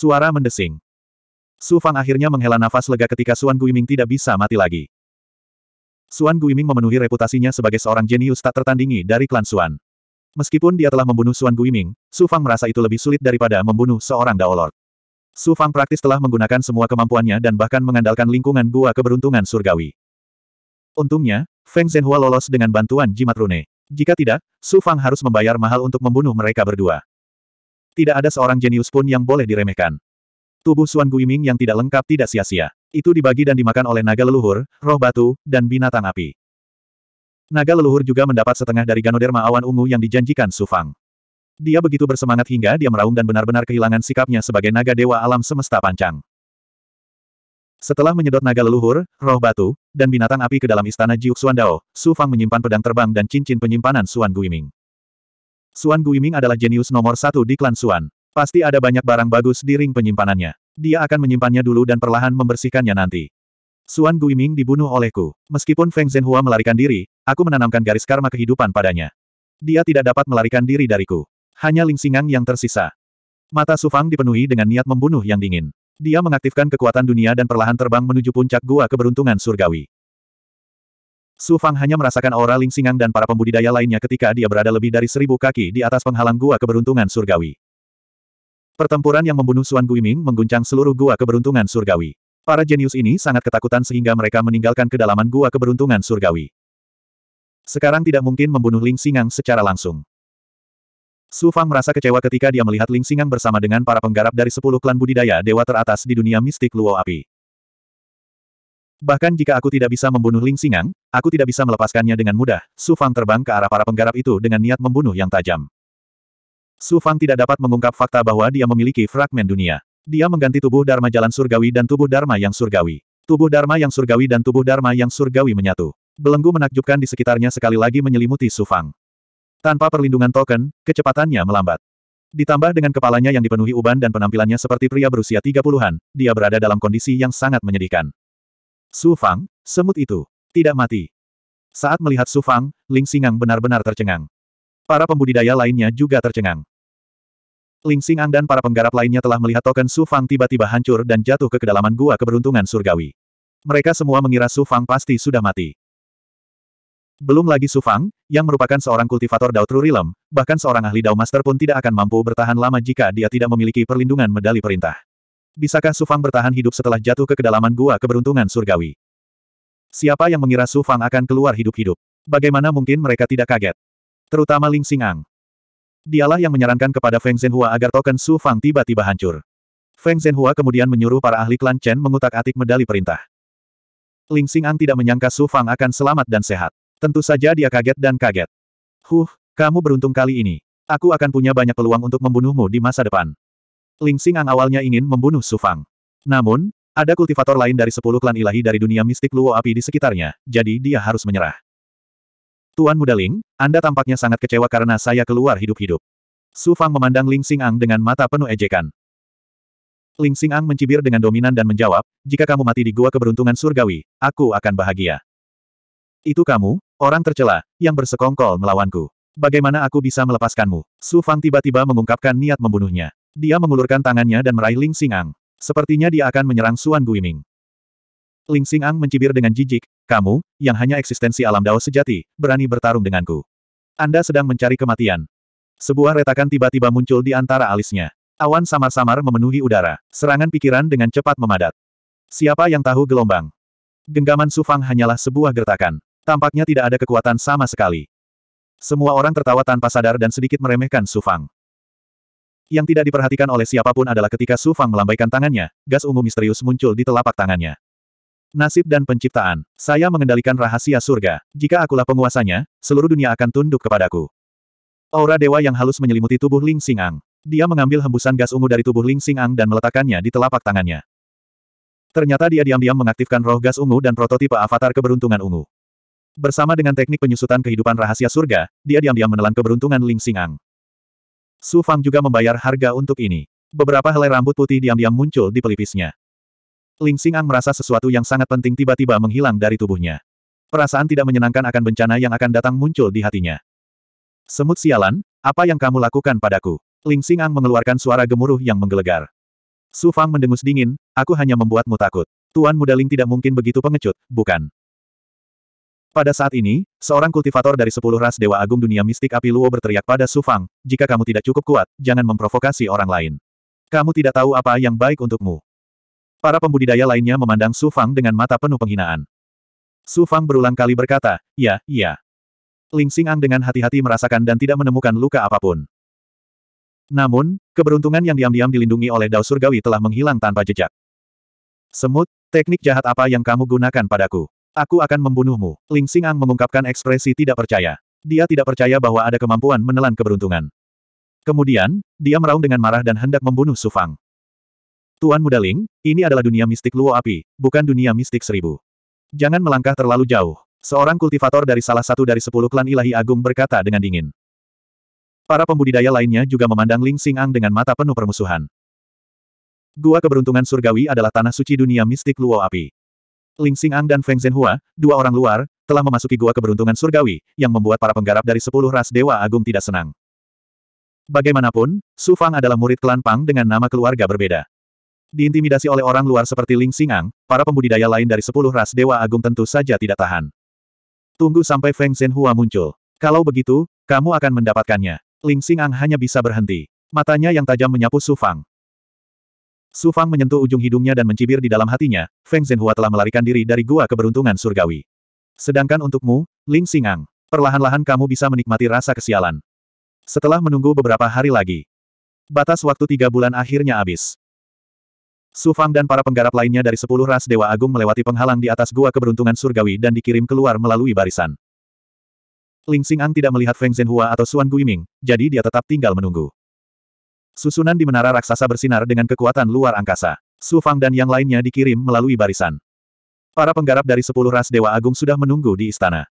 Suara mendesing. Su Fang akhirnya menghela nafas lega ketika Suan Guiming tidak bisa mati lagi. Suan Guiming memenuhi reputasinya sebagai seorang jenius tak tertandingi dari klan Suan. Meskipun dia telah membunuh Suan Guiming, Su Fang merasa itu lebih sulit daripada membunuh seorang Daolord. Su Fang praktis telah menggunakan semua kemampuannya dan bahkan mengandalkan lingkungan gua keberuntungan surgawi. Untungnya, Feng Zhenhua lolos dengan bantuan jimat rune. Jika tidak, Su Fang harus membayar mahal untuk membunuh mereka berdua. Tidak ada seorang jenius pun yang boleh diremehkan. Tubuh Suan Guiming yang tidak lengkap tidak sia-sia. Itu dibagi dan dimakan oleh naga leluhur, roh batu, dan binatang api. Naga leluhur juga mendapat setengah dari ganoderma awan ungu yang dijanjikan Su Fang. Dia begitu bersemangat hingga dia meraung dan benar-benar kehilangan sikapnya sebagai naga dewa alam semesta pancang. Setelah menyedot naga leluhur, roh batu, dan binatang api ke dalam istana Jiuk Suandao, Su Fang menyimpan pedang terbang dan cincin penyimpanan Suan Guiming. Suan Guiming adalah jenius nomor satu di klan Suan. Pasti ada banyak barang bagus di ring penyimpanannya. Dia akan menyimpannya dulu dan perlahan membersihkannya nanti. Suan Guiming dibunuh olehku. Meskipun Feng Zhenhua melarikan diri, aku menanamkan garis karma kehidupan padanya. Dia tidak dapat melarikan diri dariku. Hanya Ling Singang yang tersisa. Mata Su Fang dipenuhi dengan niat membunuh yang dingin. Dia mengaktifkan kekuatan dunia dan perlahan terbang menuju puncak gua keberuntungan surgawi. Su Fang hanya merasakan aura Ling Singang dan para pembudidaya lainnya ketika dia berada lebih dari seribu kaki di atas penghalang gua keberuntungan surgawi. Pertempuran yang membunuh Suan Guiming mengguncang seluruh gua keberuntungan surgawi. Para jenius ini sangat ketakutan sehingga mereka meninggalkan kedalaman gua keberuntungan surgawi. Sekarang tidak mungkin membunuh Ling Singang secara langsung. Su Fang merasa kecewa ketika dia melihat Ling Singang bersama dengan para penggarap dari sepuluh klan budidaya dewa teratas di dunia mistik Luo Api. Bahkan jika aku tidak bisa membunuh Ling Singang, aku tidak bisa melepaskannya dengan mudah. Su Fang terbang ke arah para penggarap itu dengan niat membunuh yang tajam. Su Fang tidak dapat mengungkap fakta bahwa dia memiliki fragmen dunia. Dia mengganti tubuh Dharma jalan surgawi dan tubuh Dharma yang surgawi. Tubuh Dharma yang surgawi dan tubuh Dharma yang surgawi menyatu. Belenggu menakjubkan di sekitarnya sekali lagi menyelimuti Su Fang. Tanpa perlindungan token, kecepatannya melambat. Ditambah dengan kepalanya yang dipenuhi uban dan penampilannya seperti pria berusia 30-an, dia berada dalam kondisi yang sangat menyedihkan. Su Fang, semut itu. Tidak mati. Saat melihat Su Fang, Ling Xingang benar-benar tercengang. Para pembudidaya lainnya juga tercengang. Ling Xingang dan para penggarap lainnya telah melihat token Su Fang tiba-tiba hancur dan jatuh ke kedalaman gua keberuntungan surgawi. Mereka semua mengira Su Fang pasti sudah mati. Belum lagi Su Fang, yang merupakan seorang kultivator Dao True Realm, bahkan seorang ahli Dao Master pun tidak akan mampu bertahan lama jika dia tidak memiliki perlindungan medali perintah. Bisakah Sufang bertahan hidup setelah jatuh ke kedalaman gua keberuntungan surgawi? Siapa yang mengira Sufang akan keluar hidup-hidup? Bagaimana mungkin mereka tidak kaget? Terutama Ling Xingang. Dialah yang menyarankan kepada Feng Zhenhua agar token Sufang tiba-tiba hancur. Feng Zhenhua kemudian menyuruh para ahli klan Chen mengutak-atik medali perintah. Ling Xingang tidak menyangka Sufang akan selamat dan sehat. Tentu saja dia kaget dan kaget. Huh, kamu beruntung kali ini. Aku akan punya banyak peluang untuk membunuhmu di masa depan. Ling Xingang awalnya ingin membunuh Su Fang. Namun, ada kultivator lain dari sepuluh klan ilahi dari dunia mistik Luo Api di sekitarnya, jadi dia harus menyerah. Tuan Muda Ling, Anda tampaknya sangat kecewa karena saya keluar hidup-hidup. Su Fang memandang Ling Xingang dengan mata penuh ejekan. Ling Xingang mencibir dengan dominan dan menjawab, jika kamu mati di gua keberuntungan surgawi, aku akan bahagia. Itu kamu, orang tercela, yang bersekongkol melawanku. Bagaimana aku bisa melepaskanmu? Su Fang tiba-tiba mengungkapkan niat membunuhnya. Dia mengulurkan tangannya dan meraih Ling Xingang. Sepertinya dia akan menyerang Xuan Guiming. Ling Xingang mencibir dengan jijik, kamu, yang hanya eksistensi alam dao sejati, berani bertarung denganku. Anda sedang mencari kematian. Sebuah retakan tiba-tiba muncul di antara alisnya. Awan samar-samar memenuhi udara. Serangan pikiran dengan cepat memadat. Siapa yang tahu gelombang? Genggaman Sufang hanyalah sebuah gertakan. Tampaknya tidak ada kekuatan sama sekali. Semua orang tertawa tanpa sadar dan sedikit meremehkan Sufang. Yang tidak diperhatikan oleh siapapun adalah ketika Su Fang melambaikan tangannya, gas ungu misterius muncul di telapak tangannya. Nasib dan penciptaan, saya mengendalikan rahasia surga. Jika akulah penguasanya, seluruh dunia akan tunduk kepadaku. Aura dewa yang halus menyelimuti tubuh Ling Xing'ang. Dia mengambil hembusan gas ungu dari tubuh Ling Xing'ang dan meletakkannya di telapak tangannya. Ternyata dia diam-diam mengaktifkan roh gas ungu dan prototipe avatar keberuntungan ungu. Bersama dengan teknik penyusutan kehidupan rahasia surga, dia diam-diam menelan keberuntungan Ling Xing'ang. Su Fang juga membayar harga untuk ini. Beberapa helai rambut putih diam-diam muncul di pelipisnya. Ling Xing'ang merasa sesuatu yang sangat penting tiba-tiba menghilang dari tubuhnya. Perasaan tidak menyenangkan akan bencana yang akan datang muncul di hatinya. Semut sialan, apa yang kamu lakukan padaku? Ling Xing'ang mengeluarkan suara gemuruh yang menggelegar. Su Fang mendengus dingin, aku hanya membuatmu takut. Tuan muda Ling tidak mungkin begitu pengecut, bukan? Pada saat ini, seorang kultivator dari sepuluh ras Dewa Agung Dunia Mistik Api Luo berteriak pada Su Fang, jika kamu tidak cukup kuat, jangan memprovokasi orang lain. Kamu tidak tahu apa yang baik untukmu. Para pembudidaya lainnya memandang Su Fang dengan mata penuh penghinaan. Su Fang berulang kali berkata, ya, ya." Ling Xingang Ang dengan hati-hati merasakan dan tidak menemukan luka apapun. Namun, keberuntungan yang diam-diam dilindungi oleh Dao Surgawi telah menghilang tanpa jejak. Semut, teknik jahat apa yang kamu gunakan padaku? Aku akan membunuhmu. Ling Xing'ang mengungkapkan ekspresi tidak percaya. Dia tidak percaya bahwa ada kemampuan menelan keberuntungan. Kemudian, dia meraung dengan marah dan hendak membunuh Su Fang. Tuan Muda Ling, ini adalah dunia mistik Luo Api, bukan dunia mistik seribu. Jangan melangkah terlalu jauh. Seorang kultivator dari salah satu dari sepuluh klan ilahi agung berkata dengan dingin. Para pembudidaya lainnya juga memandang Ling Xing'ang dengan mata penuh permusuhan. Gua keberuntungan surgawi adalah tanah suci dunia mistik Luo Api. Ling Xing'ang dan Feng Zhenhua, dua orang luar, telah memasuki gua keberuntungan surgawi, yang membuat para penggarap dari sepuluh ras Dewa Agung tidak senang. Bagaimanapun, Su Fang adalah murid klan Pang dengan nama keluarga berbeda. Diintimidasi oleh orang luar seperti Ling Xing'ang, para pembudidaya lain dari sepuluh ras Dewa Agung tentu saja tidak tahan. Tunggu sampai Feng Zhenhua muncul. Kalau begitu, kamu akan mendapatkannya. Ling Xing'ang hanya bisa berhenti. Matanya yang tajam menyapu Su Fang. Su Fang menyentuh ujung hidungnya dan mencibir di dalam hatinya, Feng Zhenhua telah melarikan diri dari gua keberuntungan surgawi. Sedangkan untukmu, Ling Xingang, perlahan-lahan kamu bisa menikmati rasa kesialan. Setelah menunggu beberapa hari lagi, batas waktu tiga bulan akhirnya habis. Su Fang dan para penggarap lainnya dari sepuluh ras Dewa Agung melewati penghalang di atas gua keberuntungan surgawi dan dikirim keluar melalui barisan. Ling Xingang tidak melihat Feng Zhenhua atau Xuan Guiming, jadi dia tetap tinggal menunggu. Susunan di menara raksasa bersinar dengan kekuatan luar angkasa. Su Fang dan yang lainnya dikirim melalui barisan. Para penggarap dari sepuluh ras Dewa Agung sudah menunggu di istana.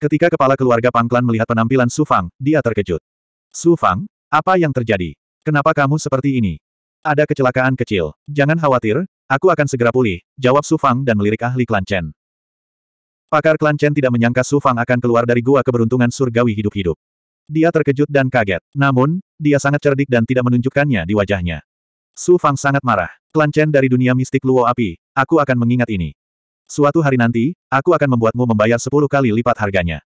Ketika kepala keluarga Pangklan melihat penampilan Su Fang, dia terkejut. Su Fang, apa yang terjadi? Kenapa kamu seperti ini? Ada kecelakaan kecil. Jangan khawatir, aku akan segera pulih, jawab Su Fang dan melirik ahli klan Chen. Pakar klan Chen tidak menyangka Su Fang akan keluar dari gua keberuntungan surgawi hidup-hidup. Dia terkejut dan kaget. Namun, dia sangat cerdik dan tidak menunjukkannya di wajahnya. Su Fang sangat marah. Klan dari dunia mistik Luo Api, aku akan mengingat ini. Suatu hari nanti, aku akan membuatmu membayar sepuluh kali lipat harganya.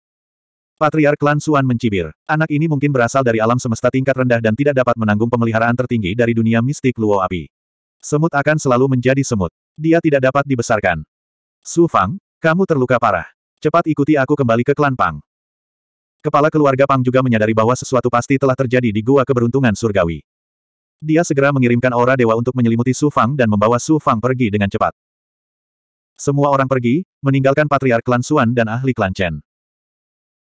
Patriar Klan Suan mencibir. Anak ini mungkin berasal dari alam semesta tingkat rendah dan tidak dapat menanggung pemeliharaan tertinggi dari dunia mistik Luo Api. Semut akan selalu menjadi semut. Dia tidak dapat dibesarkan. Su Fang, kamu terluka parah. Cepat ikuti aku kembali ke Klan Pang. Kepala keluarga Pang juga menyadari bahwa sesuatu pasti telah terjadi di Gua Keberuntungan Surgawi. Dia segera mengirimkan aura dewa untuk menyelimuti Su Fang dan membawa Su Fang pergi dengan cepat. Semua orang pergi, meninggalkan patriark klan Suan dan ahli klan Chen.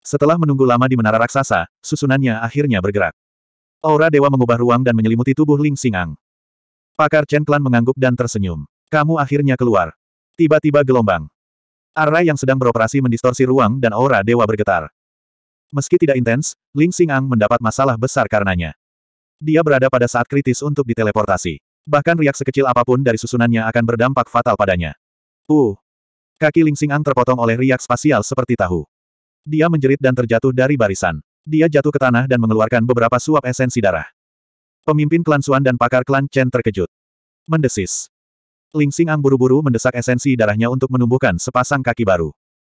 Setelah menunggu lama di menara raksasa, susunannya akhirnya bergerak. Aura dewa mengubah ruang dan menyelimuti tubuh Ling Xingang. Pakar Chen klan mengangguk dan tersenyum. Kamu akhirnya keluar. Tiba-tiba gelombang. Arai yang sedang beroperasi mendistorsi ruang dan aura dewa bergetar. Meski tidak intens, Ling Xing'ang mendapat masalah besar karenanya. Dia berada pada saat kritis untuk diteleportasi. Bahkan riak sekecil apapun dari susunannya akan berdampak fatal padanya. Uh! Kaki Ling Xing'ang terpotong oleh riak spasial seperti tahu. Dia menjerit dan terjatuh dari barisan. Dia jatuh ke tanah dan mengeluarkan beberapa suap esensi darah. Pemimpin klan Suan dan pakar klan Chen terkejut. Mendesis. Ling Xing'ang buru-buru mendesak esensi darahnya untuk menumbuhkan sepasang kaki baru.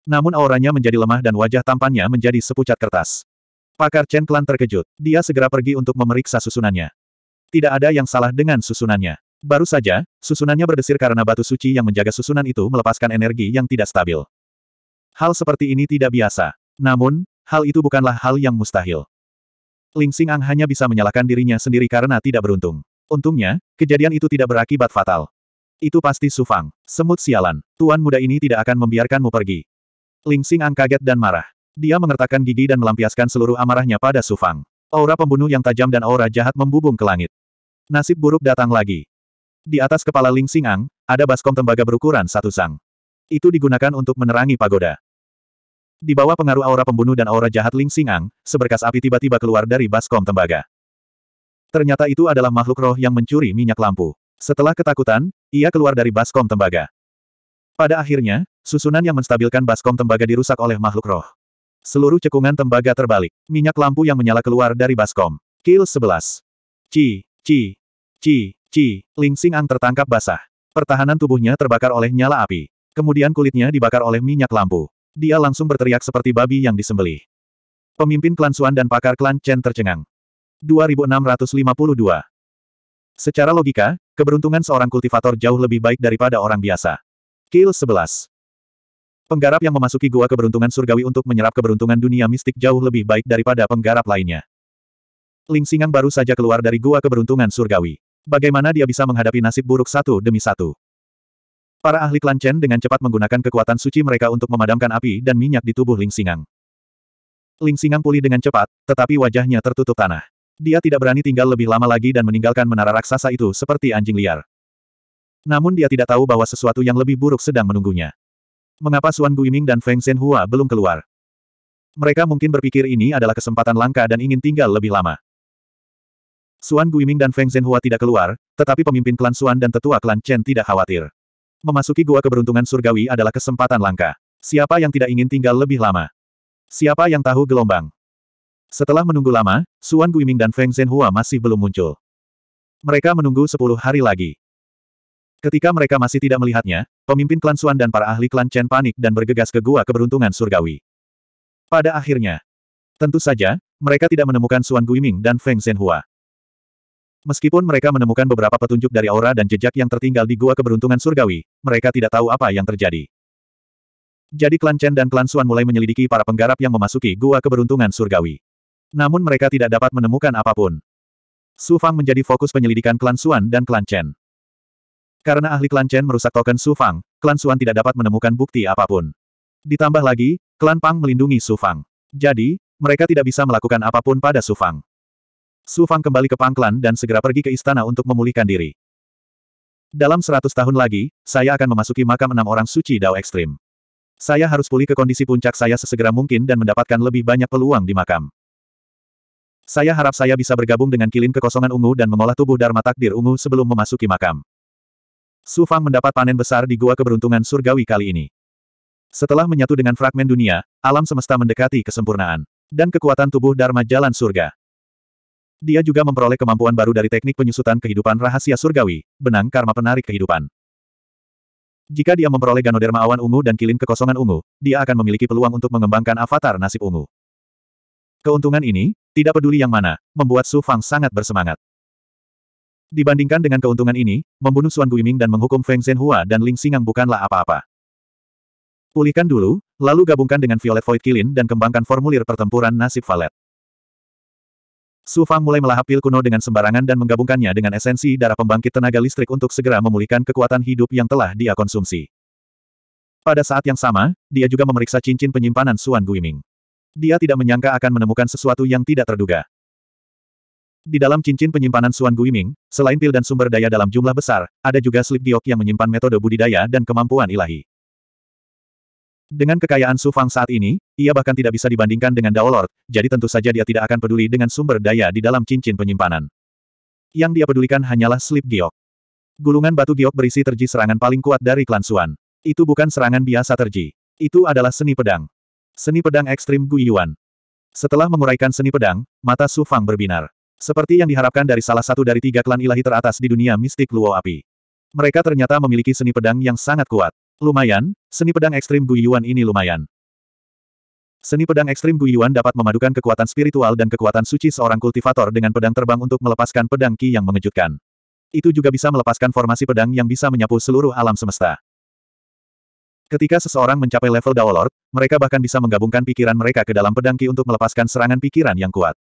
Namun auranya menjadi lemah dan wajah tampannya menjadi sepucat kertas. Pakar Chen Klan terkejut. Dia segera pergi untuk memeriksa susunannya. Tidak ada yang salah dengan susunannya. Baru saja, susunannya berdesir karena batu suci yang menjaga susunan itu melepaskan energi yang tidak stabil. Hal seperti ini tidak biasa. Namun, hal itu bukanlah hal yang mustahil. Ling Xing Ang hanya bisa menyalahkan dirinya sendiri karena tidak beruntung. Untungnya, kejadian itu tidak berakibat fatal. Itu pasti Sufang. Semut sialan. Tuan muda ini tidak akan membiarkanmu pergi. Lingsing Ang kaget dan marah. Dia mengertakkan gigi dan melampiaskan seluruh amarahnya pada Su Fang. Aura pembunuh yang tajam dan aura jahat membubung ke langit. Nasib buruk datang lagi. Di atas kepala Lingsing Ang, ada baskom tembaga berukuran satu sang. Itu digunakan untuk menerangi pagoda. Di bawah pengaruh aura pembunuh dan aura jahat Lingsing Ang, seberkas api tiba-tiba keluar dari baskom tembaga. Ternyata itu adalah makhluk roh yang mencuri minyak lampu. Setelah ketakutan, ia keluar dari baskom tembaga. Pada akhirnya, susunan yang menstabilkan baskom tembaga dirusak oleh makhluk roh. Seluruh cekungan tembaga terbalik. Minyak lampu yang menyala keluar dari baskom. Kill 11. Ci, ci, ci, ci. Ling Xing Ang tertangkap basah. Pertahanan tubuhnya terbakar oleh nyala api. Kemudian kulitnya dibakar oleh minyak lampu. Dia langsung berteriak seperti babi yang disembelih. Pemimpin klan Suan dan pakar klan Chen tercengang. 2652. Secara logika, keberuntungan seorang kultivator jauh lebih baik daripada orang biasa. Kill 11. Penggarap yang memasuki gua keberuntungan surgawi untuk menyerap keberuntungan dunia mistik jauh lebih baik daripada penggarap lainnya. Ling Singang baru saja keluar dari gua keberuntungan surgawi. Bagaimana dia bisa menghadapi nasib buruk satu demi satu? Para ahli klan Chen dengan cepat menggunakan kekuatan suci mereka untuk memadamkan api dan minyak di tubuh Ling Singang. Ling Singang pulih dengan cepat, tetapi wajahnya tertutup tanah. Dia tidak berani tinggal lebih lama lagi dan meninggalkan menara raksasa itu seperti anjing liar. Namun dia tidak tahu bahwa sesuatu yang lebih buruk sedang menunggunya. Mengapa Suan Guiming dan Feng Zhenhua belum keluar? Mereka mungkin berpikir ini adalah kesempatan langka dan ingin tinggal lebih lama. Suan Guiming dan Feng Zhenhua tidak keluar, tetapi pemimpin klan Suan dan tetua klan Chen tidak khawatir. Memasuki gua keberuntungan surgawi adalah kesempatan langka. Siapa yang tidak ingin tinggal lebih lama? Siapa yang tahu gelombang? Setelah menunggu lama, Suan Guiming dan Feng Zhenhua masih belum muncul. Mereka menunggu sepuluh hari lagi. Ketika mereka masih tidak melihatnya, pemimpin klan Suan dan para ahli klan Chen panik dan bergegas ke gua keberuntungan surgawi. Pada akhirnya, tentu saja, mereka tidak menemukan Suan Guiming dan Feng Zhenhua. Meskipun mereka menemukan beberapa petunjuk dari aura dan jejak yang tertinggal di gua keberuntungan surgawi, mereka tidak tahu apa yang terjadi. Jadi klan Chen dan klan Suan mulai menyelidiki para penggarap yang memasuki gua keberuntungan surgawi. Namun mereka tidak dapat menemukan apapun. Su Fang menjadi fokus penyelidikan klan Suan dan klan Chen. Karena ahli klan Chen merusak token Su Fang, klan Suan tidak dapat menemukan bukti apapun. Ditambah lagi, klan Pang melindungi Su Fang. Jadi, mereka tidak bisa melakukan apapun pada Su Fang. Su Fang kembali ke Pang Klan dan segera pergi ke istana untuk memulihkan diri. Dalam seratus tahun lagi, saya akan memasuki makam enam orang suci Dao Ekstrim. Saya harus pulih ke kondisi puncak saya sesegera mungkin dan mendapatkan lebih banyak peluang di makam. Saya harap saya bisa bergabung dengan kilin kekosongan ungu dan mengolah tubuh Dharma Takdir ungu sebelum memasuki makam. Su Fang mendapat panen besar di Gua Keberuntungan Surgawi kali ini. Setelah menyatu dengan fragmen dunia, alam semesta mendekati kesempurnaan. Dan kekuatan tubuh Dharma Jalan Surga. Dia juga memperoleh kemampuan baru dari teknik penyusutan kehidupan rahasia surgawi, benang karma penarik kehidupan. Jika dia memperoleh ganoderma awan ungu dan kilin kekosongan ungu, dia akan memiliki peluang untuk mengembangkan avatar nasib ungu. Keuntungan ini, tidak peduli yang mana, membuat Su Fang sangat bersemangat. Dibandingkan dengan keuntungan ini, membunuh Xuan Guiming dan menghukum Feng Zhenhua dan Ling Xingang bukanlah apa-apa. Pulihkan dulu, lalu gabungkan dengan Violet Void Kilin dan kembangkan formulir pertempuran nasib Valet. Su Fang mulai melahap pil kuno dengan sembarangan dan menggabungkannya dengan esensi darah pembangkit tenaga listrik untuk segera memulihkan kekuatan hidup yang telah dia konsumsi. Pada saat yang sama, dia juga memeriksa cincin penyimpanan Xuan Guiming. Dia tidak menyangka akan menemukan sesuatu yang tidak terduga. Di dalam cincin penyimpanan Suan Guiming, selain pil dan sumber daya dalam jumlah besar, ada juga slip giok yang menyimpan metode budidaya dan kemampuan ilahi. Dengan kekayaan Su Fang saat ini, ia bahkan tidak bisa dibandingkan dengan Dao Lord, jadi tentu saja dia tidak akan peduli dengan sumber daya di dalam cincin penyimpanan. Yang dia pedulikan hanyalah slip giok. Gulungan batu giok berisi terji serangan paling kuat dari klan Suan. Itu bukan serangan biasa terji. Itu adalah seni pedang. Seni pedang ekstrim Gui Yuan. Setelah menguraikan seni pedang, mata Su Fang berbinar. Seperti yang diharapkan dari salah satu dari tiga klan ilahi teratas di dunia mistik Luo Api. Mereka ternyata memiliki seni pedang yang sangat kuat. Lumayan, seni pedang ekstrim Guyuan ini lumayan. Seni pedang ekstrim Guyuan dapat memadukan kekuatan spiritual dan kekuatan suci seorang kultivator dengan pedang terbang untuk melepaskan pedang Ki yang mengejutkan. Itu juga bisa melepaskan formasi pedang yang bisa menyapu seluruh alam semesta. Ketika seseorang mencapai level Dao Lord, mereka bahkan bisa menggabungkan pikiran mereka ke dalam pedang Ki untuk melepaskan serangan pikiran yang kuat.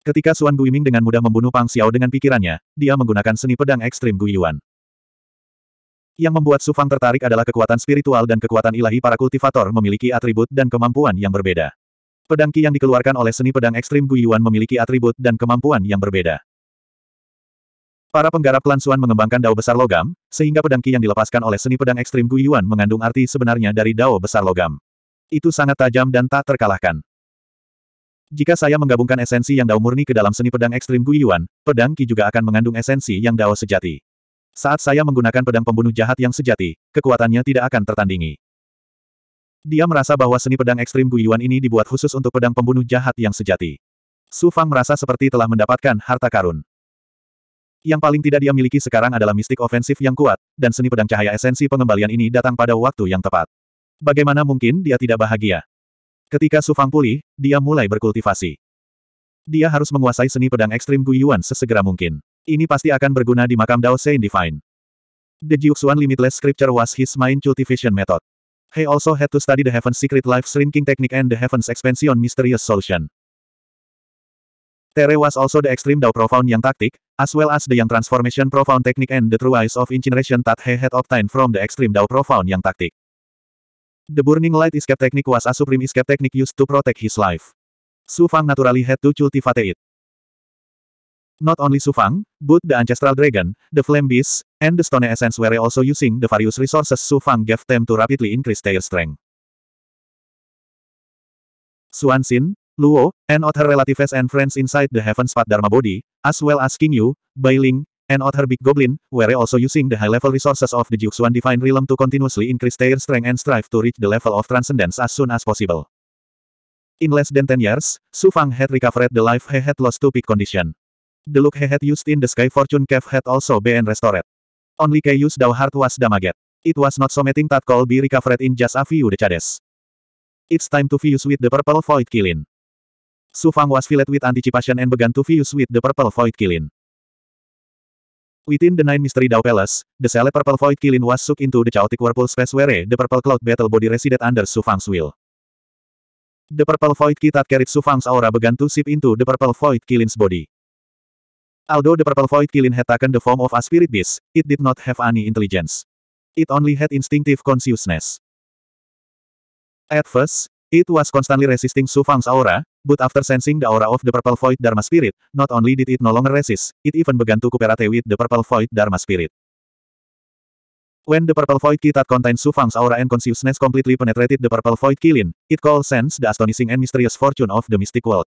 Ketika Xuan Guiming dengan mudah membunuh Pang Xiao dengan pikirannya, dia menggunakan seni pedang ekstrim Guiyuan. Yang membuat Su Fang tertarik adalah kekuatan spiritual dan kekuatan ilahi para kultivator memiliki atribut dan kemampuan yang berbeda. Pedang Qi yang dikeluarkan oleh seni pedang ekstrim Guiyuan memiliki atribut dan kemampuan yang berbeda. Para penggarap klan suan mengembangkan dao besar logam, sehingga pedang Qi yang dilepaskan oleh seni pedang ekstrim Guiyuan mengandung arti sebenarnya dari dao besar logam. Itu sangat tajam dan tak terkalahkan. Jika saya menggabungkan esensi yang dao murni ke dalam seni pedang ekstrim Guiyuan, pedang Ki juga akan mengandung esensi yang dao sejati. Saat saya menggunakan pedang pembunuh jahat yang sejati, kekuatannya tidak akan tertandingi. Dia merasa bahwa seni pedang ekstrim Guiyuan ini dibuat khusus untuk pedang pembunuh jahat yang sejati. Su Fang merasa seperti telah mendapatkan harta karun. Yang paling tidak dia miliki sekarang adalah mistik ofensif yang kuat, dan seni pedang cahaya esensi pengembalian ini datang pada waktu yang tepat. Bagaimana mungkin dia tidak bahagia? Ketika Su Fang pulih, dia mulai berkultivasi. Dia harus menguasai seni pedang ekstrim Yuan sesegera mungkin. Ini pasti akan berguna di makam Dao Sein Divine. The Jiuxuan Limitless Scripture was his main cultivation method. He also had to study the Heaven's Secret Life Shrinking Technique and the Heaven's Expansion Mysterious Solution. Tere was also the extreme Dao Profound Yang taktik, as well as the Yang Transformation Profound Technique and the True Eyes of Incineration that he had obtained from the extreme Dao Profound Yang taktik. The Burning Light Escape Technique was a supreme escape technique used to protect his life. Su Fang naturally had to cultivate it. Not only Su Fang, but the ancestral dragon, the flame beast, and the stone essence were also using the various resources Su Fang gave them to rapidly increase their strength. Xuan Xin, Luo, and other relatives and friends inside the Heaven's Path Dharma body, as well as King Yu, Bailing, And other big goblin, were also using the high-level resources of the Jiuxuan Divine Realm to continuously increase their strength and strive to reach the level of transcendence as soon as possible. In less than 10 years, Su Fang had recovered the life he had lost to peak condition. The look he had used in the Sky Fortune Cave had also been restored. Only Kayu's Dao Heart was damaged. It was not something that could be recovered in just a few decades. It's time to fuse with the purple void killing. Su Fang was filled with anticipation and began to fuse with the purple void killing. Within the Nine Mystery Dao Palace, the Salad Purple Void Killing was sucked into the chaotic whirlpool space where the Purple Cloud Battle Body resided under Su Fang's will. The Purple Void Ki that carried Su Fang's aura began to seep into the Purple Void Killing's body. Although the Purple Void Killing had taken the form of a spirit beast, it did not have any intelligence. It only had instinctive consciousness. At first, it was constantly resisting Su Fang's aura, But after sensing the aura of the purple void Dharma spirit, not only did it no longer resist, it even began to cooperate with the purple void Dharma spirit. When the purple void key that contains Su Fang's aura and consciousness completely penetrated the purple void kilin, it called sense the astonishing and mysterious fortune of the mystic world.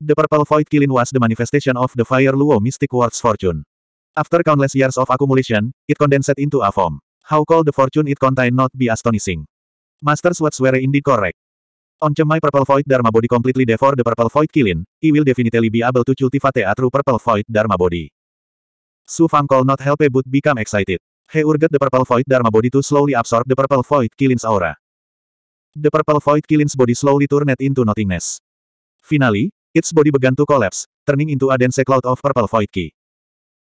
The purple void kilin was the manifestation of the fire Luo mystic world's fortune. After countless years of accumulation, it condensed into a form. How called the fortune it contained not be astonishing. Master's words were indeed correct. Once my purple void dharma body completely devour the purple void killin, he will definitely be able to cultivate a true purple void dharma body. Su Fang could not help but become excited. He urged the purple void dharma body to slowly absorb the purple void killin's aura. The purple void killin's body slowly turned into nothingness. Finally, its body began to collapse, turning into a dense cloud of purple void ki.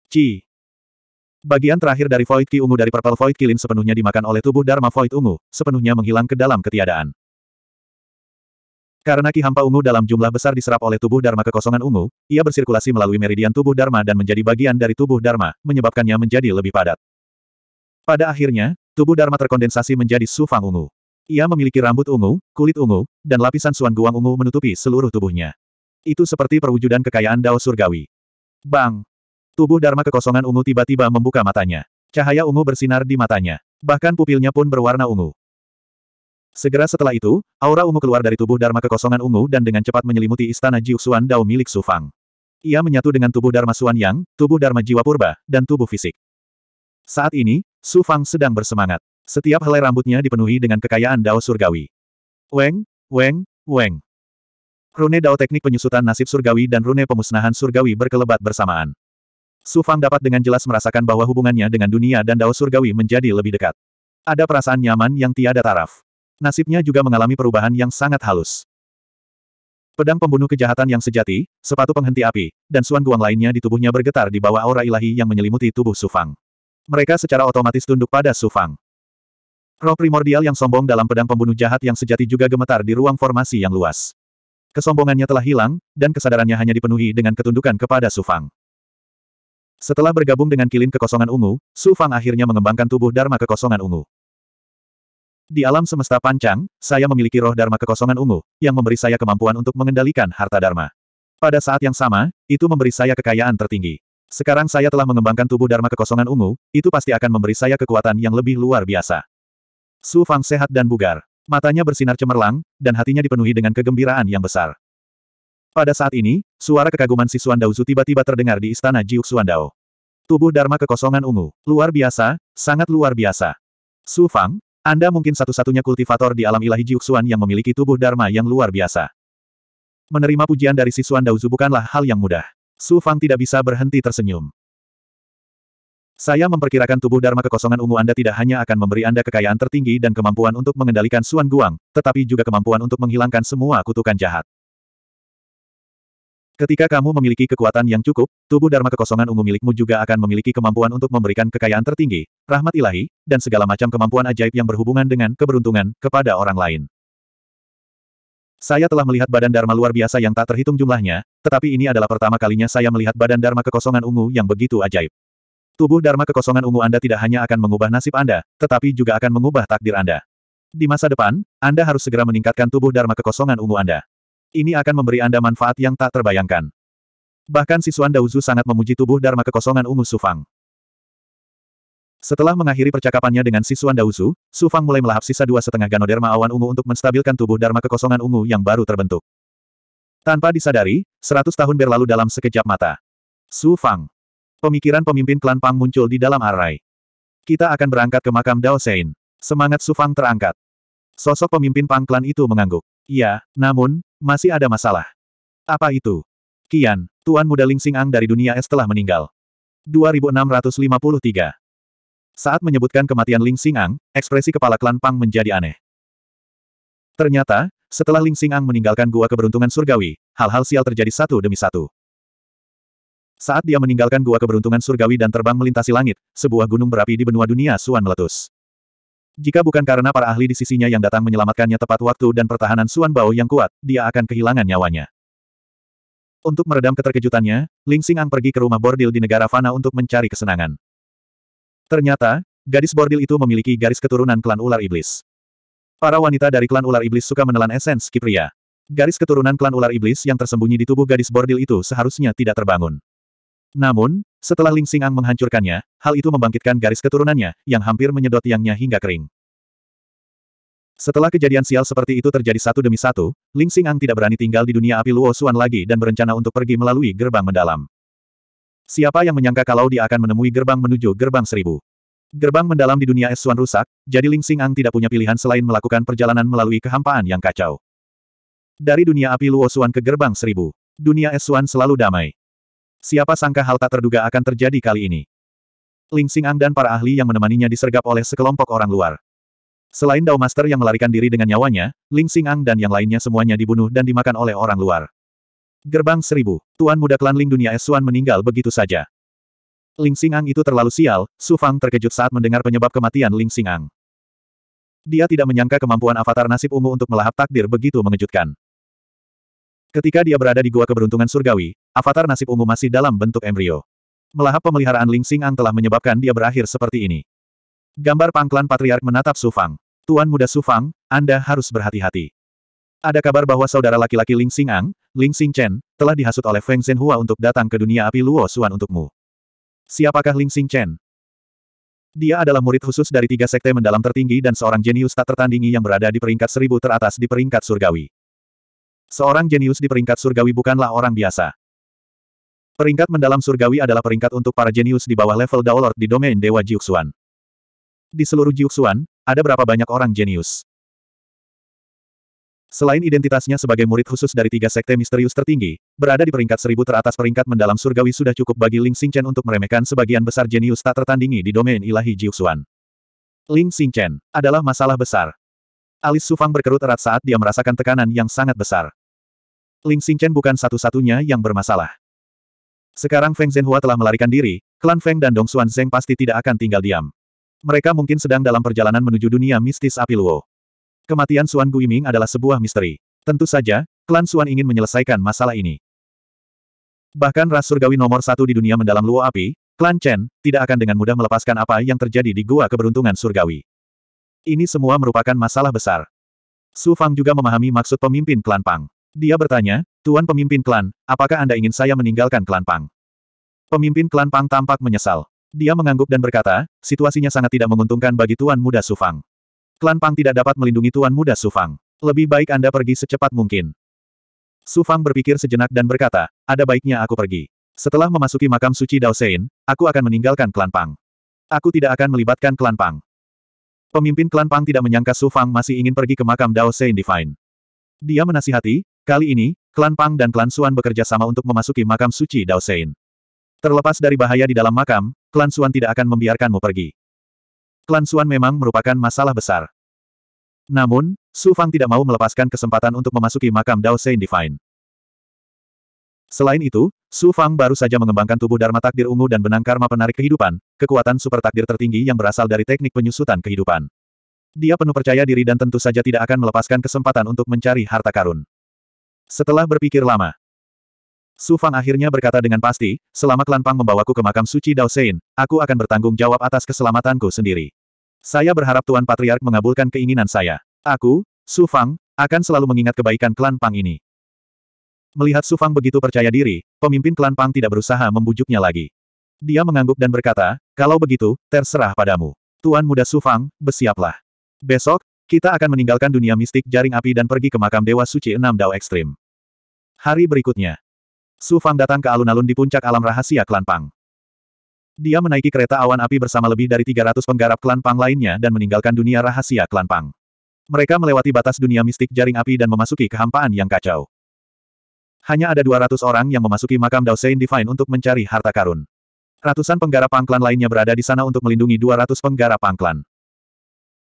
Chi. Bagian terakhir dari void ki ungu dari purple void killin sepenuhnya dimakan oleh tubuh dharma void ungu, sepenuhnya menghilang ke dalam ketiadaan. Karena ki hampa ungu dalam jumlah besar diserap oleh tubuh Dharma kekosongan ungu, ia bersirkulasi melalui meridian tubuh Dharma dan menjadi bagian dari tubuh Dharma, menyebabkannya menjadi lebih padat. Pada akhirnya, tubuh Dharma terkondensasi menjadi sufang ungu. Ia memiliki rambut ungu, kulit ungu, dan lapisan suan guang ungu menutupi seluruh tubuhnya. Itu seperti perwujudan kekayaan Dao Surgawi. Bang! Tubuh Dharma kekosongan ungu tiba-tiba membuka matanya. Cahaya ungu bersinar di matanya. Bahkan pupilnya pun berwarna ungu. Segera setelah itu, aura ungu keluar dari tubuh Dharma kekosongan ungu dan dengan cepat menyelimuti istana Jiuxuan Dao milik Su Fang. Ia menyatu dengan tubuh Dharma Suan Yang, tubuh Dharma Jiwa Purba, dan tubuh fisik. Saat ini, Su Fang sedang bersemangat. Setiap helai rambutnya dipenuhi dengan kekayaan Dao Surgawi. Weng, Weng, Weng. Rune Dao teknik penyusutan nasib surgawi dan rune pemusnahan surgawi berkelebat bersamaan. Su Fang dapat dengan jelas merasakan bahwa hubungannya dengan dunia dan Dao Surgawi menjadi lebih dekat. Ada perasaan nyaman yang tiada taraf nasibnya juga mengalami perubahan yang sangat halus. Pedang pembunuh kejahatan yang sejati, sepatu penghenti api, dan suan guang lainnya di tubuhnya bergetar di bawah aura ilahi yang menyelimuti tubuh Sufang. Mereka secara otomatis tunduk pada Sufang. Roh primordial yang sombong dalam pedang pembunuh jahat yang sejati juga gemetar di ruang formasi yang luas. Kesombongannya telah hilang, dan kesadarannya hanya dipenuhi dengan ketundukan kepada Sufang. Setelah bergabung dengan kilin kekosongan ungu, Sufang akhirnya mengembangkan tubuh Dharma kekosongan ungu. Di alam semesta pancang, saya memiliki roh Dharma kekosongan ungu, yang memberi saya kemampuan untuk mengendalikan harta Dharma. Pada saat yang sama, itu memberi saya kekayaan tertinggi. Sekarang saya telah mengembangkan tubuh Dharma kekosongan ungu, itu pasti akan memberi saya kekuatan yang lebih luar biasa. Su Fang sehat dan bugar. Matanya bersinar cemerlang, dan hatinya dipenuhi dengan kegembiraan yang besar. Pada saat ini, suara kekaguman si Suan Dao tiba-tiba terdengar di istana Jiuk Suan Dao. Tubuh Dharma kekosongan ungu. Luar biasa, sangat luar biasa. Su Fang, anda mungkin satu-satunya kultivator di alam ilahi Jiuxuan yang memiliki tubuh Dharma yang luar biasa. Menerima pujian dari sisuan Daozu bukanlah hal yang mudah. Su Fang tidak bisa berhenti tersenyum. Saya memperkirakan tubuh Dharma kekosongan ungu Anda tidak hanya akan memberi Anda kekayaan tertinggi dan kemampuan untuk mengendalikan Suan Guang, tetapi juga kemampuan untuk menghilangkan semua kutukan jahat. Ketika kamu memiliki kekuatan yang cukup, tubuh Dharma kekosongan ungu milikmu juga akan memiliki kemampuan untuk memberikan kekayaan tertinggi, rahmat ilahi, dan segala macam kemampuan ajaib yang berhubungan dengan keberuntungan kepada orang lain. Saya telah melihat badan Dharma luar biasa yang tak terhitung jumlahnya, tetapi ini adalah pertama kalinya saya melihat badan Dharma kekosongan ungu yang begitu ajaib. Tubuh Dharma kekosongan ungu Anda tidak hanya akan mengubah nasib Anda, tetapi juga akan mengubah takdir Anda. Di masa depan, Anda harus segera meningkatkan tubuh Dharma kekosongan ungu Anda. Ini akan memberi Anda manfaat yang tak terbayangkan. Bahkan Sisuan Dauzu sangat memuji tubuh Dharma kekosongan ungu Sufang. Setelah mengakhiri percakapannya dengan Sisuan Dauzu, Sufang mulai melahap sisa dua setengah ganoderma awan ungu untuk menstabilkan tubuh Dharma kekosongan ungu yang baru terbentuk. Tanpa disadari, seratus tahun berlalu dalam sekejap mata. Sufang. Pemikiran pemimpin klan Pang muncul di dalam arai. Kita akan berangkat ke makam Dao Sein. Semangat Sufang terangkat. Sosok pemimpin Pang klan itu mengangguk. Iya, namun, masih ada masalah. Apa itu? Kian, Tuan Muda Ling Xing dari dunia es telah meninggal. 2653 Saat menyebutkan kematian Ling Xing ekspresi kepala klan Pang menjadi aneh. Ternyata, setelah Ling Xing meninggalkan gua keberuntungan surgawi, hal-hal sial terjadi satu demi satu. Saat dia meninggalkan gua keberuntungan surgawi dan terbang melintasi langit, sebuah gunung berapi di benua dunia Suan meletus. Jika bukan karena para ahli di sisinya yang datang menyelamatkannya tepat waktu dan pertahanan Suan Bao yang kuat, dia akan kehilangan nyawanya. Untuk meredam keterkejutannya, Ling Xing'ang pergi ke rumah bordil di negara Fana untuk mencari kesenangan. Ternyata, gadis bordil itu memiliki garis keturunan klan ular iblis. Para wanita dari klan ular iblis suka menelan esens Kipria. Garis keturunan klan ular iblis yang tersembunyi di tubuh gadis bordil itu seharusnya tidak terbangun. Namun, setelah Ling Xing menghancurkannya, hal itu membangkitkan garis keturunannya, yang hampir menyedot tiangnya hingga kering. Setelah kejadian sial seperti itu terjadi satu demi satu, Ling Xing tidak berani tinggal di dunia api Luo Xuan lagi dan berencana untuk pergi melalui gerbang mendalam. Siapa yang menyangka kalau dia akan menemui gerbang menuju gerbang seribu? Gerbang mendalam di dunia es Xuan rusak, jadi Ling Xing tidak punya pilihan selain melakukan perjalanan melalui kehampaan yang kacau. Dari dunia api Luo Xuan ke gerbang seribu, dunia es Xuan selalu damai. Siapa sangka hal tak terduga akan terjadi kali ini. Ling Xing'an dan para ahli yang menemaninya disergap oleh sekelompok orang luar. Selain Dao Master yang melarikan diri dengan nyawanya, Ling Xing'an dan yang lainnya semuanya dibunuh dan dimakan oleh orang luar. Gerbang seribu, Tuan Muda Klan Ling Dunia Esuan meninggal begitu saja. Ling Xing'an itu terlalu sial, Su Fang terkejut saat mendengar penyebab kematian Ling Xing'an. Dia tidak menyangka kemampuan avatar nasib ungu untuk melahap takdir begitu mengejutkan. Ketika dia berada di Gua Keberuntungan Surgawi, Avatar nasib ungu masih dalam bentuk embrio. Melahap pemeliharaan Ling Xing Ang telah menyebabkan dia berakhir seperti ini. Gambar pangklan patriark menatap Su Fang. Tuan muda Su Fang, Anda harus berhati-hati. Ada kabar bahwa saudara laki-laki Ling Xing Ang, Ling Xing Chen, telah dihasut oleh Feng Hua untuk datang ke dunia api Luo Xuan untukmu. Siapakah Ling Xing Chen? Dia adalah murid khusus dari tiga sekte mendalam tertinggi dan seorang jenius tak tertandingi yang berada di peringkat seribu teratas di peringkat surgawi. Seorang jenius di peringkat surgawi bukanlah orang biasa. Peringkat mendalam surgawi adalah peringkat untuk para jenius di bawah level Dao Lord di domain Dewa Jiuxuan. Di seluruh Jiuxuan, ada berapa banyak orang jenius? Selain identitasnya sebagai murid khusus dari tiga sekte misterius tertinggi, berada di peringkat seribu teratas peringkat mendalam surgawi sudah cukup bagi Ling Xingchen untuk meremehkan sebagian besar jenius tak tertandingi di domain ilahi Jiuxuan. Ling Xingchen adalah masalah besar. Alis Sufang berkerut erat saat dia merasakan tekanan yang sangat besar. Ling Xingchen bukan satu-satunya yang bermasalah. Sekarang Feng Zhenhua telah melarikan diri, klan Feng dan Dong Xuan Zeng pasti tidak akan tinggal diam. Mereka mungkin sedang dalam perjalanan menuju dunia mistis api Luo. Kematian Xuan Guiming adalah sebuah misteri. Tentu saja, klan Xuan ingin menyelesaikan masalah ini. Bahkan ras surgawi nomor satu di dunia mendalam Luo Api, klan Chen, tidak akan dengan mudah melepaskan apa yang terjadi di Gua Keberuntungan Surgawi. Ini semua merupakan masalah besar. Su Fang juga memahami maksud pemimpin klan Pang. Dia bertanya, Tuan pemimpin klan, apakah Anda ingin saya meninggalkan klan Pang? Pemimpin klan Pang tampak menyesal. Dia mengangguk dan berkata, situasinya sangat tidak menguntungkan bagi Tuan Muda Sufang. Klan Pang tidak dapat melindungi Tuan Muda Sufang. Lebih baik Anda pergi secepat mungkin. Sufang berpikir sejenak dan berkata, ada baiknya aku pergi. Setelah memasuki makam suci Dao Sein, aku akan meninggalkan klan Pang. Aku tidak akan melibatkan klan Pang. Pemimpin klan Pang tidak menyangka Sufang masih ingin pergi ke makam Dao Sein Divine. Dia menasihati, kali ini, Klan Pang dan klan Suan bekerja sama untuk memasuki makam suci Dao Sein. Terlepas dari bahaya di dalam makam, klan Suan tidak akan membiarkanmu pergi. Klan Suan memang merupakan masalah besar. Namun, Su Fang tidak mau melepaskan kesempatan untuk memasuki makam Dao Sein Divine. Selain itu, Su Fang baru saja mengembangkan tubuh Dharma Takdir Ungu dan Benang Karma Penarik Kehidupan, kekuatan super takdir tertinggi yang berasal dari teknik penyusutan kehidupan. Dia penuh percaya diri dan tentu saja tidak akan melepaskan kesempatan untuk mencari harta karun. Setelah berpikir lama, Su Fang akhirnya berkata dengan pasti, selama klan Pang membawaku ke makam suci Dao Sein, aku akan bertanggung jawab atas keselamatanku sendiri. Saya berharap Tuan Patriark mengabulkan keinginan saya. Aku, Su Fang, akan selalu mengingat kebaikan klan Pang ini. Melihat Su Fang begitu percaya diri, pemimpin klan Pang tidak berusaha membujuknya lagi. Dia mengangguk dan berkata, kalau begitu, terserah padamu. Tuan muda Su Fang, bersiaplah. Besok, kita akan meninggalkan dunia mistik jaring api dan pergi ke makam Dewa Suci Enam Dao Ekstrim. Hari berikutnya. Su Fang datang ke alun-alun di puncak alam rahasia klan Pang. Dia menaiki kereta awan api bersama lebih dari 300 penggarap klan Pang lainnya dan meninggalkan dunia rahasia klan Pang. Mereka melewati batas dunia mistik jaring api dan memasuki kehampaan yang kacau. Hanya ada 200 orang yang memasuki makam Dao Saint Divine untuk mencari harta karun. Ratusan penggarap pangklan lainnya berada di sana untuk melindungi 200 penggarap pangklan.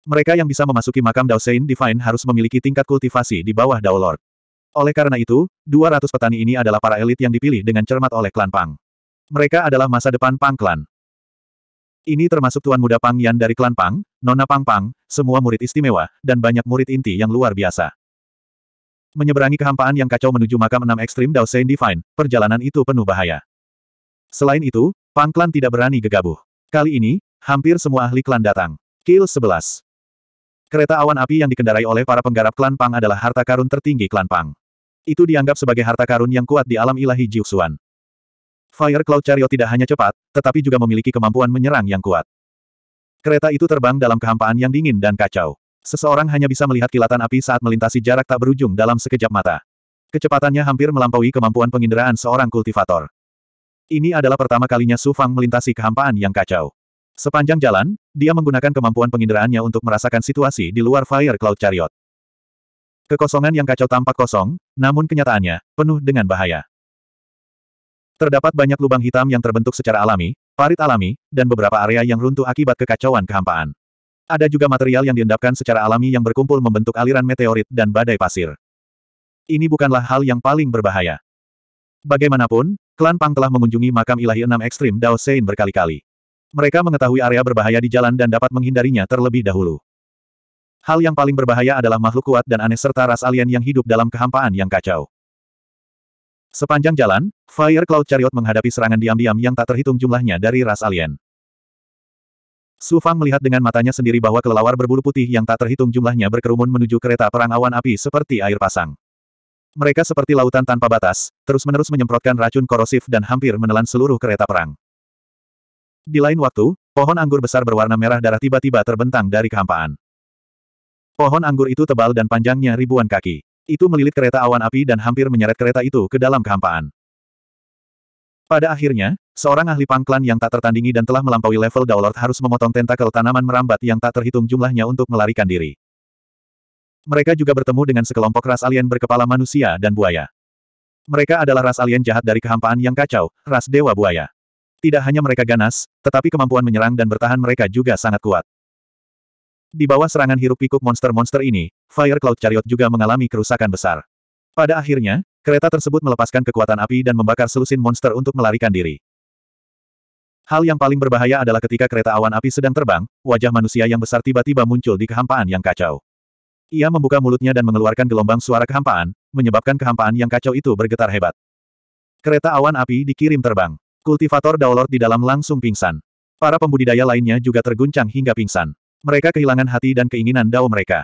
Mereka yang bisa memasuki makam Dao Saint Divine harus memiliki tingkat kultivasi di bawah Dao Lord. Oleh karena itu, 200 petani ini adalah para elit yang dipilih dengan cermat oleh klan Pang. Mereka adalah masa depan Pang Klan. Ini termasuk Tuan Muda Pang Yan dari klan Pang, Nona Pang Pang, semua murid istimewa, dan banyak murid inti yang luar biasa. Menyeberangi kehampaan yang kacau menuju makam enam ekstrim Dao Sein Divine, perjalanan itu penuh bahaya. Selain itu, Pang Klan tidak berani gegabah. Kali ini, hampir semua ahli klan datang. Kill 11. Kereta awan api yang dikendarai oleh para penggarap klan Pang adalah harta karun tertinggi klan Pang. Itu dianggap sebagai harta karun yang kuat di alam ilahi Jiuxuan. Fire Cloud Chariot tidak hanya cepat, tetapi juga memiliki kemampuan menyerang yang kuat. Kereta itu terbang dalam kehampaan yang dingin dan kacau. Seseorang hanya bisa melihat kilatan api saat melintasi jarak tak berujung dalam sekejap mata. Kecepatannya hampir melampaui kemampuan penginderaan seorang kultivator. Ini adalah pertama kalinya Su Fang melintasi kehampaan yang kacau. Sepanjang jalan, dia menggunakan kemampuan penginderaannya untuk merasakan situasi di luar Fire Cloud Chariot. Kekosongan yang kacau tampak kosong, namun kenyataannya, penuh dengan bahaya. Terdapat banyak lubang hitam yang terbentuk secara alami, parit alami, dan beberapa area yang runtuh akibat kekacauan kehampaan. Ada juga material yang diendapkan secara alami yang berkumpul membentuk aliran meteorit dan badai pasir. Ini bukanlah hal yang paling berbahaya. Bagaimanapun, klan Pang telah mengunjungi makam ilahi enam ekstrim Dao Sein berkali-kali. Mereka mengetahui area berbahaya di jalan dan dapat menghindarinya terlebih dahulu. Hal yang paling berbahaya adalah makhluk kuat dan aneh serta ras alien yang hidup dalam kehampaan yang kacau. Sepanjang jalan, Fire Cloud Chariot menghadapi serangan diam-diam yang tak terhitung jumlahnya dari ras alien. Su Fang melihat dengan matanya sendiri bahwa kelelawar berbulu putih yang tak terhitung jumlahnya berkerumun menuju kereta perang awan api seperti air pasang. Mereka seperti lautan tanpa batas, terus-menerus menyemprotkan racun korosif dan hampir menelan seluruh kereta perang. Di lain waktu, pohon anggur besar berwarna merah darah tiba-tiba terbentang dari kehampaan. Pohon anggur itu tebal dan panjangnya ribuan kaki. Itu melilit kereta awan api dan hampir menyeret kereta itu ke dalam kehampaan. Pada akhirnya, seorang ahli pangklan yang tak tertandingi dan telah melampaui level Daulord harus memotong tentakel tanaman merambat yang tak terhitung jumlahnya untuk melarikan diri. Mereka juga bertemu dengan sekelompok ras alien berkepala manusia dan buaya. Mereka adalah ras alien jahat dari kehampaan yang kacau, ras dewa buaya. Tidak hanya mereka ganas, tetapi kemampuan menyerang dan bertahan mereka juga sangat kuat. Di bawah serangan hiruk-pikuk monster-monster ini, Fire Cloud Chariot juga mengalami kerusakan besar. Pada akhirnya, kereta tersebut melepaskan kekuatan api dan membakar selusin monster untuk melarikan diri. Hal yang paling berbahaya adalah ketika kereta awan api sedang terbang, wajah manusia yang besar tiba-tiba muncul di kehampaan yang kacau. Ia membuka mulutnya dan mengeluarkan gelombang suara kehampaan, menyebabkan kehampaan yang kacau itu bergetar hebat. Kereta awan api dikirim terbang. Kultivator Daolord di dalam langsung pingsan. Para pembudidaya lainnya juga terguncang hingga pingsan. Mereka kehilangan hati dan keinginan Dao mereka.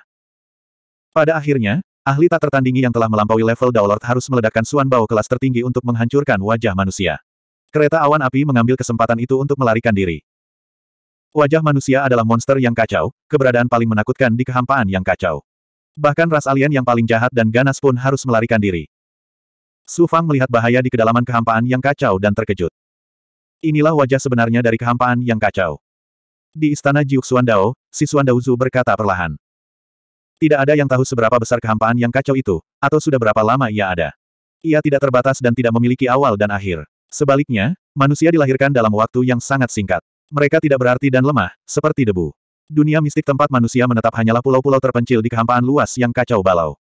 Pada akhirnya, ahli tak tertandingi yang telah melampaui level Dao Lord harus meledakkan Suan Bao kelas tertinggi untuk menghancurkan wajah manusia. Kereta awan api mengambil kesempatan itu untuk melarikan diri. Wajah manusia adalah monster yang kacau, keberadaan paling menakutkan di kehampaan yang kacau. Bahkan ras alien yang paling jahat dan ganas pun harus melarikan diri. Su Fang melihat bahaya di kedalaman kehampaan yang kacau dan terkejut. Inilah wajah sebenarnya dari kehampaan yang kacau. Di istana Jiuxuan Dao, Sisuan Dauzu berkata perlahan. Tidak ada yang tahu seberapa besar kehampaan yang kacau itu, atau sudah berapa lama ia ada. Ia tidak terbatas dan tidak memiliki awal dan akhir. Sebaliknya, manusia dilahirkan dalam waktu yang sangat singkat. Mereka tidak berarti dan lemah, seperti debu. Dunia mistik tempat manusia menetap hanyalah pulau-pulau terpencil di kehampaan luas yang kacau balau.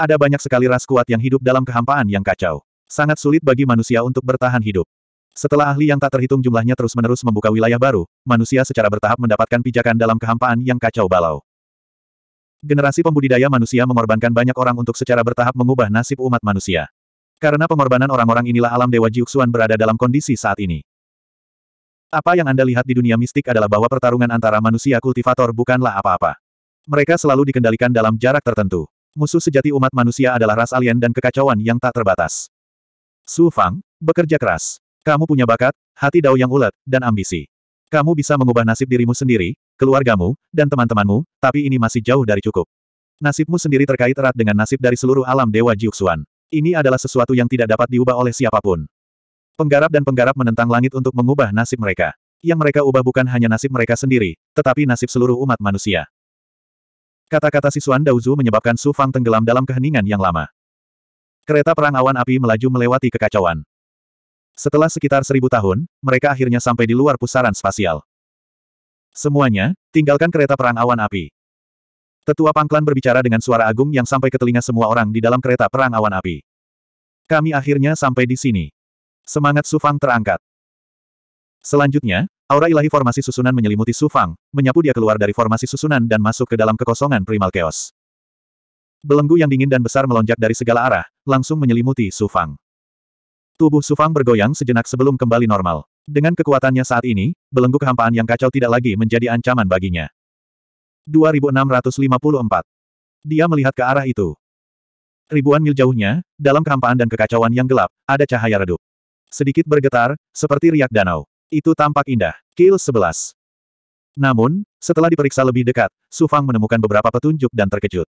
Ada banyak sekali ras kuat yang hidup dalam kehampaan yang kacau. Sangat sulit bagi manusia untuk bertahan hidup. Setelah ahli yang tak terhitung jumlahnya terus-menerus membuka wilayah baru, manusia secara bertahap mendapatkan pijakan dalam kehampaan yang kacau balau. Generasi pembudidaya manusia mengorbankan banyak orang untuk secara bertahap mengubah nasib umat manusia. Karena pengorbanan orang-orang inilah alam Dewa Jiuxuan berada dalam kondisi saat ini. Apa yang Anda lihat di dunia mistik adalah bahwa pertarungan antara manusia kultivator bukanlah apa-apa. Mereka selalu dikendalikan dalam jarak tertentu. Musuh sejati umat manusia adalah ras alien dan kekacauan yang tak terbatas. Su Fang, bekerja keras. Kamu punya bakat, hati dao yang ulet, dan ambisi. Kamu bisa mengubah nasib dirimu sendiri, keluargamu, dan teman-temanmu, tapi ini masih jauh dari cukup. Nasibmu sendiri terkait erat dengan nasib dari seluruh alam Dewa Jiuxuan. Ini adalah sesuatu yang tidak dapat diubah oleh siapapun. Penggarap dan penggarap menentang langit untuk mengubah nasib mereka. Yang mereka ubah bukan hanya nasib mereka sendiri, tetapi nasib seluruh umat manusia. Kata-kata siswan Daozu menyebabkan Su Fang tenggelam dalam keheningan yang lama. Kereta perang awan api melaju melewati kekacauan. Setelah sekitar seribu tahun, mereka akhirnya sampai di luar pusaran spasial. Semuanya, tinggalkan kereta perang awan api. Tetua pangklan berbicara dengan suara agung yang sampai ke telinga semua orang di dalam kereta perang awan api. Kami akhirnya sampai di sini. Semangat Sufang terangkat. Selanjutnya, aura ilahi formasi susunan menyelimuti Sufang, menyapu dia keluar dari formasi susunan dan masuk ke dalam kekosongan primal chaos. Belenggu yang dingin dan besar melonjak dari segala arah, langsung menyelimuti Sufang. Tubuh Sufang bergoyang sejenak sebelum kembali normal. Dengan kekuatannya saat ini, belenggu kehampaan yang kacau tidak lagi menjadi ancaman baginya. 2654. Dia melihat ke arah itu. Ribuan mil jauhnya, dalam kehampaan dan kekacauan yang gelap, ada cahaya redup. Sedikit bergetar, seperti riak danau. Itu tampak indah. Kill 11. Namun, setelah diperiksa lebih dekat, Sufang menemukan beberapa petunjuk dan terkejut.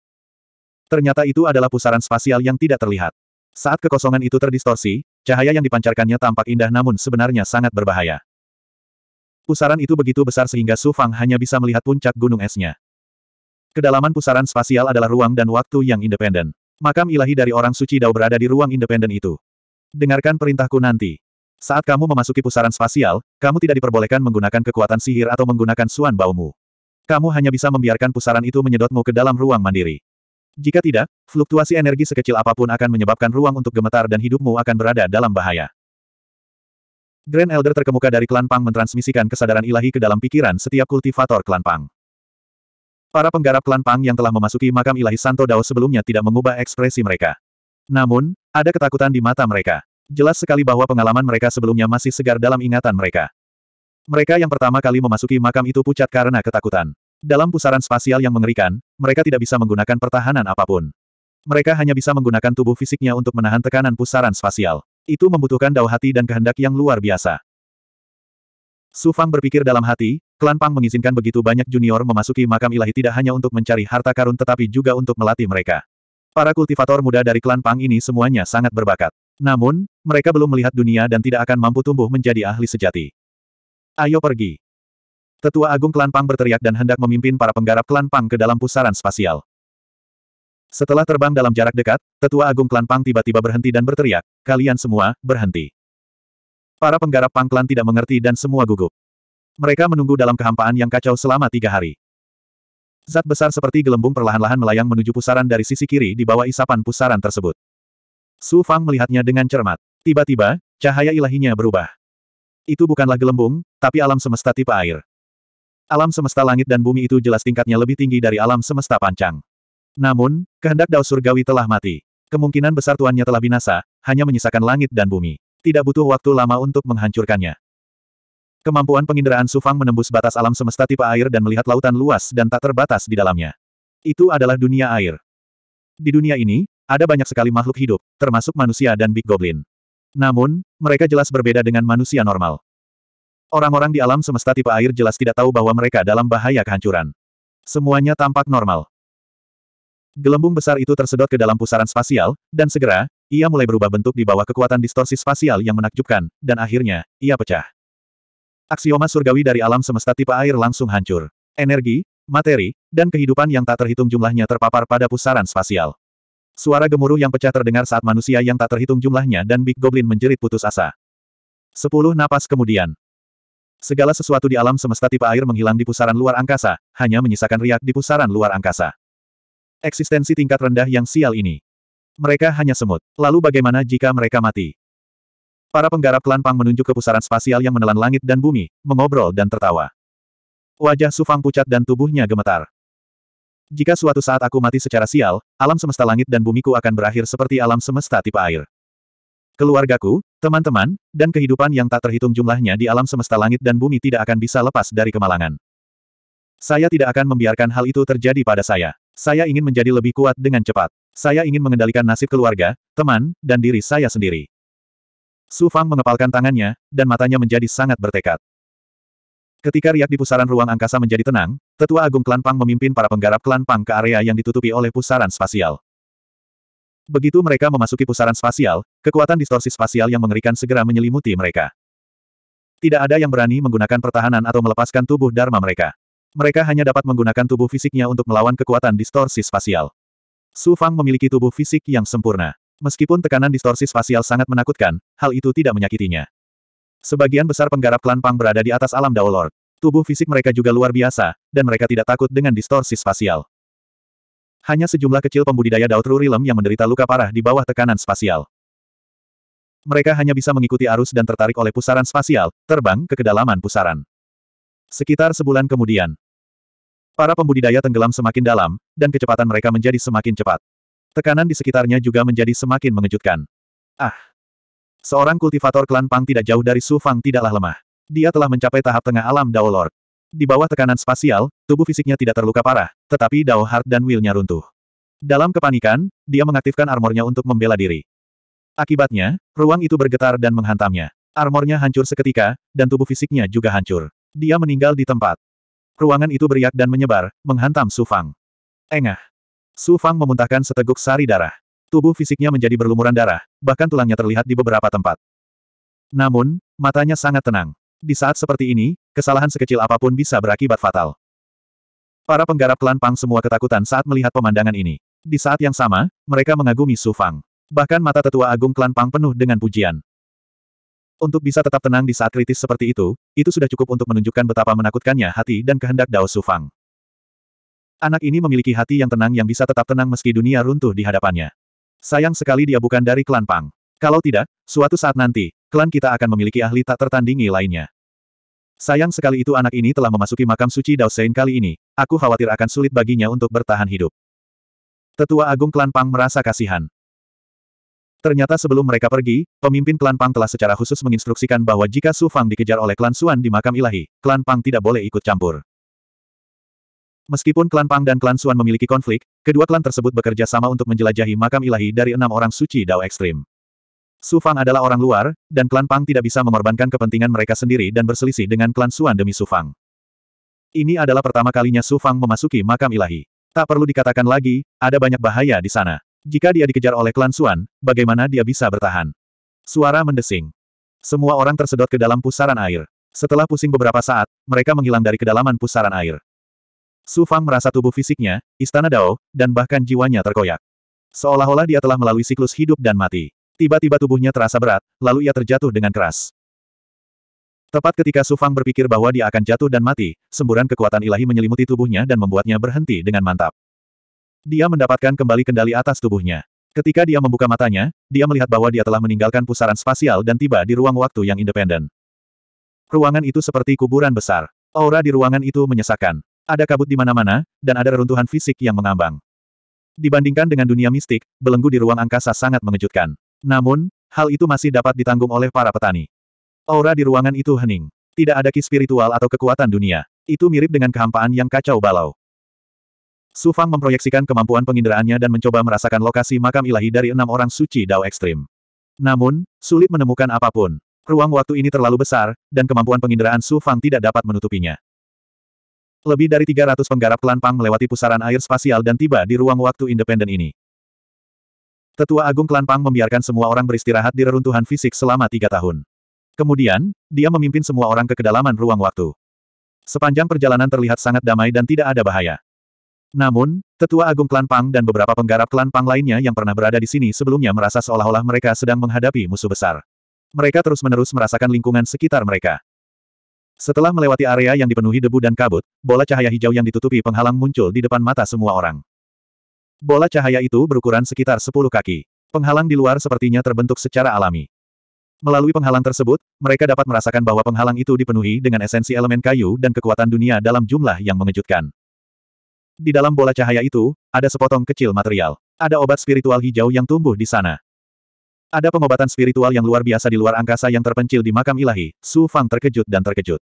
Ternyata itu adalah pusaran spasial yang tidak terlihat. Saat kekosongan itu terdistorsi, cahaya yang dipancarkannya tampak indah namun sebenarnya sangat berbahaya. Pusaran itu begitu besar sehingga Su Fang hanya bisa melihat puncak gunung esnya. Kedalaman pusaran spasial adalah ruang dan waktu yang independen. Makam ilahi dari orang suci Dao berada di ruang independen itu. Dengarkan perintahku nanti. Saat kamu memasuki pusaran spasial, kamu tidak diperbolehkan menggunakan kekuatan sihir atau menggunakan suan baumu. Kamu hanya bisa membiarkan pusaran itu menyedotmu ke dalam ruang mandiri. Jika tidak, fluktuasi energi sekecil apapun akan menyebabkan ruang untuk gemetar dan hidupmu akan berada dalam bahaya. Grand Elder terkemuka dari klan Pang mentransmisikan kesadaran ilahi ke dalam pikiran setiap kultivator klan Pang. Para penggarap klan Pang yang telah memasuki makam ilahi Santo Dao sebelumnya tidak mengubah ekspresi mereka. Namun, ada ketakutan di mata mereka. Jelas sekali bahwa pengalaman mereka sebelumnya masih segar dalam ingatan mereka. Mereka yang pertama kali memasuki makam itu pucat karena ketakutan. Dalam pusaran spasial yang mengerikan, mereka tidak bisa menggunakan pertahanan apapun. Mereka hanya bisa menggunakan tubuh fisiknya untuk menahan tekanan pusaran spasial. Itu membutuhkan dao hati dan kehendak yang luar biasa. Su Fang berpikir dalam hati, klan Pang mengizinkan begitu banyak junior memasuki makam ilahi tidak hanya untuk mencari harta karun tetapi juga untuk melatih mereka. Para kultivator muda dari klan Pang ini semuanya sangat berbakat. Namun, mereka belum melihat dunia dan tidak akan mampu tumbuh menjadi ahli sejati. Ayo pergi. Tetua Agung Klan Pang berteriak dan hendak memimpin para penggarap Klan Pang ke dalam pusaran spasial. Setelah terbang dalam jarak dekat, Tetua Agung Klan Pang tiba-tiba berhenti dan berteriak, kalian semua, berhenti. Para penggarap Pang Klan tidak mengerti dan semua gugup. Mereka menunggu dalam kehampaan yang kacau selama tiga hari. Zat besar seperti gelembung perlahan-lahan melayang menuju pusaran dari sisi kiri di bawah isapan pusaran tersebut. Su Fang melihatnya dengan cermat. Tiba-tiba, cahaya ilahinya berubah. Itu bukanlah gelembung, tapi alam semesta tipe air. Alam semesta langit dan bumi itu jelas tingkatnya lebih tinggi dari alam semesta pancang. Namun, kehendak Dao Surgawi telah mati. Kemungkinan besar tuannya telah binasa, hanya menyisakan langit dan bumi. Tidak butuh waktu lama untuk menghancurkannya. Kemampuan penginderaan Sufang menembus batas alam semesta tipe air dan melihat lautan luas dan tak terbatas di dalamnya. Itu adalah dunia air. Di dunia ini, ada banyak sekali makhluk hidup, termasuk manusia dan Big Goblin. Namun, mereka jelas berbeda dengan manusia normal. Orang-orang di alam semesta tipe air jelas tidak tahu bahwa mereka dalam bahaya kehancuran. Semuanya tampak normal. Gelembung besar itu tersedot ke dalam pusaran spasial, dan segera, ia mulai berubah bentuk di bawah kekuatan distorsi spasial yang menakjubkan, dan akhirnya, ia pecah. Aksioma surgawi dari alam semesta tipe air langsung hancur. Energi, materi, dan kehidupan yang tak terhitung jumlahnya terpapar pada pusaran spasial. Suara gemuruh yang pecah terdengar saat manusia yang tak terhitung jumlahnya dan Big Goblin menjerit putus asa. Sepuluh napas kemudian, Segala sesuatu di alam semesta tipe air menghilang di pusaran luar angkasa, hanya menyisakan riak di pusaran luar angkasa. Eksistensi tingkat rendah yang sial ini. Mereka hanya semut. Lalu bagaimana jika mereka mati? Para penggarap klan Pang menunjuk ke pusaran spasial yang menelan langit dan bumi, mengobrol dan tertawa. Wajah Sufang pucat dan tubuhnya gemetar. Jika suatu saat aku mati secara sial, alam semesta langit dan bumiku akan berakhir seperti alam semesta tipe air. Keluargaku, teman-teman, dan kehidupan yang tak terhitung jumlahnya di alam semesta langit dan bumi tidak akan bisa lepas dari kemalangan. Saya tidak akan membiarkan hal itu terjadi pada saya. Saya ingin menjadi lebih kuat dengan cepat. Saya ingin mengendalikan nasib keluarga, teman, dan diri saya sendiri. Su Fang mengepalkan tangannya, dan matanya menjadi sangat bertekad. Ketika riak di pusaran ruang angkasa menjadi tenang, tetua agung klan Pang memimpin para penggarap klan Pang ke area yang ditutupi oleh pusaran spasial. Begitu mereka memasuki pusaran spasial, kekuatan distorsi spasial yang mengerikan segera menyelimuti mereka. Tidak ada yang berani menggunakan pertahanan atau melepaskan tubuh Dharma mereka. Mereka hanya dapat menggunakan tubuh fisiknya untuk melawan kekuatan distorsi spasial. Su Fang memiliki tubuh fisik yang sempurna. Meskipun tekanan distorsi spasial sangat menakutkan, hal itu tidak menyakitinya. Sebagian besar penggarap klan Pang berada di atas alam Dao Lord. Tubuh fisik mereka juga luar biasa, dan mereka tidak takut dengan distorsi spasial. Hanya sejumlah kecil pembudidaya Daud Rurilem yang menderita luka parah di bawah tekanan spasial. Mereka hanya bisa mengikuti arus dan tertarik oleh pusaran spasial, terbang ke kedalaman pusaran. Sekitar sebulan kemudian, para pembudidaya tenggelam semakin dalam, dan kecepatan mereka menjadi semakin cepat. Tekanan di sekitarnya juga menjadi semakin mengejutkan. Ah! Seorang kultivator klan Pang tidak jauh dari Su Fang tidaklah lemah. Dia telah mencapai tahap tengah alam Dao Lord. Di bawah tekanan spasial, tubuh fisiknya tidak terluka parah, tetapi Dao Heart dan Will-nya runtuh. Dalam kepanikan, dia mengaktifkan armornya untuk membela diri. Akibatnya, ruang itu bergetar dan menghantamnya. Armornya hancur seketika, dan tubuh fisiknya juga hancur. Dia meninggal di tempat. Ruangan itu beriak dan menyebar, menghantam Su Fang. Engah. Su Fang memuntahkan seteguk sari darah. Tubuh fisiknya menjadi berlumuran darah, bahkan tulangnya terlihat di beberapa tempat. Namun, matanya sangat tenang. Di saat seperti ini, kesalahan sekecil apapun bisa berakibat fatal. Para penggarap klan Pang semua ketakutan saat melihat pemandangan ini. Di saat yang sama, mereka mengagumi Su Fang. Bahkan mata tetua agung klan Pang penuh dengan pujian. Untuk bisa tetap tenang di saat kritis seperti itu, itu sudah cukup untuk menunjukkan betapa menakutkannya hati dan kehendak Dao Su Fang. Anak ini memiliki hati yang tenang yang bisa tetap tenang meski dunia runtuh di hadapannya. Sayang sekali dia bukan dari klan Pang. Kalau tidak, suatu saat nanti, klan kita akan memiliki ahli tak tertandingi lainnya. Sayang sekali itu anak ini telah memasuki makam suci Dao Sein kali ini, aku khawatir akan sulit baginya untuk bertahan hidup. Tetua Agung Klan Pang merasa kasihan. Ternyata sebelum mereka pergi, pemimpin Klan Pang telah secara khusus menginstruksikan bahwa jika Su Fang dikejar oleh Klan Suan di makam ilahi, Klan Pang tidak boleh ikut campur. Meskipun Klan Pang dan Klan Suan memiliki konflik, kedua klan tersebut bekerja sama untuk menjelajahi makam ilahi dari enam orang suci Dao Ekstrim. Su Fang adalah orang luar, dan klan Pang tidak bisa mengorbankan kepentingan mereka sendiri dan berselisih dengan klan Suan demi Su Fang. Ini adalah pertama kalinya Su Fang memasuki makam ilahi. Tak perlu dikatakan lagi, ada banyak bahaya di sana. Jika dia dikejar oleh klan Suan, bagaimana dia bisa bertahan? Suara mendesing. Semua orang tersedot ke dalam pusaran air. Setelah pusing beberapa saat, mereka menghilang dari kedalaman pusaran air. Su Fang merasa tubuh fisiknya, istana Dao, dan bahkan jiwanya terkoyak. Seolah-olah dia telah melalui siklus hidup dan mati. Tiba-tiba tubuhnya terasa berat, lalu ia terjatuh dengan keras. Tepat ketika Sufang berpikir bahwa dia akan jatuh dan mati, semburan kekuatan ilahi menyelimuti tubuhnya dan membuatnya berhenti dengan mantap. Dia mendapatkan kembali kendali atas tubuhnya. Ketika dia membuka matanya, dia melihat bahwa dia telah meninggalkan pusaran spasial dan tiba di ruang waktu yang independen. Ruangan itu seperti kuburan besar. Aura di ruangan itu menyesakkan. Ada kabut di mana-mana, dan ada reruntuhan fisik yang mengambang. Dibandingkan dengan dunia mistik, belenggu di ruang angkasa sangat mengejutkan. Namun, hal itu masih dapat ditanggung oleh para petani. Aura di ruangan itu hening. Tidak ada ki spiritual atau kekuatan dunia. Itu mirip dengan kehampaan yang kacau balau. Su Fang memproyeksikan kemampuan penginderaannya dan mencoba merasakan lokasi makam ilahi dari enam orang suci Dao Ekstrim. Namun, sulit menemukan apapun. Ruang waktu ini terlalu besar, dan kemampuan penginderaan Su Fang tidak dapat menutupinya. Lebih dari 300 penggarap klan Pang melewati pusaran air spasial dan tiba di ruang waktu independen ini. Tetua Agung Klan Pang membiarkan semua orang beristirahat di reruntuhan fisik selama tiga tahun. Kemudian, dia memimpin semua orang ke kedalaman ruang waktu. Sepanjang perjalanan terlihat sangat damai dan tidak ada bahaya. Namun, Tetua Agung Klan Pang dan beberapa penggarap Klan Pang lainnya yang pernah berada di sini sebelumnya merasa seolah-olah mereka sedang menghadapi musuh besar. Mereka terus-menerus merasakan lingkungan sekitar mereka. Setelah melewati area yang dipenuhi debu dan kabut, bola cahaya hijau yang ditutupi penghalang muncul di depan mata semua orang. Bola cahaya itu berukuran sekitar 10 kaki. Penghalang di luar sepertinya terbentuk secara alami. Melalui penghalang tersebut, mereka dapat merasakan bahwa penghalang itu dipenuhi dengan esensi elemen kayu dan kekuatan dunia dalam jumlah yang mengejutkan. Di dalam bola cahaya itu, ada sepotong kecil material. Ada obat spiritual hijau yang tumbuh di sana. Ada pengobatan spiritual yang luar biasa di luar angkasa yang terpencil di makam ilahi, Su Fang terkejut dan terkejut.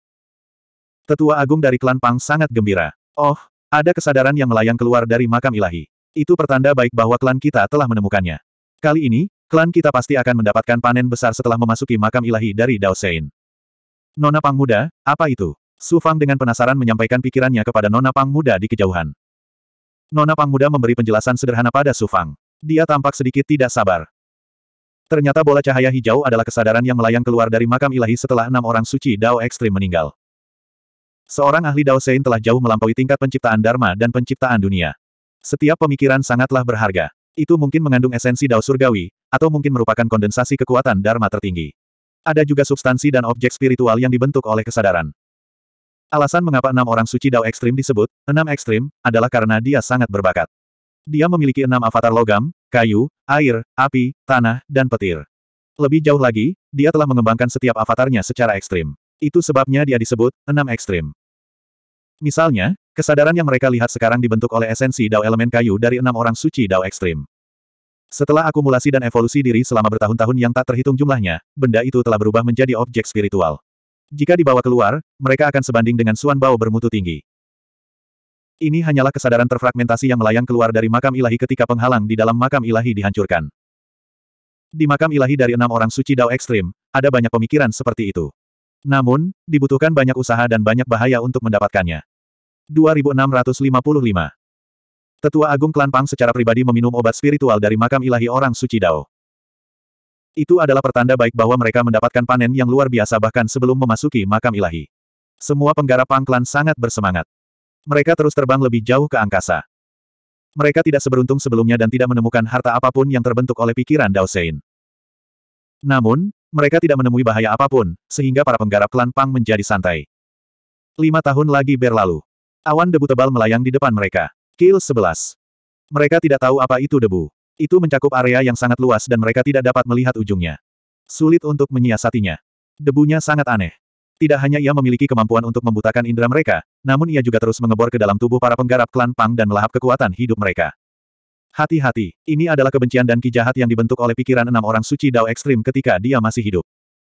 Tetua agung dari klan Pang sangat gembira. Oh, ada kesadaran yang melayang keluar dari makam ilahi. Itu pertanda baik bahwa klan kita telah menemukannya. Kali ini, klan kita pasti akan mendapatkan panen besar setelah memasuki makam ilahi dari Dao Sein. Nona Pang Muda, apa itu? Su Fang dengan penasaran menyampaikan pikirannya kepada Nona Pang Muda di kejauhan. Nona Pang Muda memberi penjelasan sederhana pada Su Fang. Dia tampak sedikit tidak sabar. Ternyata bola cahaya hijau adalah kesadaran yang melayang keluar dari makam ilahi setelah enam orang suci Dao Ekstrim meninggal. Seorang ahli Dao Sein telah jauh melampaui tingkat penciptaan Dharma dan penciptaan dunia. Setiap pemikiran sangatlah berharga. Itu mungkin mengandung esensi dao surgawi, atau mungkin merupakan kondensasi kekuatan Dharma tertinggi. Ada juga substansi dan objek spiritual yang dibentuk oleh kesadaran. Alasan mengapa enam orang suci Dao ekstrim disebut, enam ekstrim, adalah karena dia sangat berbakat. Dia memiliki enam avatar logam, kayu, air, api, tanah, dan petir. Lebih jauh lagi, dia telah mengembangkan setiap avatarnya secara ekstrim. Itu sebabnya dia disebut, enam ekstrim. Misalnya, Kesadaran yang mereka lihat sekarang dibentuk oleh esensi Dao elemen kayu dari enam orang suci Dao ekstrim. Setelah akumulasi dan evolusi diri selama bertahun-tahun yang tak terhitung jumlahnya, benda itu telah berubah menjadi objek spiritual. Jika dibawa keluar, mereka akan sebanding dengan Suan Bao bermutu tinggi. Ini hanyalah kesadaran terfragmentasi yang melayang keluar dari makam ilahi ketika penghalang di dalam makam ilahi dihancurkan. Di makam ilahi dari enam orang suci Dao ekstrim, ada banyak pemikiran seperti itu. Namun, dibutuhkan banyak usaha dan banyak bahaya untuk mendapatkannya. 2655. Tetua Agung Klan Pang secara pribadi meminum obat spiritual dari makam ilahi orang suci Dao. Itu adalah pertanda baik bahwa mereka mendapatkan panen yang luar biasa bahkan sebelum memasuki makam ilahi. Semua penggarap Klan sangat bersemangat. Mereka terus terbang lebih jauh ke angkasa. Mereka tidak seberuntung sebelumnya dan tidak menemukan harta apapun yang terbentuk oleh pikiran Dao Sein. Namun, mereka tidak menemui bahaya apapun, sehingga para penggarap klan Pang menjadi santai. Lima tahun lagi berlalu. Awan debu tebal melayang di depan mereka. Kill 11. Mereka tidak tahu apa itu debu. Itu mencakup area yang sangat luas dan mereka tidak dapat melihat ujungnya. Sulit untuk menyiasatinya. Debunya sangat aneh. Tidak hanya ia memiliki kemampuan untuk membutakan indera mereka, namun ia juga terus mengebor ke dalam tubuh para penggarap klan Pang dan melahap kekuatan hidup mereka. Hati-hati, ini adalah kebencian dan kijahat yang dibentuk oleh pikiran enam orang suci Dao ekstrim ketika dia masih hidup.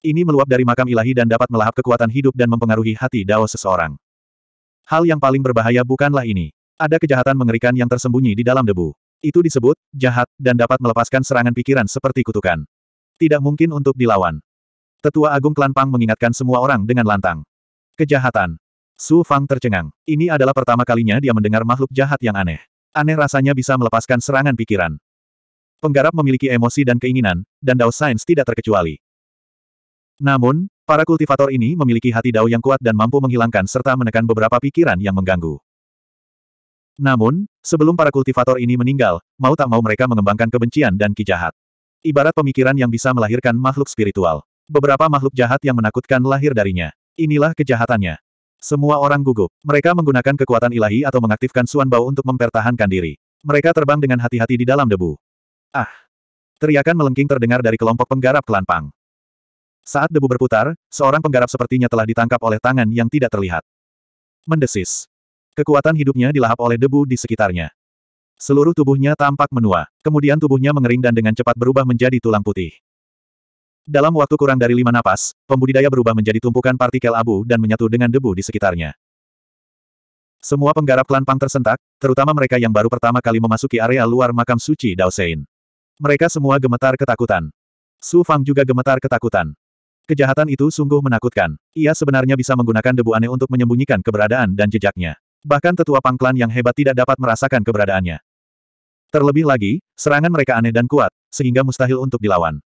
Ini meluap dari makam ilahi dan dapat melahap kekuatan hidup dan mempengaruhi hati Dao seseorang. Hal yang paling berbahaya bukanlah ini. Ada kejahatan mengerikan yang tersembunyi di dalam debu. Itu disebut, jahat, dan dapat melepaskan serangan pikiran seperti kutukan. Tidak mungkin untuk dilawan. Tetua Agung Klan Pang mengingatkan semua orang dengan lantang. Kejahatan. Su Fang tercengang. Ini adalah pertama kalinya dia mendengar makhluk jahat yang aneh. Aneh rasanya bisa melepaskan serangan pikiran. Penggarap memiliki emosi dan keinginan, dan Dao Science tidak terkecuali. Namun, para kultivator ini memiliki hati dao yang kuat dan mampu menghilangkan serta menekan beberapa pikiran yang mengganggu. Namun, sebelum para kultivator ini meninggal, mau tak mau mereka mengembangkan kebencian dan kijahat. Ibarat pemikiran yang bisa melahirkan makhluk spiritual. Beberapa makhluk jahat yang menakutkan lahir darinya. Inilah kejahatannya. Semua orang gugup. Mereka menggunakan kekuatan ilahi atau mengaktifkan Suan bau untuk mempertahankan diri. Mereka terbang dengan hati-hati di dalam debu. Ah! Teriakan melengking terdengar dari kelompok penggarap klan Pang. Saat debu berputar, seorang penggarap sepertinya telah ditangkap oleh tangan yang tidak terlihat. Mendesis. Kekuatan hidupnya dilahap oleh debu di sekitarnya. Seluruh tubuhnya tampak menua. Kemudian tubuhnya mengering dan dengan cepat berubah menjadi tulang putih. Dalam waktu kurang dari lima napas, pembudidaya berubah menjadi tumpukan partikel abu dan menyatu dengan debu di sekitarnya. Semua penggarap klan Pang tersentak, terutama mereka yang baru pertama kali memasuki area luar makam suci Daosein. Mereka semua gemetar ketakutan. Su Fang juga gemetar ketakutan. Kejahatan itu sungguh menakutkan. Ia sebenarnya bisa menggunakan debu aneh untuk menyembunyikan keberadaan dan jejaknya. Bahkan tetua pangklan yang hebat tidak dapat merasakan keberadaannya. Terlebih lagi, serangan mereka aneh dan kuat, sehingga mustahil untuk dilawan.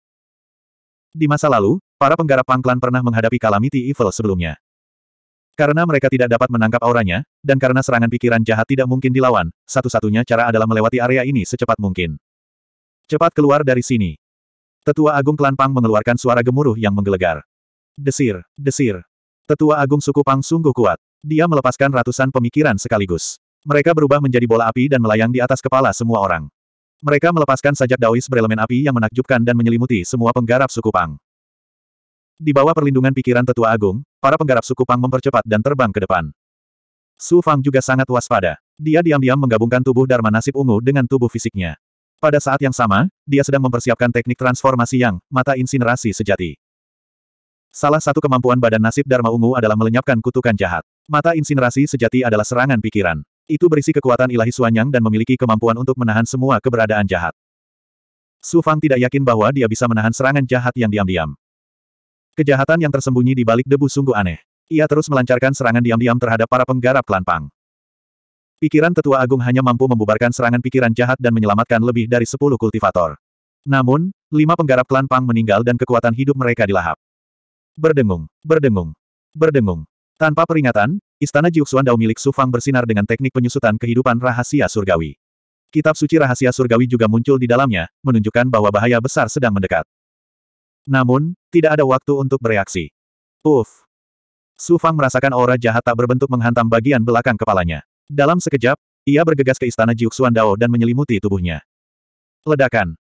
Di masa lalu, para penggarap pangklan pernah menghadapi Calamity Evil sebelumnya. Karena mereka tidak dapat menangkap auranya, dan karena serangan pikiran jahat tidak mungkin dilawan, satu-satunya cara adalah melewati area ini secepat mungkin. Cepat keluar dari sini. Tetua Agung Klan Pang mengeluarkan suara gemuruh yang menggelegar. Desir, desir. Tetua Agung suku Pang sungguh kuat. Dia melepaskan ratusan pemikiran sekaligus. Mereka berubah menjadi bola api dan melayang di atas kepala semua orang. Mereka melepaskan sajak daois berelemen api yang menakjubkan dan menyelimuti semua penggarap suku Pang. Di bawah perlindungan pikiran Tetua Agung, para penggarap suku Pang mempercepat dan terbang ke depan. Su Fang juga sangat waspada. Dia diam-diam menggabungkan tubuh Dharma Nasib Ungu dengan tubuh fisiknya. Pada saat yang sama, dia sedang mempersiapkan teknik transformasi yang mata insinerasi sejati. Salah satu kemampuan badan nasib Dharma Ungu adalah melenyapkan kutukan jahat. Mata insinerasi sejati adalah serangan pikiran. Itu berisi kekuatan ilahi Suanyang dan memiliki kemampuan untuk menahan semua keberadaan jahat. Su Fang tidak yakin bahwa dia bisa menahan serangan jahat yang diam-diam. Kejahatan yang tersembunyi di balik debu sungguh aneh. Ia terus melancarkan serangan diam-diam terhadap para penggarap klan Pang. Pikiran tetua agung hanya mampu membubarkan serangan pikiran jahat dan menyelamatkan lebih dari sepuluh kultivator. Namun, lima penggarap klan Pang meninggal dan kekuatan hidup mereka dilahap. Berdengung, berdengung, berdengung. Tanpa peringatan, istana Jiuxuan Dao milik Sufang bersinar dengan teknik penyusutan kehidupan rahasia surgawi. Kitab suci rahasia surgawi juga muncul di dalamnya, menunjukkan bahwa bahaya besar sedang mendekat. Namun, tidak ada waktu untuk bereaksi. Uff! Sufang merasakan aura jahat tak berbentuk menghantam bagian belakang kepalanya. Dalam sekejap, ia bergegas ke istana Jiuxuan Dao dan menyelimuti tubuhnya. Ledakan.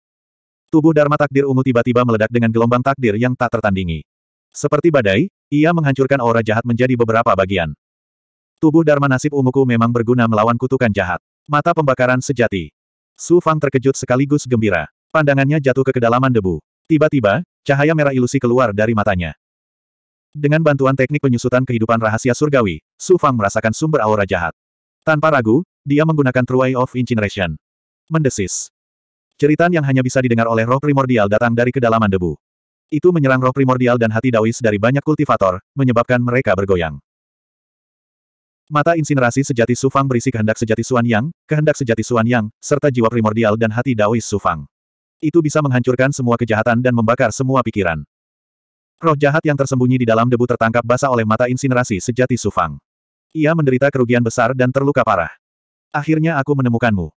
Tubuh Dharma Takdir Ungu tiba-tiba meledak dengan gelombang takdir yang tak tertandingi. Seperti badai, ia menghancurkan aura jahat menjadi beberapa bagian. Tubuh Dharma Nasib Unguku memang berguna melawan kutukan jahat. Mata pembakaran sejati. Su Fang terkejut sekaligus gembira. Pandangannya jatuh ke kedalaman debu. Tiba-tiba, cahaya merah ilusi keluar dari matanya. Dengan bantuan teknik penyusutan kehidupan rahasia surgawi, Su Fang merasakan sumber aura jahat. Tanpa ragu, dia menggunakan True Eye of Incineration. Mendesis. Ceritan yang hanya bisa didengar oleh roh primordial datang dari kedalaman debu. Itu menyerang roh primordial dan hati Daois dari banyak kultivator, menyebabkan mereka bergoyang. Mata insinerasi sejati Sufang berisi kehendak sejati Suan Yang, kehendak sejati Suan Yang, serta jiwa primordial dan hati Daois Sufang. Itu bisa menghancurkan semua kejahatan dan membakar semua pikiran. Roh jahat yang tersembunyi di dalam debu tertangkap basah oleh mata insinerasi sejati Sufang. Ia menderita kerugian besar dan terluka parah. Akhirnya aku menemukanmu.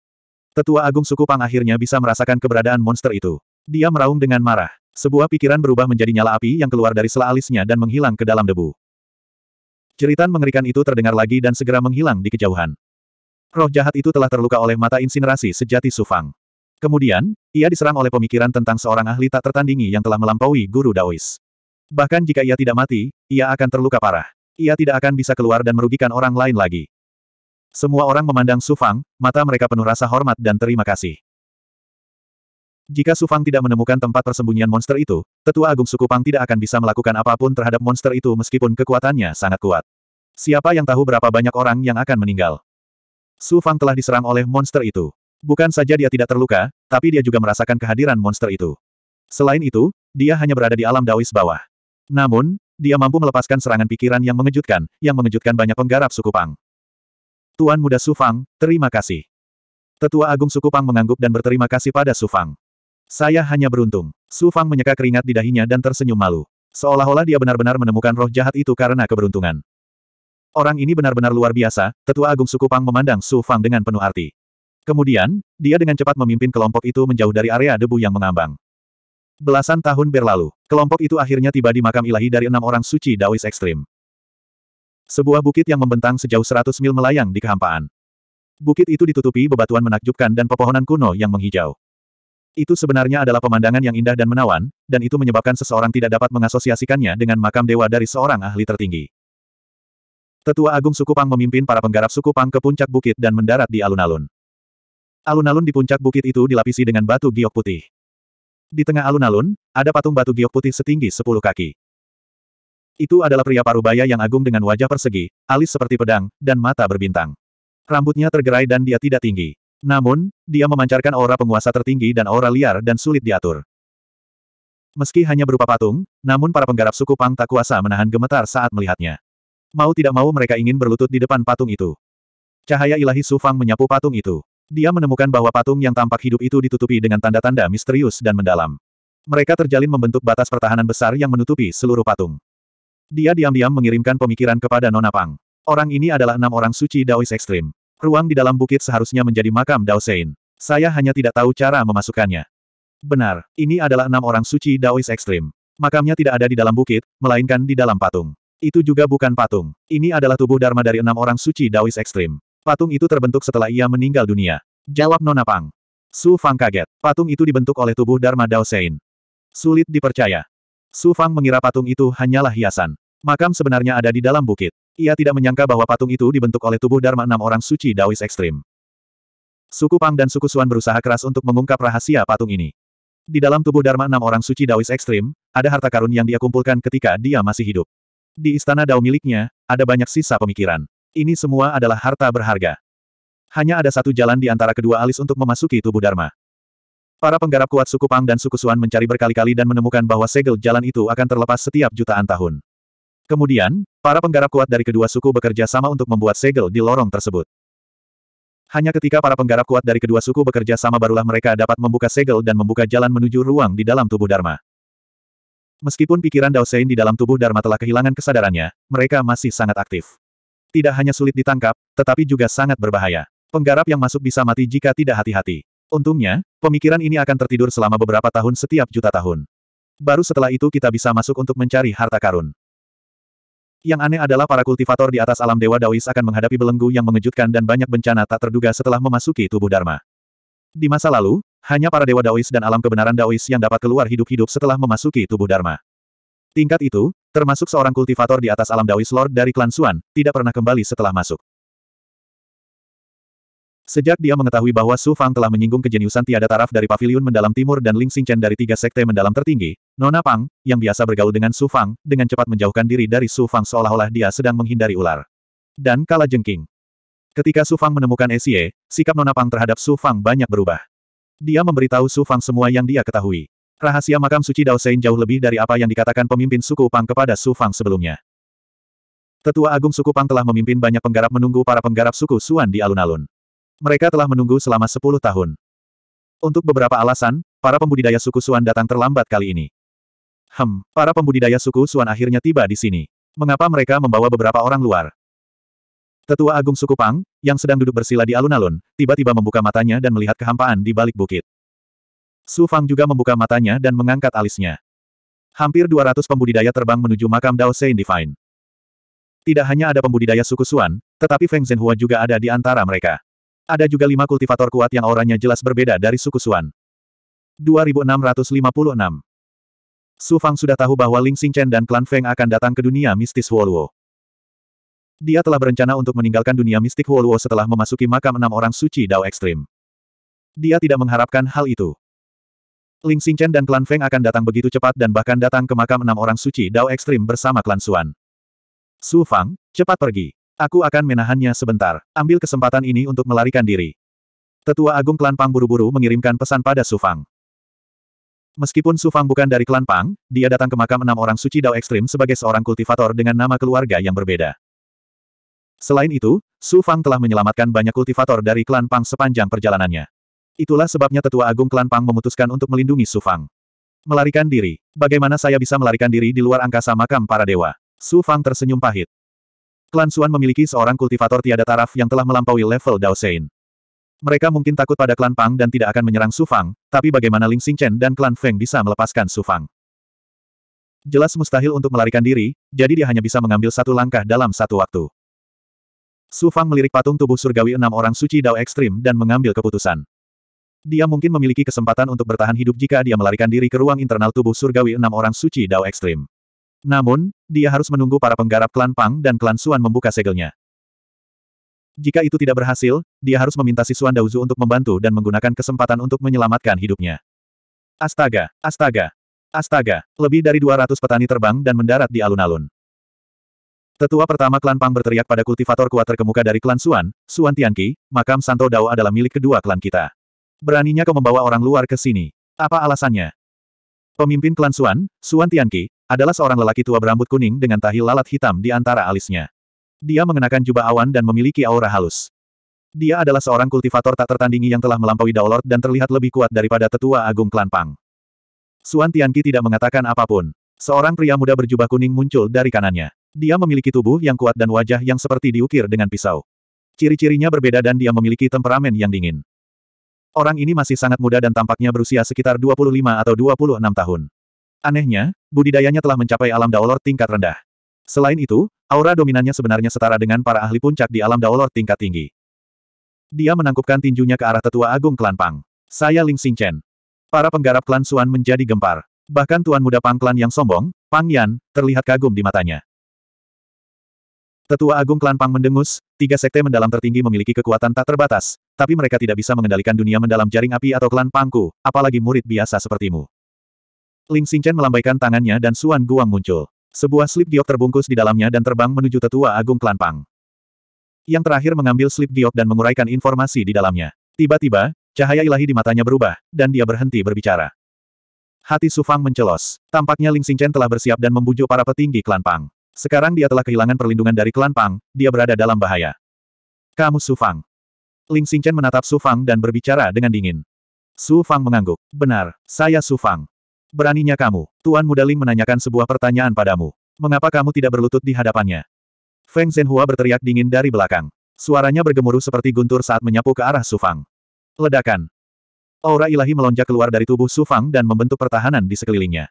Tetua Agung Suku Pang akhirnya bisa merasakan keberadaan monster itu. Dia meraung dengan marah. Sebuah pikiran berubah menjadi nyala api yang keluar dari sela alisnya dan menghilang ke dalam debu. Ceritan mengerikan itu terdengar lagi dan segera menghilang di kejauhan. Roh jahat itu telah terluka oleh mata insinerasi sejati Sufang. Kemudian, ia diserang oleh pemikiran tentang seorang ahli tak tertandingi yang telah melampaui guru Daois. Bahkan jika ia tidak mati, ia akan terluka parah. Ia tidak akan bisa keluar dan merugikan orang lain lagi. Semua orang memandang Sufang, mata mereka penuh rasa hormat dan terima kasih. Jika Sufang tidak menemukan tempat persembunyian monster itu, tetua agung suku Pang tidak akan bisa melakukan apapun terhadap monster itu meskipun kekuatannya sangat kuat. Siapa yang tahu berapa banyak orang yang akan meninggal? Sufang telah diserang oleh monster itu. Bukan saja dia tidak terluka, tapi dia juga merasakan kehadiran monster itu. Selain itu, dia hanya berada di alam dawis bawah. Namun, dia mampu melepaskan serangan pikiran yang mengejutkan, yang mengejutkan banyak penggarap suku Pang. Tuan muda Sufang, terima kasih. Tetua Agung suku Pang mengangguk dan berterima kasih pada Sufang. Saya hanya beruntung. Sufang menyeka keringat di dahinya dan tersenyum malu. Seolah-olah dia benar-benar menemukan roh jahat itu karena keberuntungan. Orang ini benar-benar luar biasa, Tetua Agung suku Pang memandang Sufang dengan penuh arti. Kemudian, dia dengan cepat memimpin kelompok itu menjauh dari area debu yang mengambang. Belasan tahun berlalu, kelompok itu akhirnya tiba di makam ilahi dari enam orang suci Dawis ekstrim. Sebuah bukit yang membentang sejauh seratus mil melayang di kehampaan. Bukit itu ditutupi bebatuan menakjubkan dan pepohonan kuno yang menghijau. Itu sebenarnya adalah pemandangan yang indah dan menawan, dan itu menyebabkan seseorang tidak dapat mengasosiasikannya dengan makam dewa dari seorang ahli tertinggi. Tetua Agung suku Pang memimpin para penggarap suku Pang ke puncak bukit dan mendarat di alun-alun. Alun-alun di puncak bukit itu dilapisi dengan batu giok putih. Di tengah alun-alun, ada patung batu giok putih setinggi sepuluh kaki. Itu adalah pria parubaya yang agung dengan wajah persegi, alis seperti pedang, dan mata berbintang. Rambutnya tergerai dan dia tidak tinggi. Namun, dia memancarkan aura penguasa tertinggi dan aura liar dan sulit diatur. Meski hanya berupa patung, namun para penggarap suku Pang tak kuasa menahan gemetar saat melihatnya. Mau tidak mau mereka ingin berlutut di depan patung itu. Cahaya ilahi Sufang menyapu patung itu. Dia menemukan bahwa patung yang tampak hidup itu ditutupi dengan tanda-tanda misterius dan mendalam. Mereka terjalin membentuk batas pertahanan besar yang menutupi seluruh patung. Dia diam-diam mengirimkan pemikiran kepada Nona Pang. Orang ini adalah enam orang suci Daois ekstrim. Ruang di dalam bukit seharusnya menjadi makam Dao Saya hanya tidak tahu cara memasukkannya. Benar, ini adalah enam orang suci Daois ekstrim. Makamnya tidak ada di dalam bukit, melainkan di dalam patung. Itu juga bukan patung. Ini adalah tubuh Dharma dari enam orang suci Daois ekstrim. Patung itu terbentuk setelah ia meninggal dunia. Jawab Nona Pang. Su Fang kaget. Patung itu dibentuk oleh tubuh Dharma Dao Sein. Sulit dipercaya. Su Fang mengira patung itu hanyalah hiasan. Makam sebenarnya ada di dalam bukit. Ia tidak menyangka bahwa patung itu dibentuk oleh tubuh Dharma enam orang suci Daois ekstrim. Suku Pang dan suku Suan berusaha keras untuk mengungkap rahasia patung ini. Di dalam tubuh Dharma enam orang suci Daois ekstrim, ada harta karun yang dia kumpulkan ketika dia masih hidup. Di istana Dao miliknya, ada banyak sisa pemikiran. Ini semua adalah harta berharga. Hanya ada satu jalan di antara kedua alis untuk memasuki tubuh Dharma. Para penggarap kuat suku Pang dan suku Suan mencari berkali-kali dan menemukan bahwa segel jalan itu akan terlepas setiap jutaan tahun. Kemudian, para penggarap kuat dari kedua suku bekerja sama untuk membuat segel di lorong tersebut. Hanya ketika para penggarap kuat dari kedua suku bekerja sama barulah mereka dapat membuka segel dan membuka jalan menuju ruang di dalam tubuh Dharma. Meskipun pikiran Dao Sein di dalam tubuh Dharma telah kehilangan kesadarannya, mereka masih sangat aktif. Tidak hanya sulit ditangkap, tetapi juga sangat berbahaya. Penggarap yang masuk bisa mati jika tidak hati-hati. Untungnya, pemikiran ini akan tertidur selama beberapa tahun setiap juta tahun. Baru setelah itu kita bisa masuk untuk mencari harta karun. Yang aneh adalah para kultivator di atas alam Dewa Dawis akan menghadapi belenggu yang mengejutkan dan banyak bencana tak terduga setelah memasuki tubuh Dharma. Di masa lalu, hanya para Dewa Dawis dan alam kebenaran Dawis yang dapat keluar hidup-hidup setelah memasuki tubuh Dharma. Tingkat itu, termasuk seorang kultivator di atas alam Dawis Lord dari klan Suan, tidak pernah kembali setelah masuk. Sejak dia mengetahui bahwa Su Fang telah menyinggung kejeniusan tiada taraf dari paviliun mendalam timur dan Ling Xingchen dari tiga sekte mendalam tertinggi, Nona Pang, yang biasa bergaul dengan Su Fang, dengan cepat menjauhkan diri dari Su Fang seolah-olah dia sedang menghindari ular. Dan kala jengking. Ketika Su Fang menemukan Esie, sikap Nona Pang terhadap Su Fang banyak berubah. Dia memberitahu Su Fang semua yang dia ketahui. Rahasia makam suci Dao Sein jauh lebih dari apa yang dikatakan pemimpin suku Pang kepada Su Fang sebelumnya. Tetua Agung suku Pang telah memimpin banyak penggarap menunggu para penggarap suku Suan di alun-alun. Mereka telah menunggu selama 10 tahun. Untuk beberapa alasan, para pembudidaya suku Suan datang terlambat kali ini. Hem, para pembudidaya suku Suan akhirnya tiba di sini. Mengapa mereka membawa beberapa orang luar? Tetua Agung suku Pang, yang sedang duduk bersila di alun-alun, tiba-tiba membuka matanya dan melihat kehampaan di balik bukit. Su Fang juga membuka matanya dan mengangkat alisnya. Hampir 200 pembudidaya terbang menuju makam Dao Sein Divine. Tidak hanya ada pembudidaya suku Suan, tetapi Feng Zhenhua juga ada di antara mereka. Ada juga lima kultivator kuat yang auranya jelas berbeda dari suku Suan. 2656 Su Fang sudah tahu bahwa Ling Xingchen dan klan Feng akan datang ke dunia mistis Huoluo. Dia telah berencana untuk meninggalkan dunia mistik Huoluo setelah memasuki makam enam orang suci Dao Ekstrim. Dia tidak mengharapkan hal itu. Ling Xingchen dan klan Feng akan datang begitu cepat dan bahkan datang ke makam enam orang suci Dao Ekstrim bersama klan Suan. Su Fang, cepat pergi. Aku akan menahannya sebentar. Ambil kesempatan ini untuk melarikan diri. Tetua Agung Klan Pang buru-buru mengirimkan pesan pada Su Fang. Meskipun Su Fang bukan dari Klan Pang, dia datang ke makam enam orang suci Dao Ekstrim sebagai seorang kultivator dengan nama keluarga yang berbeda. Selain itu, Su Fang telah menyelamatkan banyak kultivator dari Klan Pang sepanjang perjalanannya. Itulah sebabnya tetua agung klan Pang memutuskan untuk melindungi Su Fang. Melarikan diri. Bagaimana saya bisa melarikan diri di luar angkasa makam para dewa? Su Fang tersenyum pahit. Klan Suan memiliki seorang kultivator tiada taraf yang telah melampaui level Dao Sein. Mereka mungkin takut pada klan Pang dan tidak akan menyerang Su Fang, tapi bagaimana Ling Xingchen dan klan Feng bisa melepaskan Su Fang? Jelas mustahil untuk melarikan diri, jadi dia hanya bisa mengambil satu langkah dalam satu waktu. Su Fang melirik patung tubuh surgawi enam orang suci Dao Ekstrim dan mengambil keputusan. Dia mungkin memiliki kesempatan untuk bertahan hidup jika dia melarikan diri ke ruang internal tubuh surgawi enam orang suci Dao Ekstrim. Namun, dia harus menunggu para penggarap klan Pang dan klan Suan membuka segelnya. Jika itu tidak berhasil, dia harus meminta si Suan Daozu untuk membantu dan menggunakan kesempatan untuk menyelamatkan hidupnya. Astaga, astaga, astaga, lebih dari 200 petani terbang dan mendarat di alun-alun. Tetua pertama klan Pang berteriak pada kultivator kuat terkemuka dari klan Suan, Suan Tianqi, makam Santo Dao adalah milik kedua klan kita. Beraninya kau membawa orang luar ke sini. Apa alasannya? Pemimpin klan Suan, Suan Tianqi, adalah seorang lelaki tua berambut kuning dengan tahi lalat hitam di antara alisnya. Dia mengenakan jubah awan dan memiliki aura halus. Dia adalah seorang kultivator tak tertandingi yang telah melampaui Daolord dan terlihat lebih kuat daripada tetua agung klan Pang. Suan Tianqi tidak mengatakan apapun. Seorang pria muda berjubah kuning muncul dari kanannya. Dia memiliki tubuh yang kuat dan wajah yang seperti diukir dengan pisau. Ciri-cirinya berbeda dan dia memiliki temperamen yang dingin. Orang ini masih sangat muda dan tampaknya berusia sekitar 25 atau 26 tahun. Anehnya, budidayanya telah mencapai alam daolor tingkat rendah. Selain itu, aura dominannya sebenarnya setara dengan para ahli puncak di alam daolor tingkat tinggi. Dia menangkupkan tinjunya ke arah tetua agung klan Pang. Saya Ling Xingchen. Para penggarap klan Suan menjadi gempar. Bahkan tuan muda Pang klan yang sombong, Pang Yan, terlihat kagum di matanya. Tetua Agung Klan Pang mendengus, tiga sekte mendalam tertinggi memiliki kekuatan tak terbatas, tapi mereka tidak bisa mengendalikan dunia mendalam jaring api atau klan Pangku, apalagi murid biasa sepertimu. Ling Xingchen melambaikan tangannya dan Suan Guang muncul. Sebuah slip giok terbungkus di dalamnya dan terbang menuju Tetua Agung Klan Pang. Yang terakhir mengambil slip giok dan menguraikan informasi di dalamnya. Tiba-tiba, cahaya ilahi di matanya berubah, dan dia berhenti berbicara. Hati Sufang mencelos. Tampaknya Ling Xingchen telah bersiap dan membujuk para petinggi klan Pang. Sekarang dia telah kehilangan perlindungan dari klan Pang, dia berada dalam bahaya. Kamu Su Fang. Ling Xingchen menatap Su Fang dan berbicara dengan dingin. Su Fang mengangguk. Benar, saya Su Fang. Beraninya kamu, Tuan Muda Ling menanyakan sebuah pertanyaan padamu. Mengapa kamu tidak berlutut di hadapannya? Feng Zhenhua berteriak dingin dari belakang. Suaranya bergemuruh seperti guntur saat menyapu ke arah Su Fang. Ledakan. Aura ilahi melonjak keluar dari tubuh Su Fang dan membentuk pertahanan di sekelilingnya.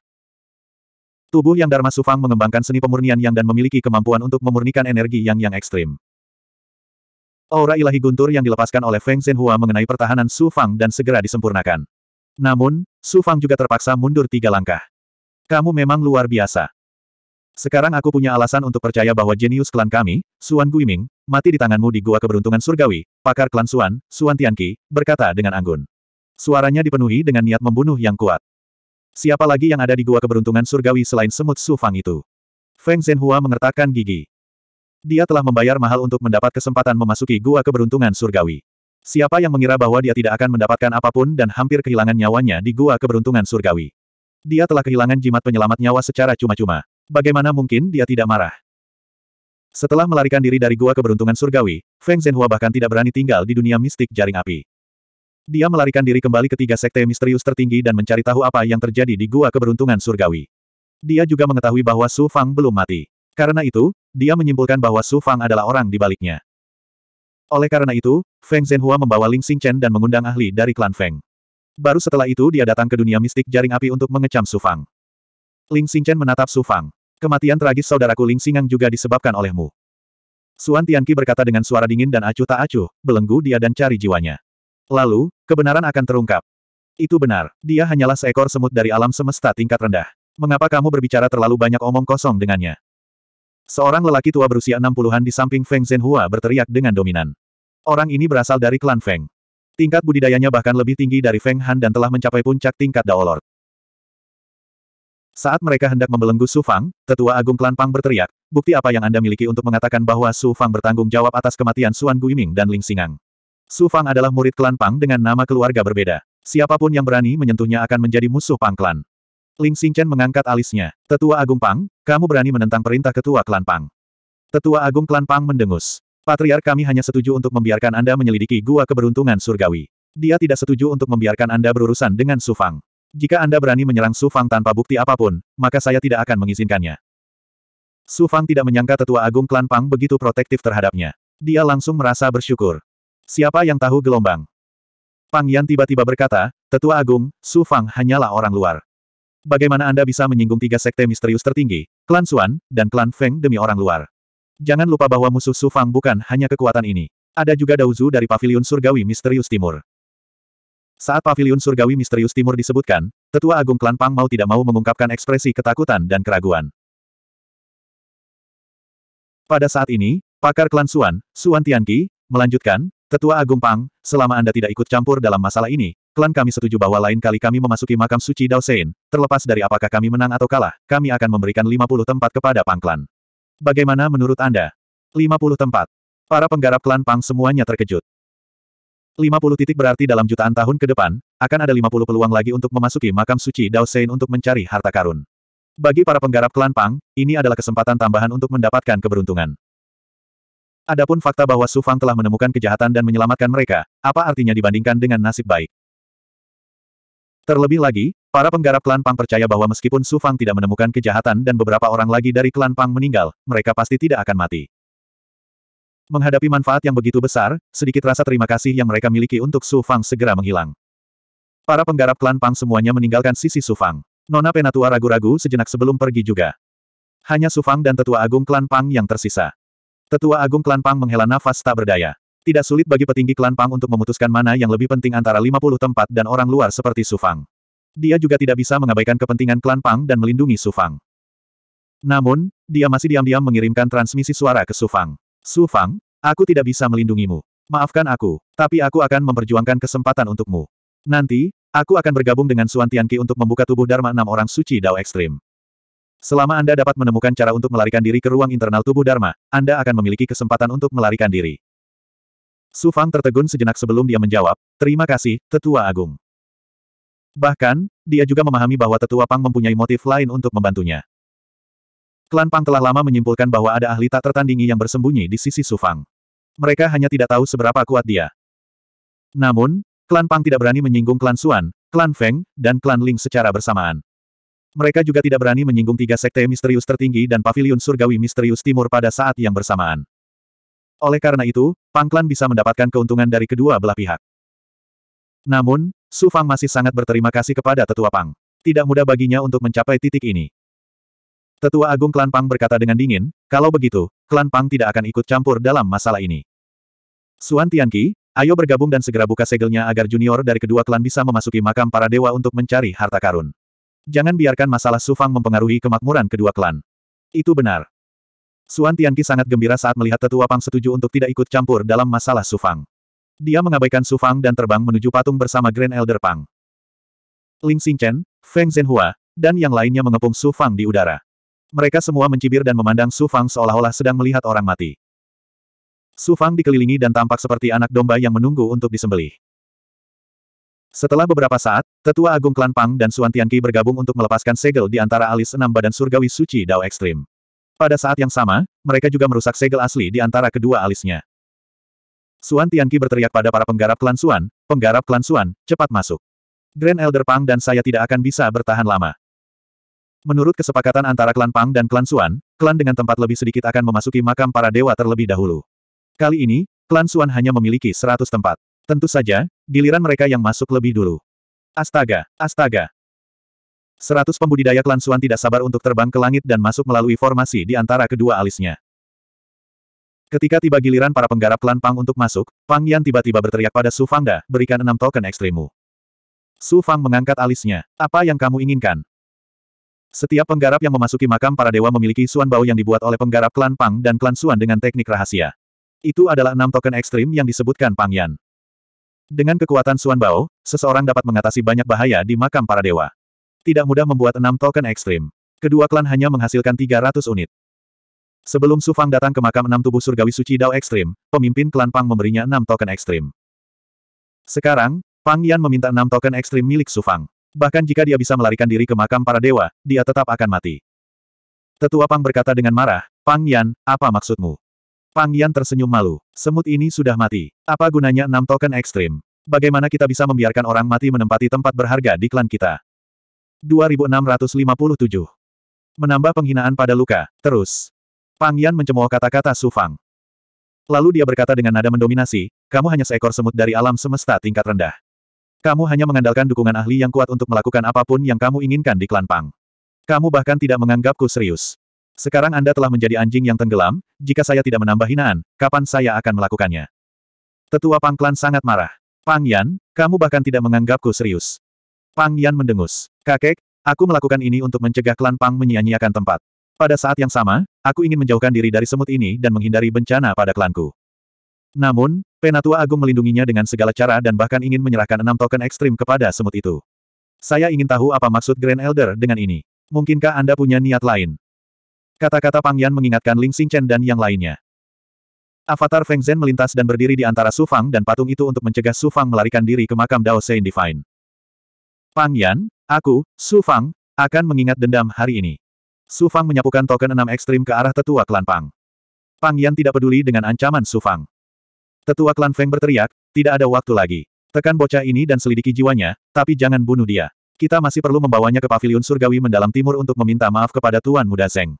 Tubuh yang Dharma Sufang mengembangkan seni pemurnian yang dan memiliki kemampuan untuk memurnikan energi yang yang ekstrim. Aura ilahi guntur yang dilepaskan oleh Feng Shenhua mengenai pertahanan Su Fang dan segera disempurnakan. Namun, Su Fang juga terpaksa mundur tiga langkah. Kamu memang luar biasa. Sekarang aku punya alasan untuk percaya bahwa jenius klan kami, Suan Guiming, mati di tanganmu di Gua Keberuntungan Surgawi, pakar klan Suan, Suan Tianqi, berkata dengan anggun. Suaranya dipenuhi dengan niat membunuh yang kuat. Siapa lagi yang ada di gua keberuntungan surgawi selain semut sufang itu? Feng Zhenhua mengertakkan gigi. Dia telah membayar mahal untuk mendapat kesempatan memasuki gua keberuntungan surgawi. Siapa yang mengira bahwa dia tidak akan mendapatkan apapun dan hampir kehilangan nyawanya di gua keberuntungan surgawi? Dia telah kehilangan jimat penyelamat nyawa secara cuma-cuma. Bagaimana mungkin dia tidak marah? Setelah melarikan diri dari gua keberuntungan surgawi, Feng Zhenhua bahkan tidak berani tinggal di dunia mistik jaring api. Dia melarikan diri kembali ke tiga sekte misterius tertinggi dan mencari tahu apa yang terjadi di Gua Keberuntungan Surgawi. Dia juga mengetahui bahwa Su Fang belum mati. Karena itu, dia menyimpulkan bahwa Su Fang adalah orang di baliknya. Oleh karena itu, Feng Zhenhua membawa Ling Xingchen dan mengundang ahli dari klan Feng. Baru setelah itu dia datang ke dunia mistik jaring api untuk mengecam Su Fang. Ling Xingchen menatap Su Fang. Kematian tragis saudaraku Ling Xingang juga disebabkan olehmu. Suan Tianqi berkata dengan suara dingin dan acuh tak acuh, belenggu dia dan cari jiwanya. Lalu, kebenaran akan terungkap. Itu benar, dia hanyalah seekor semut dari alam semesta tingkat rendah. Mengapa kamu berbicara terlalu banyak omong kosong dengannya? Seorang lelaki tua berusia 60-an di samping Feng Zhenhua berteriak dengan dominan. Orang ini berasal dari klan Feng. Tingkat budidayanya bahkan lebih tinggi dari Feng Han dan telah mencapai puncak tingkat Daolord. Saat mereka hendak membelenggu Su Fang, tetua agung klan Pang berteriak, bukti apa yang Anda miliki untuk mengatakan bahwa Su Fang bertanggung jawab atas kematian Suan Guiming dan Ling Singang. Su Fang adalah murid klan Pang dengan nama keluarga berbeda. Siapapun yang berani menyentuhnya akan menjadi musuh Pang klan. Ling Xingchen mengangkat alisnya. Tetua Agung Pang, kamu berani menentang perintah ketua klan Pang. Tetua Agung klan Pang mendengus. Patriar kami hanya setuju untuk membiarkan Anda menyelidiki gua keberuntungan surgawi. Dia tidak setuju untuk membiarkan Anda berurusan dengan Su Fang. Jika Anda berani menyerang Su Fang tanpa bukti apapun, maka saya tidak akan mengizinkannya. Su Fang tidak menyangka tetua agung klan Pang begitu protektif terhadapnya. Dia langsung merasa bersyukur. Siapa yang tahu gelombang? Pang Yan tiba-tiba berkata, Tetua Agung, Su Fang hanyalah orang luar. Bagaimana Anda bisa menyinggung tiga sekte misterius tertinggi, klan Suan dan klan Feng demi orang luar? Jangan lupa bahwa musuh Su Fang bukan hanya kekuatan ini. Ada juga Dauzu dari Paviliun Surgawi Misterius Timur. Saat Paviliun Surgawi Misterius Timur disebutkan, Tetua Agung Klan Pang mau tidak mau mengungkapkan ekspresi ketakutan dan keraguan. Pada saat ini, pakar Klan Suan, Suan Tianqi, melanjutkan, Ketua Agung Pang, selama Anda tidak ikut campur dalam masalah ini, klan kami setuju bahwa lain kali kami memasuki makam suci Dao Sein, terlepas dari apakah kami menang atau kalah, kami akan memberikan 50 tempat kepada Pang Klan. Bagaimana menurut Anda? 50 tempat. Para penggarap klan Pang semuanya terkejut. 50 titik berarti dalam jutaan tahun ke depan, akan ada 50 peluang lagi untuk memasuki makam suci Dao Sein untuk mencari harta karun. Bagi para penggarap klan Pang, ini adalah kesempatan tambahan untuk mendapatkan keberuntungan. Adapun fakta bahwa Su Fang telah menemukan kejahatan dan menyelamatkan mereka, apa artinya dibandingkan dengan nasib baik? Terlebih lagi, para penggarap klan Pang percaya bahwa meskipun Su Fang tidak menemukan kejahatan dan beberapa orang lagi dari klan Pang meninggal, mereka pasti tidak akan mati. Menghadapi manfaat yang begitu besar, sedikit rasa terima kasih yang mereka miliki untuk Su Fang segera menghilang. Para penggarap klan Pang semuanya meninggalkan sisi Su Fang. Nona Penatua ragu-ragu sejenak sebelum pergi juga. Hanya Su Fang dan Tetua Agung klan Pang yang tersisa. Tetua Agung Klan Pang menghela nafas tak berdaya. Tidak sulit bagi petinggi Klan Pang untuk memutuskan mana yang lebih penting antara 50 tempat dan orang luar seperti Sufang. Dia juga tidak bisa mengabaikan kepentingan Klan Pang dan melindungi Sufang. Namun, dia masih diam-diam mengirimkan transmisi suara ke Sufang. Sufang, aku tidak bisa melindungimu. Maafkan aku, tapi aku akan memperjuangkan kesempatan untukmu. Nanti, aku akan bergabung dengan Suan Tianqi untuk membuka tubuh Dharma enam orang suci Dao Ekstrim. Selama Anda dapat menemukan cara untuk melarikan diri ke ruang internal tubuh Dharma, Anda akan memiliki kesempatan untuk melarikan diri. Su Fang tertegun sejenak sebelum dia menjawab, terima kasih, Tetua Agung. Bahkan, dia juga memahami bahwa Tetua Pang mempunyai motif lain untuk membantunya. Klan Pang telah lama menyimpulkan bahwa ada ahli tak tertandingi yang bersembunyi di sisi Su Fang. Mereka hanya tidak tahu seberapa kuat dia. Namun, klan Pang tidak berani menyinggung klan Suan, klan Feng, dan klan Ling secara bersamaan. Mereka juga tidak berani menyinggung tiga sekte misterius tertinggi dan pavilion surgawi misterius timur pada saat yang bersamaan. Oleh karena itu, Pangklan bisa mendapatkan keuntungan dari kedua belah pihak. Namun, Su Fang masih sangat berterima kasih kepada Tetua Pang. Tidak mudah baginya untuk mencapai titik ini. Tetua Agung Klan Pang berkata dengan dingin, kalau begitu, Klan Pang tidak akan ikut campur dalam masalah ini. Suan Tianqi, ayo bergabung dan segera buka segelnya agar junior dari kedua klan bisa memasuki makam para dewa untuk mencari harta karun. Jangan biarkan masalah Sufang mempengaruhi kemakmuran kedua klan. Itu benar. Suan Tianqi sangat gembira saat melihat tetua Pang setuju untuk tidak ikut campur dalam masalah Sufang. Dia mengabaikan Sufang dan terbang menuju patung bersama Grand Elder Pang. Ling Xingchen, Feng Zhenhua, dan yang lainnya mengepung Sufang di udara. Mereka semua mencibir dan memandang Sufang seolah-olah sedang melihat orang mati. Sufang dikelilingi dan tampak seperti anak domba yang menunggu untuk disembelih. Setelah beberapa saat, Tetua Agung Klan Pang dan Suan Tianqi bergabung untuk melepaskan segel di antara alis enam badan surgawi suci Dao Ekstrim. Pada saat yang sama, mereka juga merusak segel asli di antara kedua alisnya. Suan Tianqi berteriak pada para penggarap klan Suan, penggarap klan Suan, cepat masuk. Grand Elder Pang dan saya tidak akan bisa bertahan lama. Menurut kesepakatan antara klan Pang dan klan Suan, klan dengan tempat lebih sedikit akan memasuki makam para dewa terlebih dahulu. Kali ini, klan Suan hanya memiliki 100 tempat. Tentu saja, giliran mereka yang masuk lebih dulu. Astaga, astaga. Seratus pembudidaya klan Suan tidak sabar untuk terbang ke langit dan masuk melalui formasi di antara kedua alisnya. Ketika tiba giliran para penggarap klan Pang untuk masuk, Pang Yan tiba-tiba berteriak pada Su Fangda, berikan enam token ekstrimu. Su Fang mengangkat alisnya. Apa yang kamu inginkan? Setiap penggarap yang memasuki makam para dewa memiliki suan bau yang dibuat oleh penggarap klan Pang dan klan Suan dengan teknik rahasia. Itu adalah enam token ekstrim yang disebutkan Pang Yan. Dengan kekuatan Suan Bao, seseorang dapat mengatasi banyak bahaya di makam para dewa. Tidak mudah membuat enam token ekstrim. Kedua klan hanya menghasilkan 300 unit. Sebelum Su Fang datang ke makam enam tubuh surgawi suci Dao Ekstrim, pemimpin klan Pang memberinya enam token ekstrim. Sekarang, Pang Yan meminta enam token ekstrim milik Su Fang. Bahkan jika dia bisa melarikan diri ke makam para dewa, dia tetap akan mati. Tetua Pang berkata dengan marah, Pang Yan, apa maksudmu? Pang Yan tersenyum malu. Semut ini sudah mati. Apa gunanya enam token ekstrim? Bagaimana kita bisa membiarkan orang mati menempati tempat berharga di klan kita? 2657. Menambah penghinaan pada luka, terus. Pang Yan mencemooh kata-kata Su Fang. Lalu dia berkata dengan nada mendominasi, kamu hanya seekor semut dari alam semesta tingkat rendah. Kamu hanya mengandalkan dukungan ahli yang kuat untuk melakukan apapun yang kamu inginkan di klan Pang. Kamu bahkan tidak menganggapku serius. Sekarang Anda telah menjadi anjing yang tenggelam, jika saya tidak menambah hinaan, kapan saya akan melakukannya? Tetua Pangklan sangat marah. Pang Yan, kamu bahkan tidak menganggapku serius. Pang Yan mendengus. Kakek, aku melakukan ini untuk mencegah klan Pang menyia-nyiakan tempat. Pada saat yang sama, aku ingin menjauhkan diri dari semut ini dan menghindari bencana pada klanku. Namun, Penatua Agung melindunginya dengan segala cara dan bahkan ingin menyerahkan enam token ekstrim kepada semut itu. Saya ingin tahu apa maksud Grand Elder dengan ini. Mungkinkah Anda punya niat lain? Kata-kata Pang Yan mengingatkan Ling Xingchen dan yang lainnya. Avatar Feng Zhen melintas dan berdiri di antara Su Fang dan patung itu untuk mencegah Su Fang melarikan diri ke makam Dao Sein Divine. Pang Yan, aku, Su Fang, akan mengingat dendam hari ini. Su Fang menyapukan token enam ekstrim ke arah tetua klan Pang. Pang Yan tidak peduli dengan ancaman Su Fang. Tetua klan Feng berteriak, tidak ada waktu lagi. Tekan bocah ini dan selidiki jiwanya, tapi jangan bunuh dia. Kita masih perlu membawanya ke paviliun surgawi mendalam timur untuk meminta maaf kepada Tuan Muda Zeng.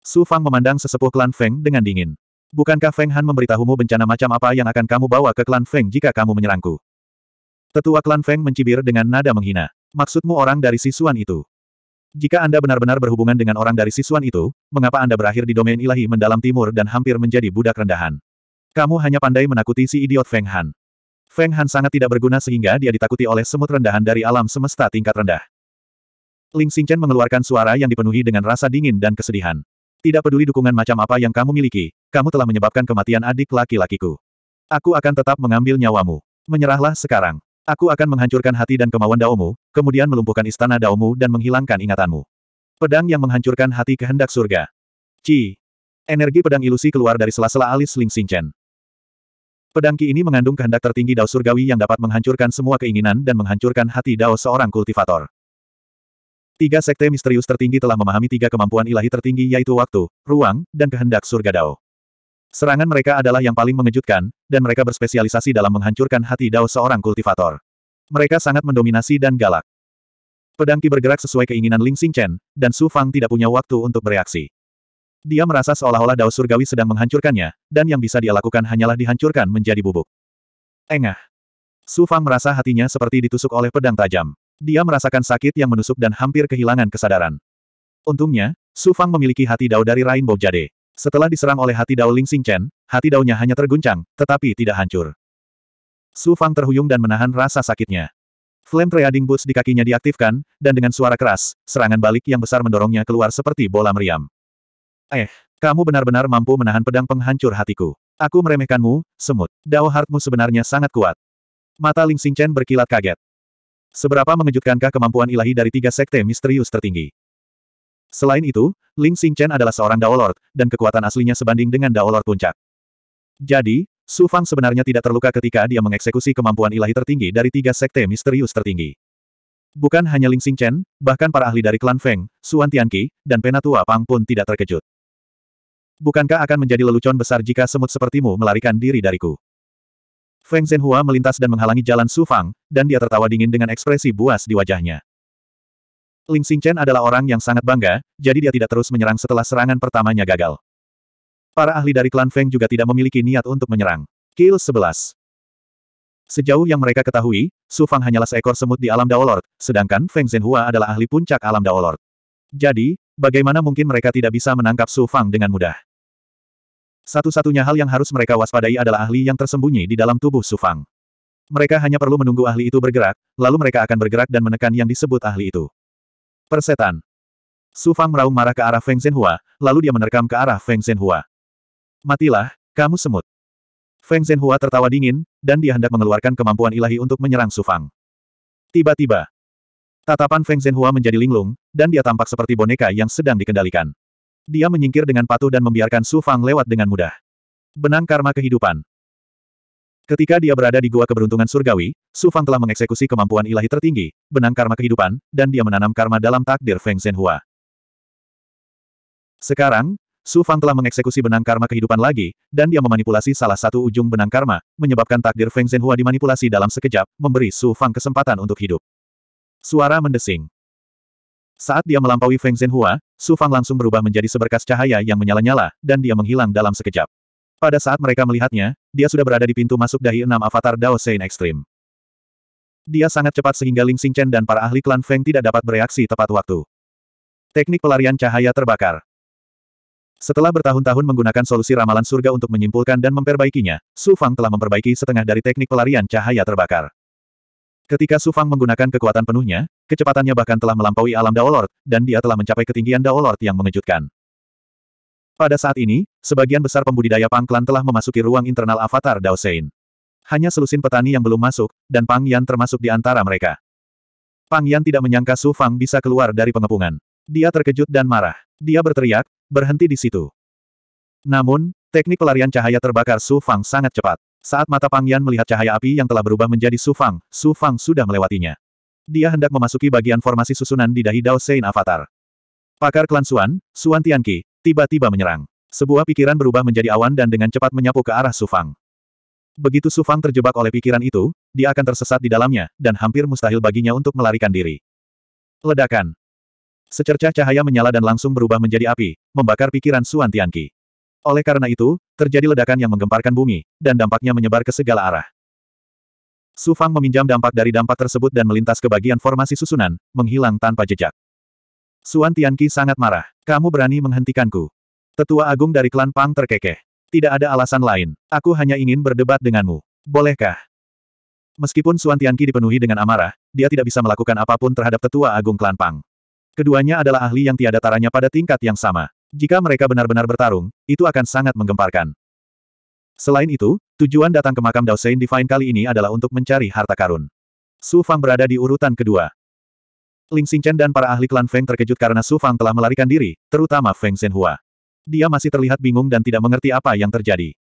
Su Fang memandang sesepuh klan Feng dengan dingin. Bukankah Feng Han memberitahumu bencana macam apa yang akan kamu bawa ke klan Feng jika kamu menyerangku? Tetua klan Feng mencibir dengan nada menghina. Maksudmu orang dari sisuan itu? Jika Anda benar-benar berhubungan dengan orang dari sisuan itu, mengapa Anda berakhir di domain ilahi mendalam timur dan hampir menjadi budak rendahan? Kamu hanya pandai menakuti si idiot Feng Han. Feng Han sangat tidak berguna sehingga dia ditakuti oleh semut rendahan dari alam semesta tingkat rendah. Ling Xingchen mengeluarkan suara yang dipenuhi dengan rasa dingin dan kesedihan. Tidak peduli dukungan macam apa yang kamu miliki, kamu telah menyebabkan kematian adik laki-lakiku. Aku akan tetap mengambil nyawamu. Menyerahlah sekarang. Aku akan menghancurkan hati dan kemauan Daomu, kemudian melumpuhkan istana Daomu dan menghilangkan ingatanmu. Pedang yang menghancurkan hati kehendak surga. Ci. Energi pedang ilusi keluar dari sela-sela alis Ling Xingchen. Pedang Ki ini mengandung kehendak tertinggi Dao Surgawi yang dapat menghancurkan semua keinginan dan menghancurkan hati Dao seorang kultivator. Tiga sekte misterius tertinggi telah memahami tiga kemampuan ilahi tertinggi yaitu waktu, ruang, dan kehendak surga Dao. Serangan mereka adalah yang paling mengejutkan, dan mereka berspesialisasi dalam menghancurkan hati Dao seorang kultivator. Mereka sangat mendominasi dan galak. Pedangki bergerak sesuai keinginan Ling Xingchen, dan Su Fang tidak punya waktu untuk bereaksi. Dia merasa seolah-olah Dao Surgawi sedang menghancurkannya, dan yang bisa dia lakukan hanyalah dihancurkan menjadi bubuk. Engah. Su Fang merasa hatinya seperti ditusuk oleh pedang tajam. Dia merasakan sakit yang menusuk dan hampir kehilangan kesadaran. Untungnya, Su Fang memiliki hati dao dari Rainbow Jade. Setelah diserang oleh hati dao Ling Xing Chen, hati daunya hanya terguncang, tetapi tidak hancur. Su Fang terhuyung dan menahan rasa sakitnya. Flame Trading Boots di kakinya diaktifkan, dan dengan suara keras, serangan balik yang besar mendorongnya keluar seperti bola meriam. Eh, kamu benar-benar mampu menahan pedang penghancur hatiku. Aku meremehkanmu, semut. Dao Heartmu sebenarnya sangat kuat. Mata Ling Xing Chen berkilat kaget. Seberapa mengejutkankah kemampuan ilahi dari tiga sekte misterius tertinggi? Selain itu, Ling Xingchen adalah seorang Dao Lord, dan kekuatan aslinya sebanding dengan Dao Lord puncak. Jadi, Su Fang sebenarnya tidak terluka ketika dia mengeksekusi kemampuan ilahi tertinggi dari tiga sekte misterius tertinggi. Bukan hanya Ling Xingchen, bahkan para ahli dari klan Feng, Suan Tianqi, dan Penatua Pang pun tidak terkejut. Bukankah akan menjadi lelucon besar jika semut sepertimu melarikan diri dariku? Feng Zhenhua melintas dan menghalangi jalan Su Fang, dan dia tertawa dingin dengan ekspresi buas di wajahnya. Ling Xingchen adalah orang yang sangat bangga, jadi dia tidak terus menyerang setelah serangan pertamanya gagal. Para ahli dari klan Feng juga tidak memiliki niat untuk menyerang. Kill 11 Sejauh yang mereka ketahui, Su Fang hanyalah seekor semut di alam Daolord, sedangkan Feng Zhenhua adalah ahli puncak alam Daolord. Jadi, bagaimana mungkin mereka tidak bisa menangkap Su Fang dengan mudah? Satu-satunya hal yang harus mereka waspadai adalah ahli yang tersembunyi di dalam tubuh Sufang. Mereka hanya perlu menunggu ahli itu bergerak, lalu mereka akan bergerak dan menekan yang disebut ahli itu. Persetan. Sufang meraung marah ke arah Feng Zhenhua, lalu dia menerkam ke arah Feng Zhenhua. Matilah, kamu semut. Feng Zhenhua tertawa dingin, dan dia hendak mengeluarkan kemampuan ilahi untuk menyerang Sufang. Tiba-tiba, tatapan Feng Zhenhua menjadi linglung, dan dia tampak seperti boneka yang sedang dikendalikan. Dia menyingkir dengan patuh dan membiarkan Su Fang lewat dengan mudah. Benang karma kehidupan. Ketika dia berada di gua keberuntungan surgawi, Su Fang telah mengeksekusi kemampuan ilahi tertinggi, benang karma kehidupan, dan dia menanam karma dalam takdir Feng Zhenhua. Sekarang, Su Fang telah mengeksekusi benang karma kehidupan lagi, dan dia memanipulasi salah satu ujung benang karma, menyebabkan takdir Feng Zhenhua dimanipulasi dalam sekejap, memberi Su Fang kesempatan untuk hidup. Suara mendesing. Saat dia melampaui Feng Zhenhua, Su Fang langsung berubah menjadi seberkas cahaya yang menyala-nyala, dan dia menghilang dalam sekejap. Pada saat mereka melihatnya, dia sudah berada di pintu masuk dahi enam avatar Dao Sein Extreme. Dia sangat cepat sehingga Ling Xingchen dan para ahli klan Feng tidak dapat bereaksi tepat waktu. Teknik pelarian cahaya terbakar. Setelah bertahun-tahun menggunakan solusi ramalan surga untuk menyimpulkan dan memperbaikinya, Su Fang telah memperbaiki setengah dari teknik pelarian cahaya terbakar. Ketika Sufang menggunakan kekuatan penuhnya, kecepatannya bahkan telah melampaui alam Lord, dan dia telah mencapai ketinggian Lord yang mengejutkan. Pada saat ini, sebagian besar pembudidaya pangkalan telah memasuki ruang internal avatar Dao Sein. Hanya selusin petani yang belum masuk, dan Pang Yan termasuk di antara mereka. Pang Yan tidak menyangka Su Fang bisa keluar dari pengepungan. Dia terkejut dan marah. Dia berteriak, berhenti di situ. Namun, teknik pelarian cahaya terbakar Su Fang sangat cepat. Saat mata Pang melihat cahaya api yang telah berubah menjadi Su Fang, Su Fang sudah melewatinya. Dia hendak memasuki bagian formasi susunan di dahi Dao Sein Avatar. Pakar klan Suan, Suan Tianqi, tiba-tiba menyerang. Sebuah pikiran berubah menjadi awan dan dengan cepat menyapu ke arah Su Fang. Begitu Su Fang terjebak oleh pikiran itu, dia akan tersesat di dalamnya, dan hampir mustahil baginya untuk melarikan diri. Ledakan. Secercah cahaya menyala dan langsung berubah menjadi api, membakar pikiran Suan Tianqi. Oleh karena itu, terjadi ledakan yang menggemparkan bumi, dan dampaknya menyebar ke segala arah. Su Fang meminjam dampak dari dampak tersebut dan melintas ke bagian formasi susunan, menghilang tanpa jejak. Suan Tianqi sangat marah. Kamu berani menghentikanku. Tetua agung dari klan Pang terkekeh. Tidak ada alasan lain. Aku hanya ingin berdebat denganmu. Bolehkah? Meskipun Suan Tianqi dipenuhi dengan amarah, dia tidak bisa melakukan apapun terhadap tetua agung klan Pang. Keduanya adalah ahli yang tiada taranya pada tingkat yang sama. Jika mereka benar-benar bertarung, itu akan sangat menggemparkan. Selain itu, tujuan datang ke makam Daosein Divine kali ini adalah untuk mencari harta karun. Su Fang berada di urutan kedua. Ling Xingchen dan para ahli klan Feng terkejut karena Su Fang telah melarikan diri, terutama Feng Zhenhua. Dia masih terlihat bingung dan tidak mengerti apa yang terjadi.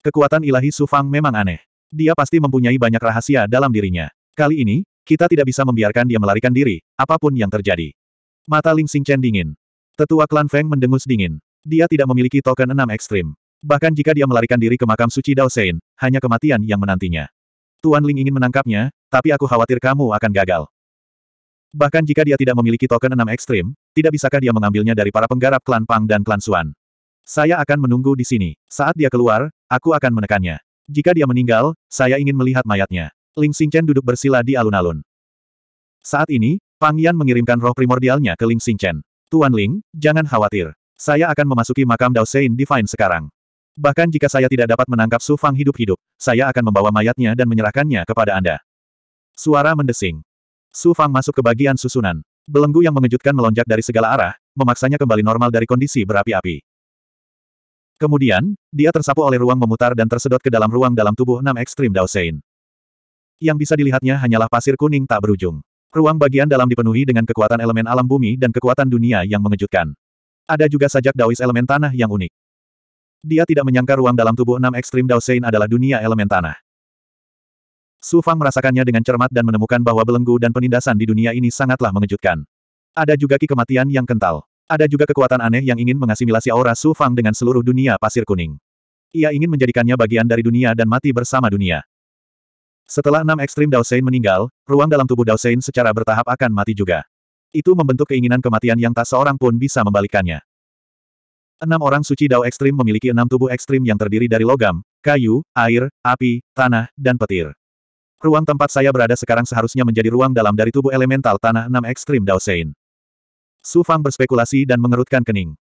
Kekuatan ilahi Su Fang memang aneh. Dia pasti mempunyai banyak rahasia dalam dirinya. Kali ini, kita tidak bisa membiarkan dia melarikan diri, apapun yang terjadi. Mata Ling Xingchen dingin. Tetua klan Feng mendengus dingin. Dia tidak memiliki token enam ekstrim. Bahkan jika dia melarikan diri ke makam suci Dao Sein, hanya kematian yang menantinya. Tuan Ling ingin menangkapnya, tapi aku khawatir kamu akan gagal. Bahkan jika dia tidak memiliki token enam ekstrim, tidak bisakah dia mengambilnya dari para penggarap klan Pang dan klan Suan. Saya akan menunggu di sini. Saat dia keluar, aku akan menekannya. Jika dia meninggal, saya ingin melihat mayatnya. Ling Xingchen duduk bersila di alun-alun. Saat ini, Pang Yan mengirimkan roh primordialnya ke Ling Xingchen. Tuan Ling, jangan khawatir. Saya akan memasuki makam Dao Sein Divine sekarang. Bahkan jika saya tidak dapat menangkap Su Fang hidup-hidup, saya akan membawa mayatnya dan menyerahkannya kepada Anda. Suara mendesing. Su Fang masuk ke bagian susunan. Belenggu yang mengejutkan melonjak dari segala arah, memaksanya kembali normal dari kondisi berapi-api. Kemudian, dia tersapu oleh ruang memutar dan tersedot ke dalam ruang dalam tubuh enam ekstrim Dao Sein. Yang bisa dilihatnya hanyalah pasir kuning tak berujung. Ruang bagian dalam dipenuhi dengan kekuatan elemen alam bumi dan kekuatan dunia yang mengejutkan. Ada juga sajak Daois elemen tanah yang unik. Dia tidak menyangka ruang dalam tubuh enam ekstrim Daosein adalah dunia elemen tanah. Su Fang merasakannya dengan cermat dan menemukan bahwa belenggu dan penindasan di dunia ini sangatlah mengejutkan. Ada juga ki kematian yang kental. Ada juga kekuatan aneh yang ingin mengasimilasi aura Su Fang dengan seluruh dunia pasir kuning. Ia ingin menjadikannya bagian dari dunia dan mati bersama dunia. Setelah enam ekstrim Daosein meninggal, ruang dalam tubuh Daosein secara bertahap akan mati juga. Itu membentuk keinginan kematian yang tak seorang pun bisa membalikkannya. Enam orang suci Dao ekstrim memiliki enam tubuh ekstrim yang terdiri dari logam, kayu, air, api, tanah, dan petir. Ruang tempat saya berada sekarang seharusnya menjadi ruang dalam dari tubuh elemental tanah enam ekstrim Daosein. Su Fang berspekulasi dan mengerutkan kening.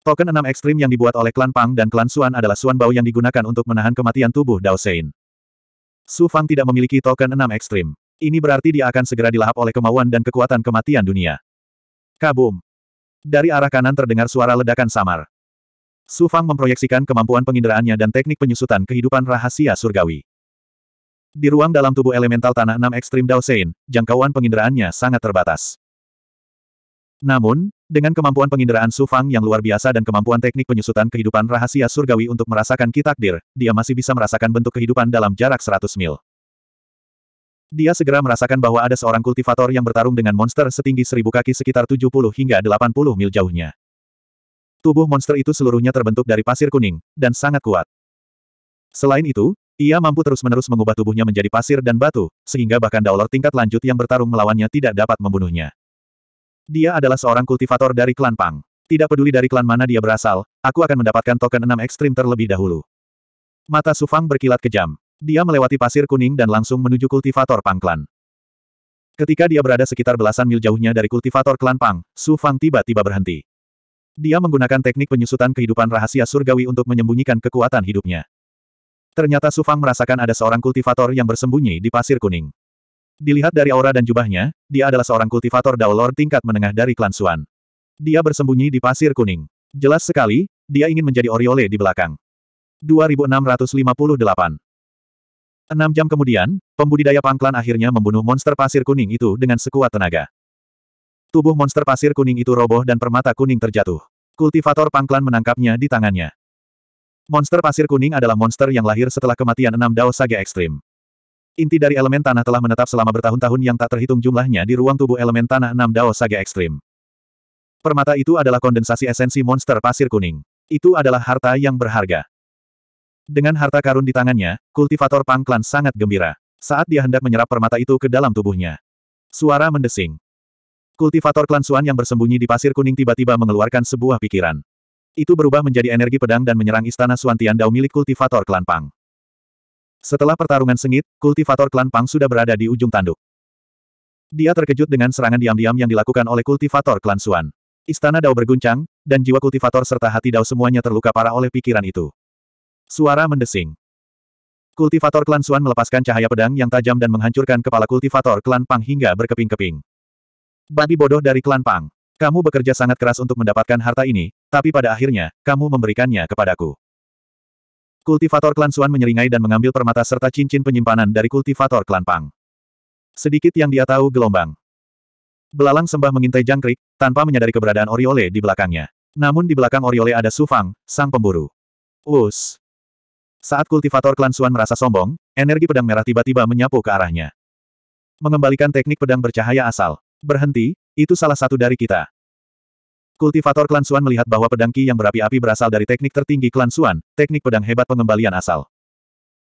Token enam ekstrim yang dibuat oleh klan Pang dan klan Suan adalah Suan Bao yang digunakan untuk menahan kematian tubuh Daosein. Su Fang tidak memiliki token enam ekstrim. Ini berarti dia akan segera dilahap oleh kemauan dan kekuatan kematian dunia. Kabum! Dari arah kanan terdengar suara ledakan samar. Su Fang memproyeksikan kemampuan penginderaannya dan teknik penyusutan kehidupan rahasia surgawi. Di ruang dalam tubuh elemental tanah enam ekstrim Dao Sein, jangkauan penginderaannya sangat terbatas. Namun, dengan kemampuan penginderaan Su Fang yang luar biasa dan kemampuan teknik penyusutan kehidupan rahasia surgawi untuk merasakan kitakdir, dia masih bisa merasakan bentuk kehidupan dalam jarak 100 mil. Dia segera merasakan bahwa ada seorang kultivator yang bertarung dengan monster setinggi seribu kaki sekitar 70 hingga 80 mil jauhnya. Tubuh monster itu seluruhnya terbentuk dari pasir kuning, dan sangat kuat. Selain itu, ia mampu terus-menerus mengubah tubuhnya menjadi pasir dan batu, sehingga bahkan daulor tingkat lanjut yang bertarung melawannya tidak dapat membunuhnya. Dia adalah seorang kultivator dari klan Pang. Tidak peduli dari klan mana dia berasal, aku akan mendapatkan token enam ekstrim terlebih dahulu. Mata Sufang berkilat kejam. Dia melewati pasir kuning dan langsung menuju kultivator Pang klan. Ketika dia berada sekitar belasan mil jauhnya dari kultivator klan Pang, Sufang tiba-tiba berhenti. Dia menggunakan teknik penyusutan kehidupan rahasia surgawi untuk menyembunyikan kekuatan hidupnya. Ternyata Sufang merasakan ada seorang kultivator yang bersembunyi di pasir kuning. Dilihat dari aura dan jubahnya, dia adalah seorang kultivator Dao Lord tingkat menengah dari klan Suan. Dia bersembunyi di pasir kuning. Jelas sekali, dia ingin menjadi Oriole di belakang. 2658 Enam jam kemudian, pembudidaya pangklan akhirnya membunuh monster pasir kuning itu dengan sekuat tenaga. Tubuh monster pasir kuning itu roboh dan permata kuning terjatuh. Kultivator pangklan menangkapnya di tangannya. Monster pasir kuning adalah monster yang lahir setelah kematian enam Dao Sage Ekstrim. Inti dari elemen tanah telah menetap selama bertahun-tahun yang tak terhitung jumlahnya di ruang tubuh elemen tanah enam Dao Saga Ekstrim. Permata itu adalah kondensasi esensi monster pasir kuning. Itu adalah harta yang berharga. Dengan harta karun di tangannya, kultivator Pangklan sangat gembira. Saat dia hendak menyerap permata itu ke dalam tubuhnya. Suara mendesing. Kultivator klan Suan yang bersembunyi di pasir kuning tiba-tiba mengeluarkan sebuah pikiran. Itu berubah menjadi energi pedang dan menyerang istana Suan Tian Dao milik kultivator klan Pang. Setelah pertarungan sengit, kultivator klan Pang sudah berada di ujung tanduk. Dia terkejut dengan serangan diam-diam yang dilakukan oleh kultivator klan Suan. Istana Dao berguncang, dan jiwa kultivator serta hati Dao semuanya terluka parah oleh pikiran itu. Suara mendesing. Kultivator klan Suan melepaskan cahaya pedang yang tajam dan menghancurkan kepala kultivator klan Pang hingga berkeping-keping. Babi bodoh dari klan Pang. Kamu bekerja sangat keras untuk mendapatkan harta ini, tapi pada akhirnya, kamu memberikannya kepadaku. Kultivator klan Suan menyeringai dan mengambil permata serta cincin penyimpanan dari kultivator klan Pang. Sedikit yang dia tahu gelombang. Belalang sembah mengintai jangkrik, tanpa menyadari keberadaan Oriole di belakangnya. Namun di belakang Oriole ada Sufang, sang pemburu. Us. Saat kultivator klan Suan merasa sombong, energi pedang merah tiba-tiba menyapu ke arahnya. Mengembalikan teknik pedang bercahaya asal. Berhenti, itu salah satu dari kita. Kultivator klan Suan melihat bahwa pedang Qi yang berapi-api berasal dari teknik tertinggi klan Suan, teknik pedang hebat pengembalian asal.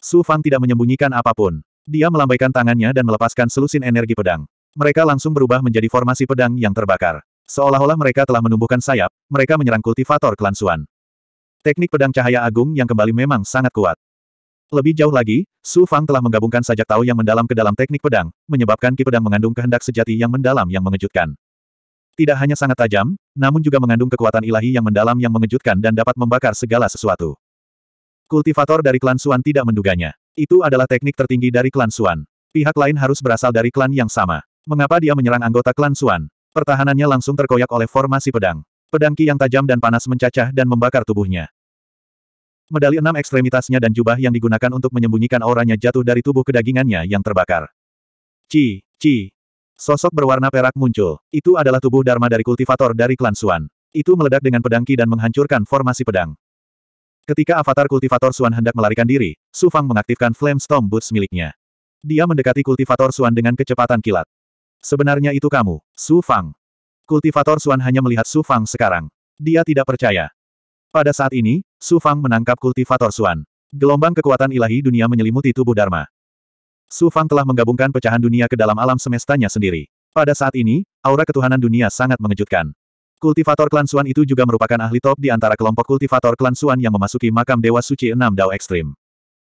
Su Fang tidak menyembunyikan apapun. Dia melambaikan tangannya dan melepaskan selusin energi pedang. Mereka langsung berubah menjadi formasi pedang yang terbakar. Seolah-olah mereka telah menumbuhkan sayap, mereka menyerang kultivator klan Suan. Teknik pedang cahaya agung yang kembali memang sangat kuat. Lebih jauh lagi, Su Fang telah menggabungkan sajak tahu yang mendalam ke dalam teknik pedang, menyebabkan ki pedang mengandung kehendak sejati yang mendalam yang mengejutkan tidak hanya sangat tajam, namun juga mengandung kekuatan ilahi yang mendalam yang mengejutkan dan dapat membakar segala sesuatu. Kultivator dari klan Suan tidak menduganya. Itu adalah teknik tertinggi dari klan Suan. Pihak lain harus berasal dari klan yang sama. Mengapa dia menyerang anggota klan Suan? Pertahanannya langsung terkoyak oleh formasi pedang. Pedang ki yang tajam dan panas mencacah dan membakar tubuhnya. Medali enam ekstremitasnya dan jubah yang digunakan untuk menyembunyikan auranya jatuh dari tubuh kedagingannya yang terbakar. Ci, ci, Sosok berwarna perak muncul. Itu adalah tubuh Dharma dari kultivator dari klan Suan. Itu meledak dengan pedangki dan menghancurkan formasi pedang. Ketika avatar kultivator Suan hendak melarikan diri, Su Fang mengaktifkan Flame Storm Boots miliknya. Dia mendekati kultivator Suan dengan kecepatan kilat. Sebenarnya itu kamu, Su Fang. Kultivator Suan hanya melihat Su Fang sekarang. Dia tidak percaya. Pada saat ini, Su Fang menangkap kultivator Suan. Gelombang kekuatan ilahi dunia menyelimuti tubuh Dharma. Su Fang telah menggabungkan pecahan dunia ke dalam alam semestanya sendiri. Pada saat ini, aura ketuhanan dunia sangat mengejutkan. Kultivator klan Suan itu juga merupakan ahli top di antara kelompok kultivator klan Suan yang memasuki makam Dewa Suci Enam Dao Ekstrim.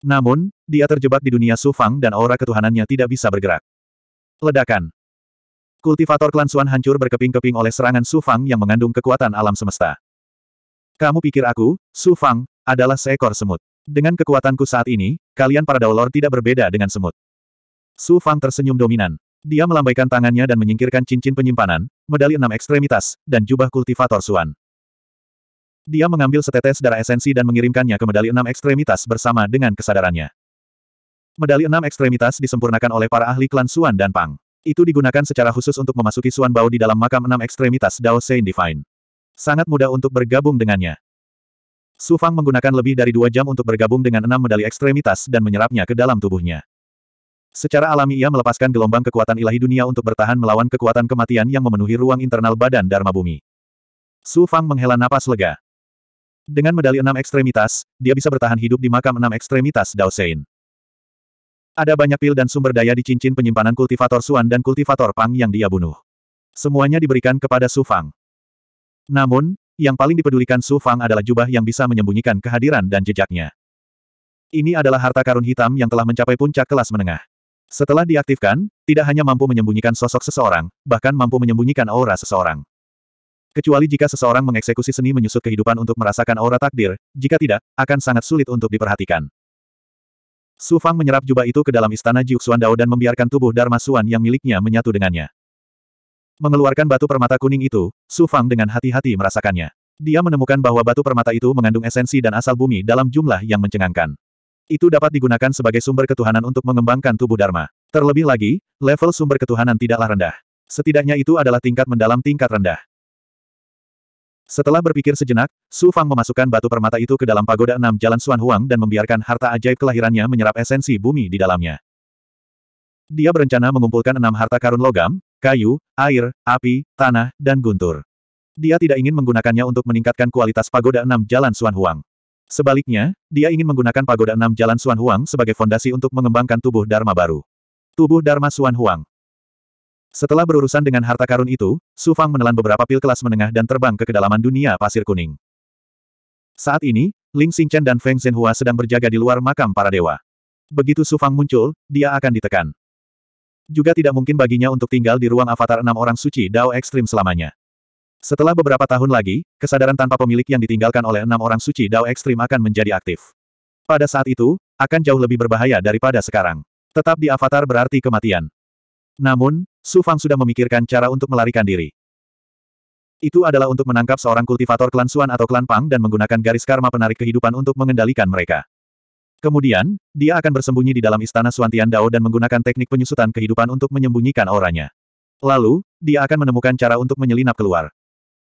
Namun, dia terjebak di dunia Su Fang dan aura ketuhanannya tidak bisa bergerak. Ledakan. Kultivator klan Suan hancur berkeping-keping oleh serangan Su Fang yang mengandung kekuatan alam semesta. Kamu pikir aku, Su Fang, adalah seekor semut. Dengan kekuatanku saat ini, kalian para Daulor tidak berbeda dengan semut. Su Fang tersenyum dominan. Dia melambaikan tangannya dan menyingkirkan cincin penyimpanan, medali enam ekstremitas, dan jubah kultivator Suan. Dia mengambil setetes darah esensi dan mengirimkannya ke medali enam ekstremitas bersama dengan kesadarannya. Medali enam ekstremitas disempurnakan oleh para ahli klan Suan dan Pang. Itu digunakan secara khusus untuk memasuki Suan Bao di dalam makam enam ekstremitas Dao Sein Divine. Sangat mudah untuk bergabung dengannya. Su Fang menggunakan lebih dari dua jam untuk bergabung dengan enam medali ekstremitas dan menyerapnya ke dalam tubuhnya. Secara alami ia melepaskan gelombang kekuatan ilahi dunia untuk bertahan melawan kekuatan kematian yang memenuhi ruang internal badan Dharma Bumi. Su Fang menghela napas lega. Dengan medali enam ekstremitas, dia bisa bertahan hidup di makam enam ekstremitas Dao Sein. Ada banyak pil dan sumber daya di cincin penyimpanan kultivator Suan dan kultivator Pang yang dia bunuh. Semuanya diberikan kepada Su Fang. Namun, yang paling dipedulikan Su Fang adalah jubah yang bisa menyembunyikan kehadiran dan jejaknya. Ini adalah harta karun hitam yang telah mencapai puncak kelas menengah. Setelah diaktifkan, tidak hanya mampu menyembunyikan sosok seseorang, bahkan mampu menyembunyikan aura seseorang. Kecuali jika seseorang mengeksekusi seni menyusut kehidupan untuk merasakan aura takdir, jika tidak, akan sangat sulit untuk diperhatikan. Su Fang menyerap jubah itu ke dalam istana Jiuxuan Dao dan membiarkan tubuh Dharma Suan yang miliknya menyatu dengannya. Mengeluarkan batu permata kuning itu, Su Fang dengan hati-hati merasakannya. Dia menemukan bahwa batu permata itu mengandung esensi dan asal bumi dalam jumlah yang mencengangkan. Itu dapat digunakan sebagai sumber ketuhanan untuk mengembangkan tubuh Dharma. Terlebih lagi, level sumber ketuhanan tidaklah rendah. Setidaknya itu adalah tingkat mendalam tingkat rendah. Setelah berpikir sejenak, Su Fang memasukkan batu permata itu ke dalam pagoda enam jalan Suan Huang dan membiarkan harta ajaib kelahirannya menyerap esensi bumi di dalamnya. Dia berencana mengumpulkan enam harta karun logam, kayu, air, api, tanah, dan guntur. Dia tidak ingin menggunakannya untuk meningkatkan kualitas pagoda enam jalan Suan Huang. Sebaliknya, dia ingin menggunakan pagoda enam jalan Suan Huang sebagai fondasi untuk mengembangkan tubuh Dharma baru. Tubuh Dharma Suan Huang. Setelah berurusan dengan harta karun itu, Su Fang menelan beberapa pil kelas menengah dan terbang ke kedalaman dunia pasir kuning. Saat ini, Ling Xingchen dan Feng Zhenhua sedang berjaga di luar makam para dewa. Begitu Su Fang muncul, dia akan ditekan. Juga tidak mungkin baginya untuk tinggal di ruang avatar enam orang suci Dao Ekstrim selamanya. Setelah beberapa tahun lagi, kesadaran tanpa pemilik yang ditinggalkan oleh enam orang suci Dao Ekstrim akan menjadi aktif. Pada saat itu, akan jauh lebih berbahaya daripada sekarang. Tetap di avatar berarti kematian. Namun, Su Fang sudah memikirkan cara untuk melarikan diri. Itu adalah untuk menangkap seorang kultivator klan Suan atau klan Pang dan menggunakan garis karma penarik kehidupan untuk mengendalikan mereka. Kemudian, dia akan bersembunyi di dalam istana Suan Tian Dao dan menggunakan teknik penyusutan kehidupan untuk menyembunyikan auranya. Lalu, dia akan menemukan cara untuk menyelinap keluar.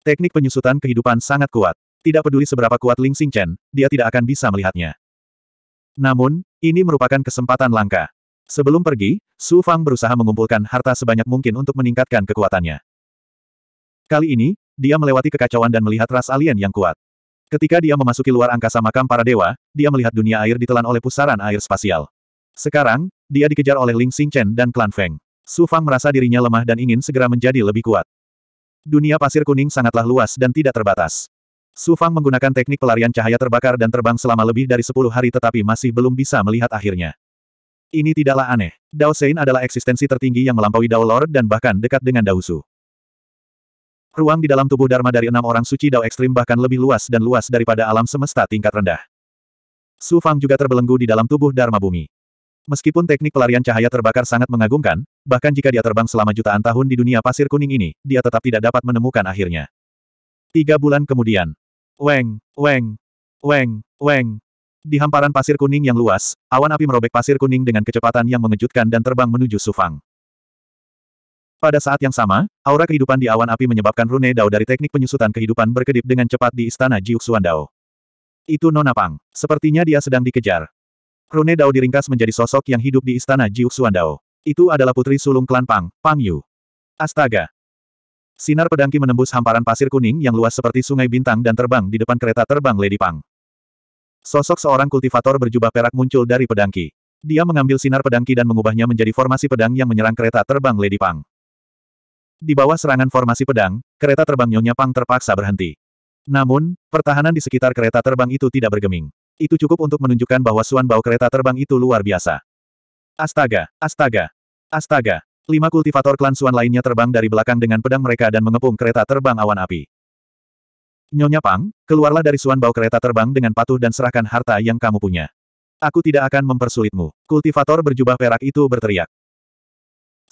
Teknik penyusutan kehidupan sangat kuat. Tidak peduli seberapa kuat Ling Xingchen, dia tidak akan bisa melihatnya. Namun, ini merupakan kesempatan langka. Sebelum pergi, Su Fang berusaha mengumpulkan harta sebanyak mungkin untuk meningkatkan kekuatannya. Kali ini, dia melewati kekacauan dan melihat ras alien yang kuat. Ketika dia memasuki luar angkasa makam para dewa, dia melihat dunia air ditelan oleh pusaran air spasial. Sekarang, dia dikejar oleh Ling Xingchen dan klan Feng. Su Fang merasa dirinya lemah dan ingin segera menjadi lebih kuat. Dunia pasir kuning sangatlah luas dan tidak terbatas. Su Fang menggunakan teknik pelarian cahaya terbakar dan terbang selama lebih dari 10 hari tetapi masih belum bisa melihat akhirnya. Ini tidaklah aneh. Dao Sein adalah eksistensi tertinggi yang melampaui Dao Lord dan bahkan dekat dengan Dao Su. Ruang di dalam tubuh Dharma dari enam orang suci Dao ekstrim bahkan lebih luas dan luas daripada alam semesta tingkat rendah. Su Fang juga terbelenggu di dalam tubuh Dharma bumi. Meskipun teknik pelarian cahaya terbakar sangat mengagumkan, bahkan jika dia terbang selama jutaan tahun di dunia pasir kuning ini, dia tetap tidak dapat menemukan akhirnya. Tiga bulan kemudian. Weng, weng, weng, weng. Di hamparan pasir kuning yang luas, awan api merobek pasir kuning dengan kecepatan yang mengejutkan dan terbang menuju Sufang. Pada saat yang sama, aura kehidupan di awan api menyebabkan Rune Dao dari teknik penyusutan kehidupan berkedip dengan cepat di istana Jiuxuan Dao. Itu Nona Pang. Sepertinya dia sedang dikejar. Krone Dao diringkas menjadi sosok yang hidup di istana Jiuxuandao. Itu adalah putri sulung klan Pang, Pang Yu. Astaga! Sinar pedangki menembus hamparan pasir kuning yang luas seperti sungai bintang dan terbang di depan kereta terbang Lady Pang. Sosok seorang kultivator berjubah perak muncul dari pedangki. Dia mengambil sinar pedangki dan mengubahnya menjadi formasi pedang yang menyerang kereta terbang Lady Pang. Di bawah serangan formasi pedang, kereta terbang Nyonya Pang terpaksa berhenti. Namun, pertahanan di sekitar kereta terbang itu tidak bergeming. Itu cukup untuk menunjukkan bahwa suan bau kereta terbang itu luar biasa. Astaga, astaga, astaga. Lima kultivator klan suan lainnya terbang dari belakang dengan pedang mereka dan mengepung kereta terbang awan api. Nyonya Pang, keluarlah dari suan bau kereta terbang dengan patuh dan serahkan harta yang kamu punya. Aku tidak akan mempersulitmu. Kultivator berjubah perak itu berteriak.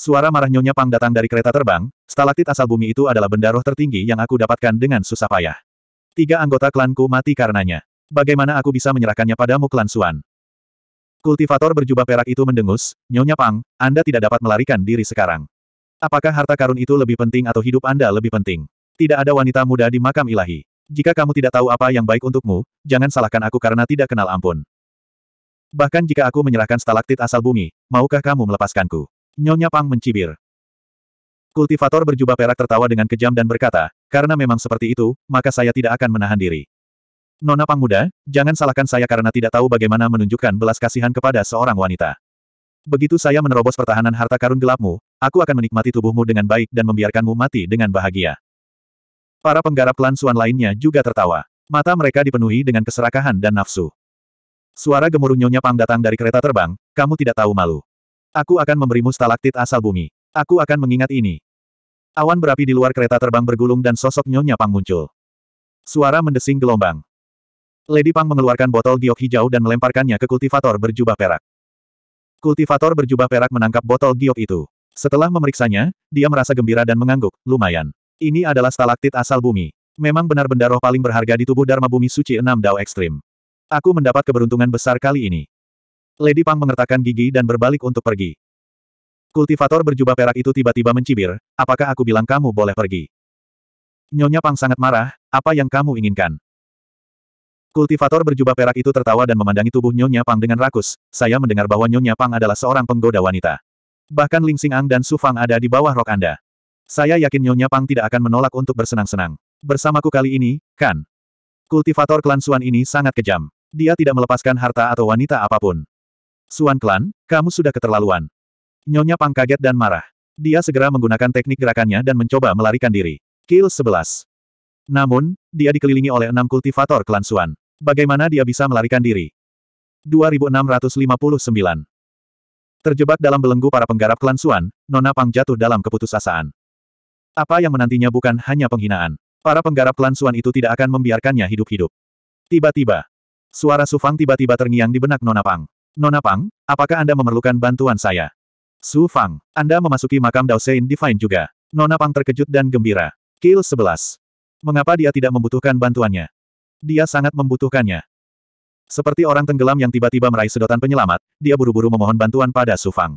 Suara marah Nyonya Pang datang dari kereta terbang, stalaktit asal bumi itu adalah benda roh tertinggi yang aku dapatkan dengan susah payah. Tiga anggota klanku mati karenanya. Bagaimana aku bisa menyerahkannya padamu klan Suan? Kultivator berjubah perak itu mendengus, Nyonya Pang, Anda tidak dapat melarikan diri sekarang. Apakah harta karun itu lebih penting atau hidup Anda lebih penting? Tidak ada wanita muda di makam ilahi. Jika kamu tidak tahu apa yang baik untukmu, jangan salahkan aku karena tidak kenal ampun. Bahkan jika aku menyerahkan stalaktit asal bumi, maukah kamu melepaskanku? Nyonya Pang mencibir. Kultivator berjubah perak tertawa dengan kejam dan berkata, karena memang seperti itu, maka saya tidak akan menahan diri. Nona Pangmuda, jangan salahkan saya karena tidak tahu bagaimana menunjukkan belas kasihan kepada seorang wanita. Begitu saya menerobos pertahanan harta karun gelapmu, aku akan menikmati tubuhmu dengan baik dan membiarkanmu mati dengan bahagia. Para penggarap klan Suan lainnya juga tertawa. Mata mereka dipenuhi dengan keserakahan dan nafsu. Suara gemuruh Nyonya Pang datang dari kereta terbang, kamu tidak tahu malu. Aku akan memberimu stalaktit asal bumi. Aku akan mengingat ini. Awan berapi di luar kereta terbang bergulung dan sosok Nyonya Pang muncul. Suara mendesing gelombang. Lady Pang mengeluarkan botol giok hijau dan melemparkannya ke kultivator berjubah perak. Kultivator berjubah perak menangkap botol giok itu. Setelah memeriksanya, dia merasa gembira dan mengangguk, lumayan. Ini adalah stalaktit asal bumi. Memang benar benda roh paling berharga di tubuh Dharma Bumi Suci enam Dao Ekstrim. Aku mendapat keberuntungan besar kali ini. Lady Pang mengertakkan gigi dan berbalik untuk pergi. Kultivator berjubah perak itu tiba-tiba mencibir, apakah aku bilang kamu boleh pergi? Nyonya Pang sangat marah, apa yang kamu inginkan? Kultivator berjubah perak itu tertawa dan memandangi tubuh Nyonya Pang dengan rakus, saya mendengar bahwa Nyonya Pang adalah seorang penggoda wanita. Bahkan Ling Xing Ang dan Su Fang ada di bawah rok Anda. Saya yakin Nyonya Pang tidak akan menolak untuk bersenang-senang. Bersamaku kali ini, kan? Kultivator klan Suan ini sangat kejam. Dia tidak melepaskan harta atau wanita apapun. Suan klan, kamu sudah keterlaluan. Nyonya Pang kaget dan marah. Dia segera menggunakan teknik gerakannya dan mencoba melarikan diri. Kill 11. Namun, dia dikelilingi oleh enam kultivator klan Suan. Bagaimana dia bisa melarikan diri? 2659 Terjebak dalam belenggu para penggarap klan Suan, Nona Pang jatuh dalam keputusasaan. Apa yang menantinya bukan hanya penghinaan. Para penggarap klan Suan itu tidak akan membiarkannya hidup-hidup. Tiba-tiba, suara Sufang tiba-tiba terngiang di benak Nona Pang. Nona Pang, apakah Anda memerlukan bantuan saya? Su Fang, Anda memasuki makam Daosein Divine juga. Nona Pang terkejut dan gembira. Kill 11. Mengapa dia tidak membutuhkan bantuannya? Dia sangat membutuhkannya. Seperti orang tenggelam yang tiba-tiba meraih sedotan penyelamat, dia buru-buru memohon bantuan pada Su Fang.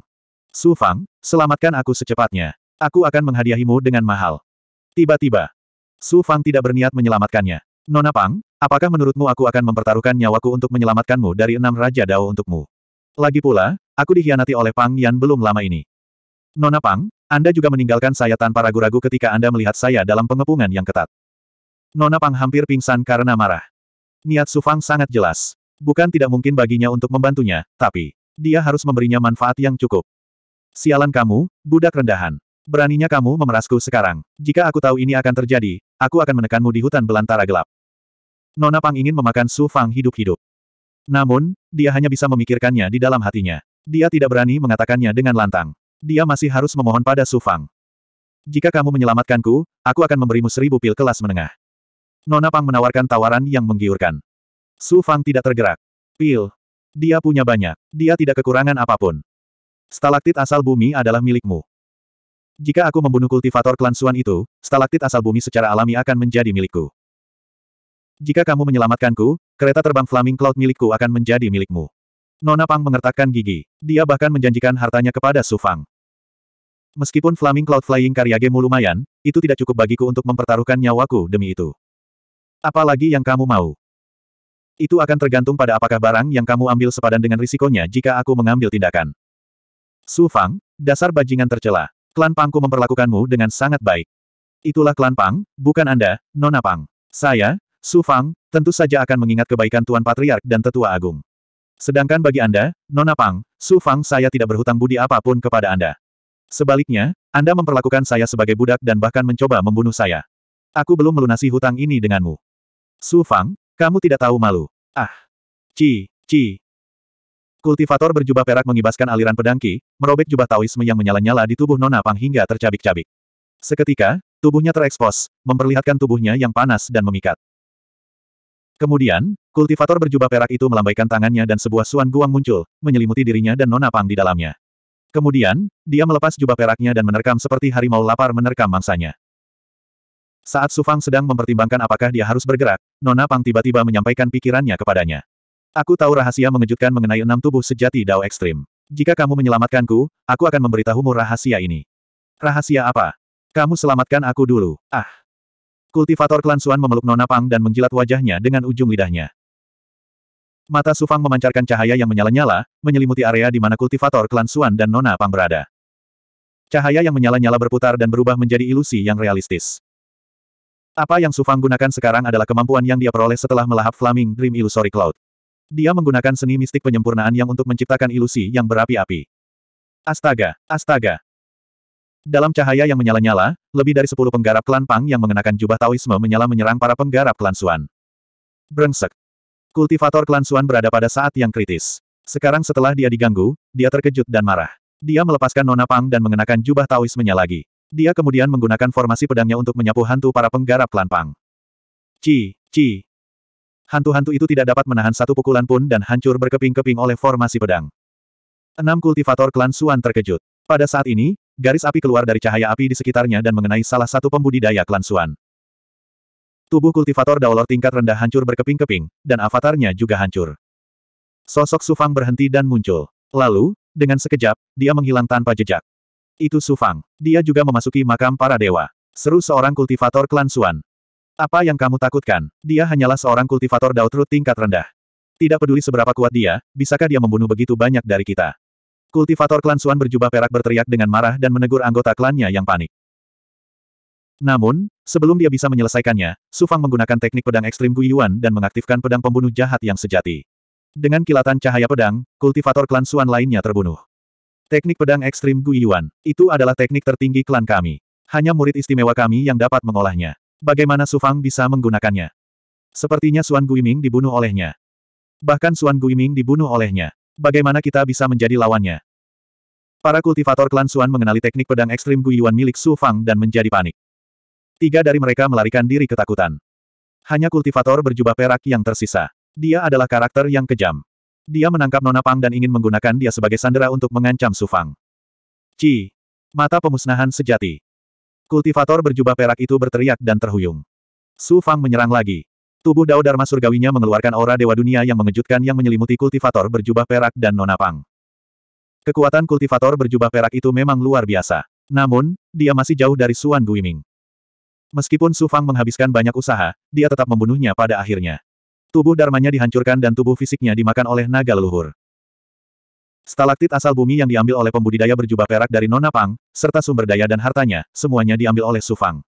Su Fang, selamatkan aku secepatnya. Aku akan menghadiahimu dengan mahal. Tiba-tiba, Su Fang tidak berniat menyelamatkannya. Nona Pang, apakah menurutmu aku akan mempertaruhkan nyawaku untuk menyelamatkanmu dari enam Raja Dao untukmu? Lagi pula, aku dikhianati oleh Pang Yan belum lama ini. Nona Pang, Anda juga meninggalkan saya tanpa ragu-ragu ketika Anda melihat saya dalam pengepungan yang ketat. Nona Pang hampir pingsan karena marah. Niat Sufang sangat jelas. Bukan tidak mungkin baginya untuk membantunya, tapi dia harus memberinya manfaat yang cukup. Sialan kamu, budak rendahan. Beraninya kamu memerasku sekarang. Jika aku tahu ini akan terjadi, aku akan menekanmu di hutan belantara gelap. Nona Pang ingin memakan Su Fang hidup-hidup. Namun, dia hanya bisa memikirkannya di dalam hatinya. Dia tidak berani mengatakannya dengan lantang. Dia masih harus memohon pada Su Fang. Jika kamu menyelamatkanku, aku akan memberimu seribu pil kelas menengah. Nona Pang menawarkan tawaran yang menggiurkan. Su Fang tidak tergerak. Pil. Dia punya banyak. Dia tidak kekurangan apapun. Stalaktit asal bumi adalah milikmu. Jika aku membunuh kultivator klan Suan itu, stalaktit asal bumi secara alami akan menjadi milikku. Jika kamu menyelamatkanku, kereta terbang Flaming Cloud milikku akan menjadi milikmu. Nona Pang mengertakkan gigi. Dia bahkan menjanjikan hartanya kepada Su Fang. Meskipun Flaming Cloud Flying karyagemu lumayan, itu tidak cukup bagiku untuk mempertaruhkan nyawaku demi itu. Apalagi yang kamu mau. Itu akan tergantung pada apakah barang yang kamu ambil sepadan dengan risikonya jika aku mengambil tindakan. Su Fang, dasar bajingan tercela. Klan Pangku memperlakukanmu dengan sangat baik. Itulah klan Pang, bukan Anda, Nona Pang. Saya, Su Fang, tentu saja akan mengingat kebaikan Tuan Patriark dan Tetua Agung. Sedangkan bagi Anda, Nona Pang, Su Fang saya tidak berhutang budi apapun kepada Anda. Sebaliknya, Anda memperlakukan saya sebagai budak dan bahkan mencoba membunuh saya. Aku belum melunasi hutang ini denganmu. Su Fang, kamu tidak tahu malu. Ah! Ci, ci. Kultivator berjubah perak mengibaskan aliran pedangki, merobek jubah Taoisme yang menyala-nyala di tubuh Nona Pang hingga tercabik-cabik. Seketika, tubuhnya terekspos, memperlihatkan tubuhnya yang panas dan memikat. Kemudian, kultivator berjubah perak itu melambaikan tangannya dan sebuah suan guang muncul, menyelimuti dirinya dan Nona Pang di dalamnya. Kemudian, dia melepas jubah peraknya dan menerkam seperti harimau lapar menerkam mangsanya. Saat Sufang sedang mempertimbangkan apakah dia harus bergerak, Nona Pang tiba-tiba menyampaikan pikirannya kepadanya. Aku tahu rahasia mengejutkan mengenai enam tubuh sejati Dao Ekstrim. Jika kamu menyelamatkanku, aku akan memberitahumu rahasia ini. Rahasia apa? Kamu selamatkan aku dulu. Ah. Kultivator klan Suan memeluk Nona Pang dan menjilat wajahnya dengan ujung lidahnya. Mata Sufang memancarkan cahaya yang menyala-nyala, menyelimuti area di mana kultivator klan Suan dan Nona Pang berada. Cahaya yang menyala-nyala berputar dan berubah menjadi ilusi yang realistis. Apa yang Sufang gunakan sekarang adalah kemampuan yang dia peroleh setelah melahap Flaming Dream Illusory Cloud. Dia menggunakan seni mistik penyempurnaan yang untuk menciptakan ilusi yang berapi-api. Astaga, astaga. Dalam cahaya yang menyala-nyala, lebih dari sepuluh penggarap klan Pang yang mengenakan jubah Taoisme menyala menyerang para penggarap klan Suan. Brengsek. Kultivator klan Suan berada pada saat yang kritis. Sekarang setelah dia diganggu, dia terkejut dan marah. Dia melepaskan Nona Pang dan mengenakan jubah Taoismenya lagi. Dia kemudian menggunakan formasi pedangnya untuk menyapu hantu para penggarap klan Pang. Ci, ci. Hantu-hantu itu tidak dapat menahan satu pukulan pun dan hancur berkeping-keping oleh formasi pedang. Enam kultivator klan Suan terkejut. Pada saat ini, garis api keluar dari cahaya api di sekitarnya dan mengenai salah satu pembudidaya klan Suan. Tubuh kultivator daulor tingkat rendah hancur berkeping-keping, dan avatarnya juga hancur. Sosok Sufang berhenti dan muncul. Lalu, dengan sekejap, dia menghilang tanpa jejak. Itu Sufang. Dia juga memasuki makam para dewa. Seru seorang kultivator klan Suan. Apa yang kamu takutkan? Dia hanyalah seorang kultivator Dautrut tingkat rendah. Tidak peduli seberapa kuat dia, bisakah dia membunuh begitu banyak dari kita? Kultivator klan Suan berjubah perak berteriak dengan marah dan menegur anggota klannya yang panik. Namun, sebelum dia bisa menyelesaikannya, Sufang menggunakan teknik pedang ekstrim Guiyuan dan mengaktifkan pedang pembunuh jahat yang sejati. Dengan kilatan cahaya pedang, kultivator klan Suan lainnya terbunuh. Teknik pedang ekstrim Guiyuan, itu adalah teknik tertinggi klan kami. Hanya murid istimewa kami yang dapat mengolahnya. Bagaimana Su Fang bisa menggunakannya? Sepertinya Suan Ming dibunuh olehnya. Bahkan Suan Ming dibunuh olehnya. Bagaimana kita bisa menjadi lawannya? Para kultivator klan Suan mengenali teknik pedang ekstrim Guiyuan milik Su Fang dan menjadi panik. Tiga dari mereka melarikan diri ketakutan. Hanya kultivator berjubah perak yang tersisa. Dia adalah karakter yang kejam. Dia menangkap Nona Pang dan ingin menggunakan dia sebagai sandera untuk mengancam Sufang. Ci. Mata pemusnahan sejati. Kultivator berjubah perak itu berteriak dan terhuyung. Su Fang menyerang lagi. Tubuh Dao Dharma Surgawinya mengeluarkan aura Dewa Dunia yang mengejutkan yang menyelimuti kultivator berjubah perak dan Nona Pang. Kekuatan kultivator berjubah perak itu memang luar biasa. Namun, dia masih jauh dari Suan Guiming. Meskipun Su Fang menghabiskan banyak usaha, dia tetap membunuhnya pada akhirnya. Tubuh darmanya dihancurkan dan tubuh fisiknya dimakan oleh naga leluhur. Stalaktit asal bumi yang diambil oleh pembudidaya berjubah perak dari Nona Pang, serta sumber daya dan hartanya, semuanya diambil oleh Sufang.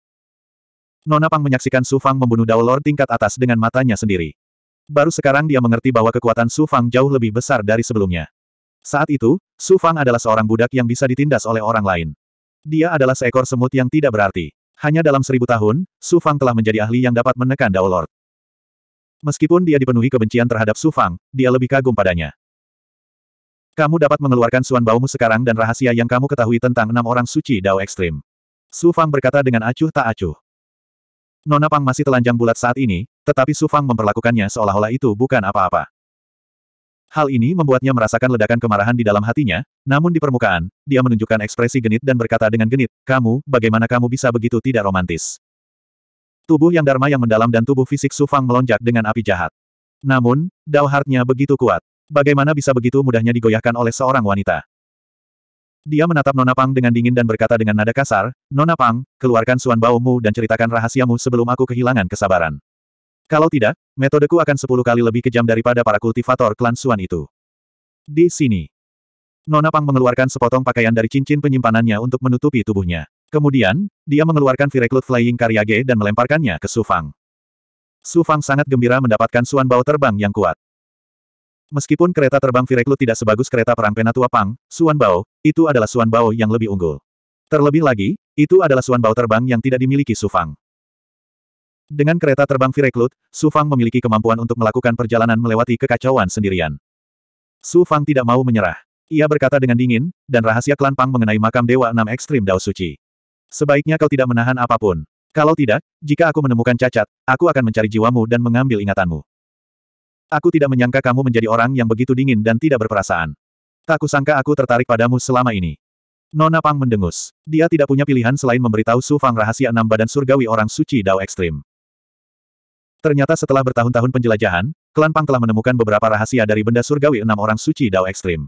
Nona Pang menyaksikan Sufang membunuh Dao Lord tingkat atas dengan matanya sendiri. Baru sekarang dia mengerti bahwa kekuatan Sufang jauh lebih besar dari sebelumnya. Saat itu, Sufang adalah seorang budak yang bisa ditindas oleh orang lain. Dia adalah seekor semut yang tidak berarti. Hanya dalam seribu tahun, Sufang telah menjadi ahli yang dapat menekan Dao Lord. Meskipun dia dipenuhi kebencian terhadap Su Fang, dia lebih kagum padanya. Kamu dapat mengeluarkan suan baumu sekarang dan rahasia yang kamu ketahui tentang enam orang suci Dao Ekstrim. Su Fang berkata dengan acuh tak acuh. Nona Pang masih telanjang bulat saat ini, tetapi Su Fang memperlakukannya seolah-olah itu bukan apa-apa. Hal ini membuatnya merasakan ledakan kemarahan di dalam hatinya, namun di permukaan, dia menunjukkan ekspresi genit dan berkata dengan genit, Kamu, bagaimana kamu bisa begitu tidak romantis? Tubuh yang dharma yang mendalam dan tubuh fisik Sufang melonjak dengan api jahat. Namun, Dao heart begitu kuat. Bagaimana bisa begitu mudahnya digoyahkan oleh seorang wanita? Dia menatap Nona Pang dengan dingin dan berkata dengan nada kasar, Nona Pang, keluarkan suan baumu dan ceritakan rahasiamu sebelum aku kehilangan kesabaran. Kalau tidak, metodeku akan sepuluh kali lebih kejam daripada para kultivator klan suan itu. Di sini. Nona Pang mengeluarkan sepotong pakaian dari cincin penyimpanannya untuk menutupi tubuhnya. Kemudian, dia mengeluarkan Vireklud Flying Karyage dan melemparkannya ke Sufang. Sufang sangat gembira mendapatkan Suan Bao terbang yang kuat. Meskipun kereta terbang Vireklud tidak sebagus kereta perang Penatua Pang, Suan Bao, itu adalah Suan Bao yang lebih unggul. Terlebih lagi, itu adalah Suan Bao terbang yang tidak dimiliki Sufang. Dengan kereta terbang Vireklud, Sufang memiliki kemampuan untuk melakukan perjalanan melewati kekacauan sendirian. Sufang tidak mau menyerah. Ia berkata dengan dingin, dan rahasia klan Pang mengenai makam Dewa Enam Ekstrim Dao Suci. Sebaiknya kau tidak menahan apapun. Kalau tidak, jika aku menemukan cacat, aku akan mencari jiwamu dan mengambil ingatanmu. Aku tidak menyangka kamu menjadi orang yang begitu dingin dan tidak berperasaan. Tak kusangka aku tertarik padamu selama ini. Nona Pang mendengus. Dia tidak punya pilihan selain memberitahu Su Fang rahasia enam badan surgawi orang suci Dao Ekstrim. Ternyata setelah bertahun-tahun penjelajahan, klan Pang telah menemukan beberapa rahasia dari benda surgawi enam orang suci Dao Ekstrim.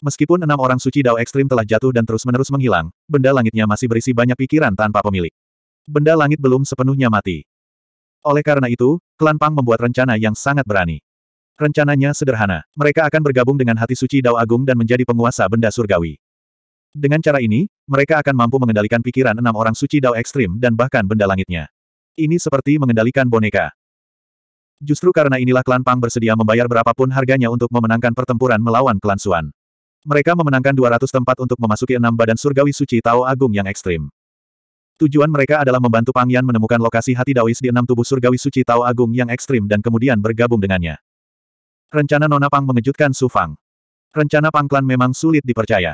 Meskipun enam orang suci Dao ekstrim telah jatuh dan terus-menerus menghilang, benda langitnya masih berisi banyak pikiran tanpa pemilik. Benda langit belum sepenuhnya mati. Oleh karena itu, klan Pang membuat rencana yang sangat berani. Rencananya sederhana, mereka akan bergabung dengan hati suci Dao Agung dan menjadi penguasa benda surgawi. Dengan cara ini, mereka akan mampu mengendalikan pikiran enam orang suci Dao ekstrim dan bahkan benda langitnya. Ini seperti mengendalikan boneka. Justru karena inilah klan Pang bersedia membayar berapapun harganya untuk memenangkan pertempuran melawan klan Suan. Mereka memenangkan 200 tempat untuk memasuki enam badan surgawi suci Tao Agung yang ekstrim. Tujuan mereka adalah membantu Pang Yan menemukan lokasi hati Daois di enam tubuh surgawi suci Tao Agung yang ekstrim dan kemudian bergabung dengannya. Rencana Nona Pang mengejutkan Su Fang. Rencana Pang Klan memang sulit dipercaya.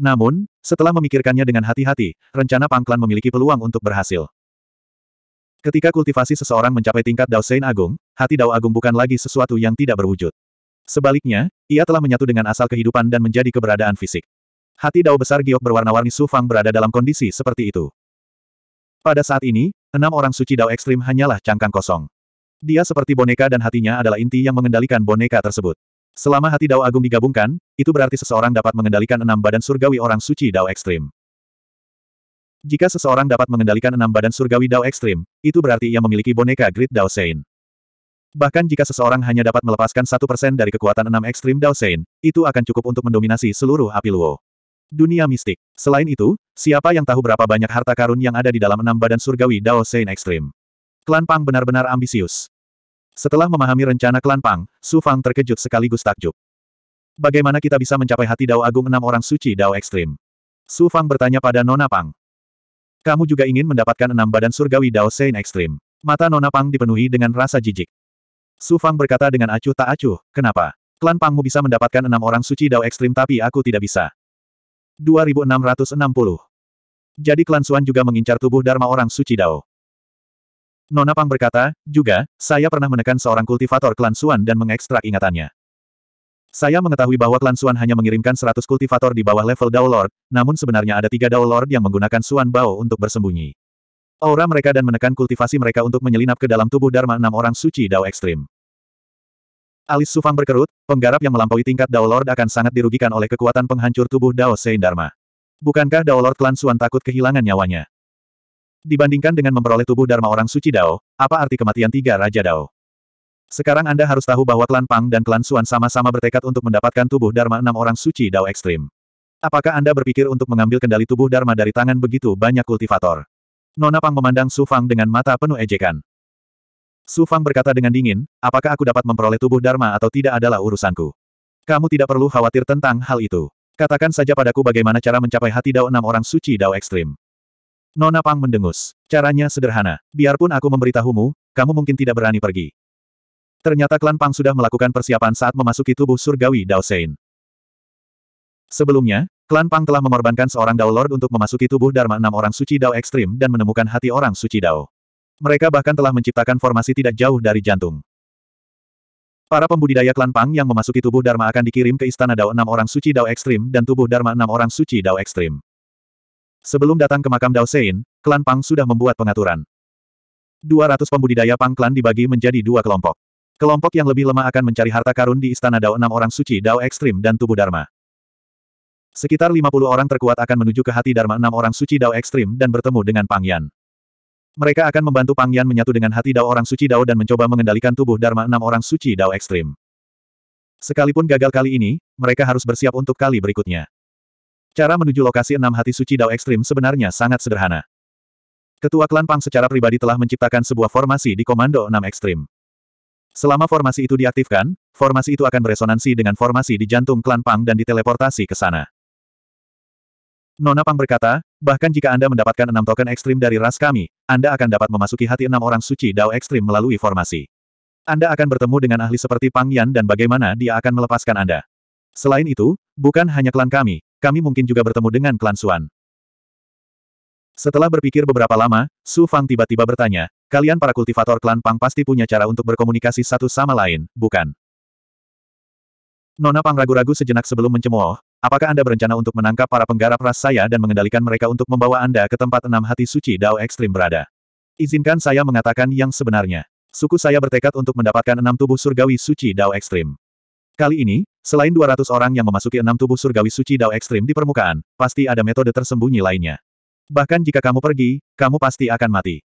Namun, setelah memikirkannya dengan hati-hati, rencana Pang Klan memiliki peluang untuk berhasil. Ketika kultivasi seseorang mencapai tingkat Dao Sein Agung, hati Dao Agung bukan lagi sesuatu yang tidak berwujud. Sebaliknya, ia telah menyatu dengan asal kehidupan dan menjadi keberadaan fisik. Hati dao besar giok berwarna-warni Sufang berada dalam kondisi seperti itu. Pada saat ini, enam orang suci dao ekstrim hanyalah cangkang kosong. Dia seperti boneka dan hatinya adalah inti yang mengendalikan boneka tersebut. Selama hati dao agung digabungkan, itu berarti seseorang dapat mengendalikan enam badan surgawi orang suci dao ekstrim. Jika seseorang dapat mengendalikan enam badan surgawi dao ekstrim, itu berarti ia memiliki boneka Great Dao Sein. Bahkan jika seseorang hanya dapat melepaskan satu persen dari kekuatan enam ekstrim Dao Daosein, itu akan cukup untuk mendominasi seluruh api Luo. Dunia mistik. Selain itu, siapa yang tahu berapa banyak harta karun yang ada di dalam enam badan surgawi Dao Daosein ekstrim? Klan Pang benar-benar ambisius. Setelah memahami rencana klan Pang, Su Fang terkejut sekaligus takjub. Bagaimana kita bisa mencapai hati Dao Agung enam orang suci Dao ekstrim? Su Fang bertanya pada Nona Pang. Kamu juga ingin mendapatkan enam badan surgawi Dao Sein ekstrim. Mata Nona Pang dipenuhi dengan rasa jijik. Su Fang berkata dengan acuh tak acuh, kenapa? Klan Pangmu bisa mendapatkan enam orang suci dao ekstrim tapi aku tidak bisa. 2660. Jadi klan Suan juga mengincar tubuh Dharma orang suci dao. Nona Pang berkata, juga, saya pernah menekan seorang kultivator klan Suan dan mengekstrak ingatannya. Saya mengetahui bahwa klan Suan hanya mengirimkan 100 kultivator di bawah level Dao Lord, namun sebenarnya ada tiga Dao Lord yang menggunakan Suan Bao untuk bersembunyi aura mereka dan menekan kultivasi mereka untuk menyelinap ke dalam tubuh Dharma enam orang suci Dao Ekstrim. Alis Sufang berkerut, penggarap yang melampaui tingkat Dao Lord akan sangat dirugikan oleh kekuatan penghancur tubuh Dao Sein Dharma. Bukankah Dao Lord Klan Suan takut kehilangan nyawanya? Dibandingkan dengan memperoleh tubuh Dharma orang suci Dao, apa arti kematian tiga Raja Dao? Sekarang Anda harus tahu bahwa Klan Pang dan Klan Suan sama-sama bertekad untuk mendapatkan tubuh Dharma enam orang suci Dao Ekstrim. Apakah Anda berpikir untuk mengambil kendali tubuh Dharma dari tangan begitu banyak kultivator? Nona Pang memandang Su Fang dengan mata penuh ejekan. Su Fang berkata dengan dingin, apakah aku dapat memperoleh tubuh Dharma atau tidak adalah urusanku. Kamu tidak perlu khawatir tentang hal itu. Katakan saja padaku bagaimana cara mencapai hati Dao enam orang suci Dao ekstrim. Nona Pang mendengus. Caranya sederhana. Biarpun aku memberitahumu, kamu mungkin tidak berani pergi. Ternyata klan Pang sudah melakukan persiapan saat memasuki tubuh surgawi Dao Sein. Sebelumnya, Klan Pang telah mengorbankan seorang Dao Lord untuk memasuki tubuh Dharma enam orang suci Dao ekstrim dan menemukan hati orang suci Dao. Mereka bahkan telah menciptakan formasi tidak jauh dari jantung. Para pembudidaya klan Pang yang memasuki tubuh Dharma akan dikirim ke istana Dao enam orang suci Dao ekstrim dan tubuh Dharma enam orang suci Dao ekstrim. Sebelum datang ke makam Dao Sein, klan Pang sudah membuat pengaturan. 200 pembudidaya Pang klan dibagi menjadi dua kelompok. Kelompok yang lebih lemah akan mencari harta karun di istana Dao enam orang suci Dao ekstrim dan tubuh Dharma. Sekitar 50 orang terkuat akan menuju ke hati Dharma enam orang suci Dao ekstrim dan bertemu dengan Pang Yan. Mereka akan membantu Pang Yan menyatu dengan hati Dao orang suci Dao dan mencoba mengendalikan tubuh Dharma enam orang suci Dao ekstrim. Sekalipun gagal kali ini, mereka harus bersiap untuk kali berikutnya. Cara menuju lokasi enam hati suci Dao ekstrim sebenarnya sangat sederhana. Ketua klan Pang secara pribadi telah menciptakan sebuah formasi di Komando enam Ekstrim. Selama formasi itu diaktifkan, formasi itu akan beresonansi dengan formasi di jantung klan Pang dan diteleportasi ke sana. Nona Pang berkata, bahkan jika Anda mendapatkan enam token ekstrim dari ras kami, Anda akan dapat memasuki hati enam orang suci Dao ekstrim melalui formasi. Anda akan bertemu dengan ahli seperti Pang Yan dan bagaimana dia akan melepaskan Anda. Selain itu, bukan hanya klan kami, kami mungkin juga bertemu dengan klan Suan. Setelah berpikir beberapa lama, Su Fang tiba-tiba bertanya, kalian para kultivator klan Pang pasti punya cara untuk berkomunikasi satu sama lain, bukan? Nona Pang ragu-ragu sejenak sebelum mencemooh, Apakah Anda berencana untuk menangkap para penggarap ras saya dan mengendalikan mereka untuk membawa Anda ke tempat enam hati suci Dao Ekstrim berada? Izinkan saya mengatakan yang sebenarnya. Suku saya bertekad untuk mendapatkan enam tubuh surgawi suci Dao Ekstrim. Kali ini, selain 200 orang yang memasuki enam tubuh surgawi suci Dao Ekstrim di permukaan, pasti ada metode tersembunyi lainnya. Bahkan jika kamu pergi, kamu pasti akan mati.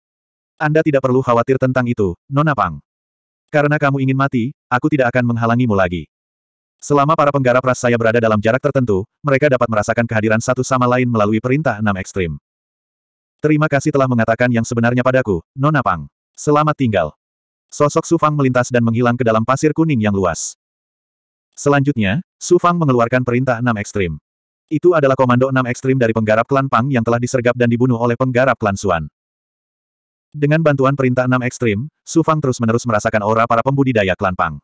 Anda tidak perlu khawatir tentang itu, Nona Pang. Karena kamu ingin mati, aku tidak akan menghalangimu lagi. Selama para penggarap ras saya berada dalam jarak tertentu, mereka dapat merasakan kehadiran satu sama lain melalui perintah enam ekstrim. Terima kasih telah mengatakan yang sebenarnya padaku, Nona Pang. Selamat tinggal. Sosok Sufang melintas dan menghilang ke dalam pasir kuning yang luas. Selanjutnya, Sufang mengeluarkan perintah enam ekstrim. Itu adalah komando enam ekstrim dari penggarap klan Pang yang telah disergap dan dibunuh oleh penggarap klan Suan. Dengan bantuan perintah enam ekstrim, Sufang terus-menerus merasakan aura para pembudidaya klan Pang.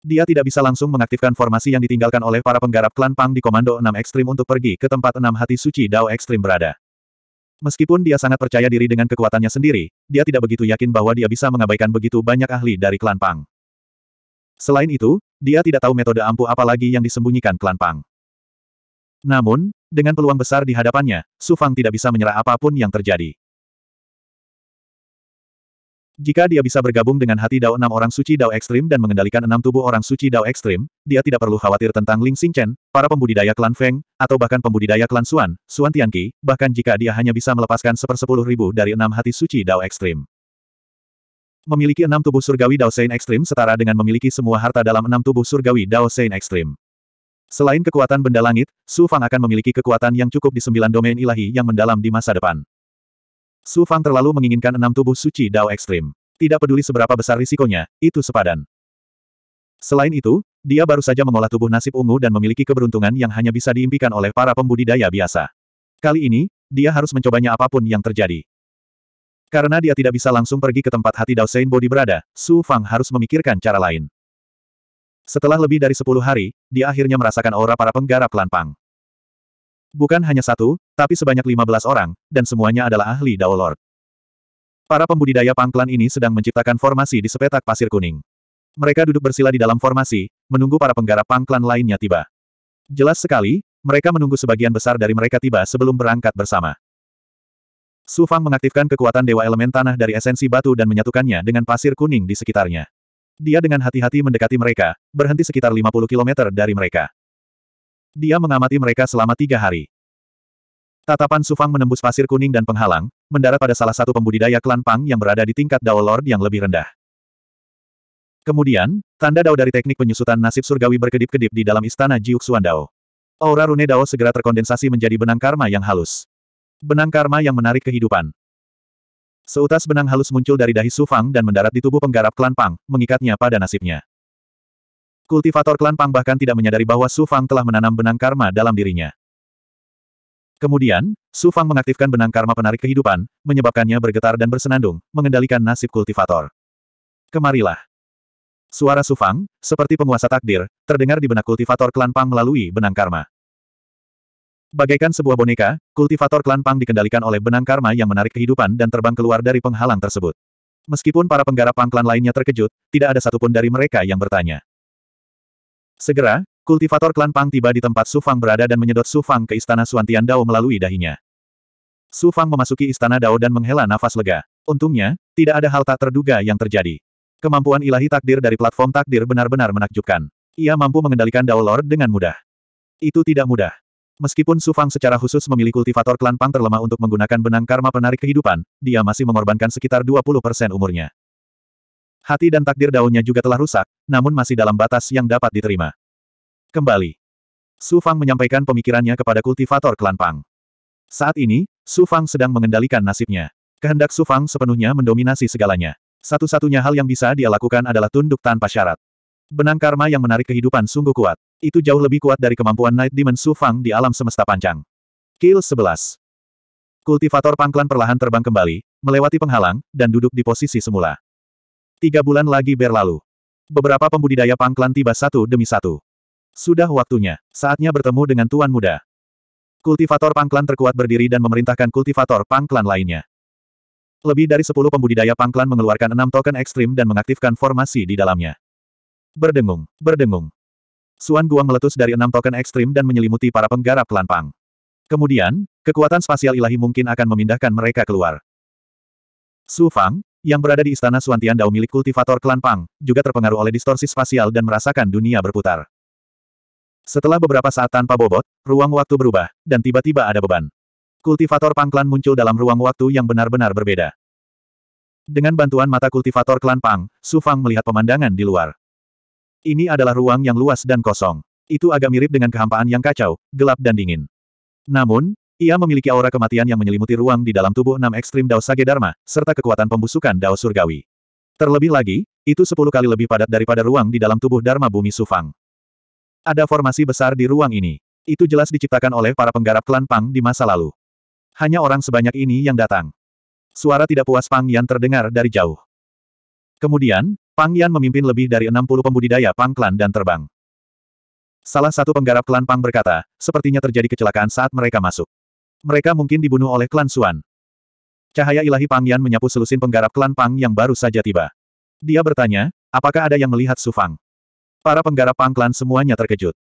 Dia tidak bisa langsung mengaktifkan formasi yang ditinggalkan oleh para penggarap klan Pang di Komando 6 Ekstrim untuk pergi ke tempat enam hati suci Dao Ekstrim berada. Meskipun dia sangat percaya diri dengan kekuatannya sendiri, dia tidak begitu yakin bahwa dia bisa mengabaikan begitu banyak ahli dari klan Pang. Selain itu, dia tidak tahu metode ampuh apa lagi yang disembunyikan klan Pang. Namun, dengan peluang besar di hadapannya, Su Fang tidak bisa menyerah apapun yang terjadi. Jika dia bisa bergabung dengan hati Dao enam orang suci Dao ekstrim dan mengendalikan enam tubuh orang suci Dao ekstrim, dia tidak perlu khawatir tentang Ling Xingchen, para pembudidaya klan Feng, atau bahkan pembudidaya klan Suan, Xuan Tianqi, bahkan jika dia hanya bisa melepaskan sepersepuluh ribu dari enam hati suci Dao ekstrim. Memiliki enam tubuh surgawi Dao Sein ekstrim setara dengan memiliki semua harta dalam enam tubuh surgawi Dao Sein ekstrim. Selain kekuatan benda langit, Su Fang akan memiliki kekuatan yang cukup di sembilan domain ilahi yang mendalam di masa depan. Su Fang terlalu menginginkan enam tubuh suci Dao ekstrim. Tidak peduli seberapa besar risikonya, itu sepadan. Selain itu, dia baru saja mengolah tubuh nasib ungu dan memiliki keberuntungan yang hanya bisa diimpikan oleh para pembudidaya biasa. Kali ini, dia harus mencobanya apapun yang terjadi. Karena dia tidak bisa langsung pergi ke tempat hati Dao Sein Bodi berada, Su Fang harus memikirkan cara lain. Setelah lebih dari sepuluh hari, dia akhirnya merasakan aura para penggarap Lan Bukan hanya satu, tapi sebanyak 15 orang, dan semuanya adalah ahli Dao Lord. Para pembudidaya pangklan ini sedang menciptakan formasi di sepetak pasir kuning. Mereka duduk bersila di dalam formasi, menunggu para penggarap pangklan lainnya tiba. Jelas sekali, mereka menunggu sebagian besar dari mereka tiba sebelum berangkat bersama. Su Fang mengaktifkan kekuatan Dewa Elemen Tanah dari esensi batu dan menyatukannya dengan pasir kuning di sekitarnya. Dia dengan hati-hati mendekati mereka, berhenti sekitar 50 km dari mereka. Dia mengamati mereka selama tiga hari. Tatapan Sufang menembus pasir kuning dan penghalang, mendarat pada salah satu pembudidaya klan Pang yang berada di tingkat Dao Lord yang lebih rendah. Kemudian, tanda Dao dari teknik penyusutan nasib surgawi berkedip-kedip di dalam istana Jiuxuan Dao. Aura rune Dao segera terkondensasi menjadi benang karma yang halus. Benang karma yang menarik kehidupan. Seutas benang halus muncul dari dahi Sufang dan mendarat di tubuh penggarap klan Pang, mengikatnya pada nasibnya. Kultivator klan Pang bahkan tidak menyadari bahwa Su Fang telah menanam benang karma dalam dirinya. Kemudian, Su Fang mengaktifkan benang karma penarik kehidupan, menyebabkannya bergetar dan bersenandung, mengendalikan nasib kultivator. Kemarilah. Suara Su Fang, seperti penguasa takdir, terdengar di benak kultivator klan Pang melalui benang karma. Bagaikan sebuah boneka, kultivator klan Pang dikendalikan oleh benang karma yang menarik kehidupan dan terbang keluar dari penghalang tersebut. Meskipun para penggarap klan lainnya terkejut, tidak ada satupun dari mereka yang bertanya. Segera, kultivator klan Pang tiba di tempat Su Fang berada dan menyedot Su Fang ke istana Suan Tian Dao melalui dahinya. Su Fang memasuki istana Dao dan menghela nafas lega. Untungnya, tidak ada hal tak terduga yang terjadi. Kemampuan ilahi takdir dari platform takdir benar-benar menakjubkan. Ia mampu mengendalikan Dao Lord dengan mudah. Itu tidak mudah. Meskipun Su Fang secara khusus memilih kultivator klan Pang terlemah untuk menggunakan benang karma penarik kehidupan, dia masih mengorbankan sekitar 20% umurnya. Hati dan takdir daunnya juga telah rusak, namun masih dalam batas yang dapat diterima. Kembali. Su Fang menyampaikan pemikirannya kepada kultivator klan Pang. Saat ini, Su Fang sedang mengendalikan nasibnya. Kehendak Su Fang sepenuhnya mendominasi segalanya. Satu-satunya hal yang bisa dia lakukan adalah tunduk tanpa syarat. Benang karma yang menarik kehidupan sungguh kuat. Itu jauh lebih kuat dari kemampuan Night Demon Su Fang di alam semesta panjang. Kill 11. Kultivator pangklan perlahan terbang kembali, melewati penghalang, dan duduk di posisi semula. Tiga bulan lagi berlalu. Beberapa pembudidaya pangklan tiba satu demi satu. Sudah waktunya, saatnya bertemu dengan tuan muda. Kultivator pangklan terkuat berdiri dan memerintahkan kultivator pangklan lainnya. Lebih dari sepuluh pembudidaya pangklan mengeluarkan enam token ekstrim dan mengaktifkan formasi di dalamnya. Berdengung, berdengung. Suan Guang meletus dari enam token ekstrim dan menyelimuti para penggarap klan Pang. Kemudian, kekuatan spasial ilahi mungkin akan memindahkan mereka keluar. Su Fang, yang berada di istana Suantian Dao milik kultivator klan Pang, juga terpengaruh oleh distorsi spasial dan merasakan dunia berputar. Setelah beberapa saat tanpa bobot, ruang waktu berubah, dan tiba-tiba ada beban. Kultivator Pang klan muncul dalam ruang waktu yang benar-benar berbeda. Dengan bantuan mata kultivator klan Pang, Su Fang melihat pemandangan di luar. Ini adalah ruang yang luas dan kosong. Itu agak mirip dengan kehampaan yang kacau, gelap dan dingin. Namun, ia memiliki aura kematian yang menyelimuti ruang di dalam tubuh enam ekstrim Dao Sage Dharma, serta kekuatan pembusukan Dao Surgawi. Terlebih lagi, itu sepuluh kali lebih padat daripada ruang di dalam tubuh Dharma Bumi Sufang. Ada formasi besar di ruang ini. Itu jelas diciptakan oleh para penggarap klan Pang di masa lalu. Hanya orang sebanyak ini yang datang. Suara tidak puas Pang Yan terdengar dari jauh. Kemudian, Pang Yan memimpin lebih dari 60 pembudidaya Pang klan dan terbang. Salah satu penggarap klan Pang berkata, sepertinya terjadi kecelakaan saat mereka masuk. Mereka mungkin dibunuh oleh klan Suan. Cahaya ilahi Pang Yan menyapu selusin penggarap klan Pang yang baru saja tiba. Dia bertanya, apakah ada yang melihat Sufang? Para penggarap Pang klan semuanya terkejut.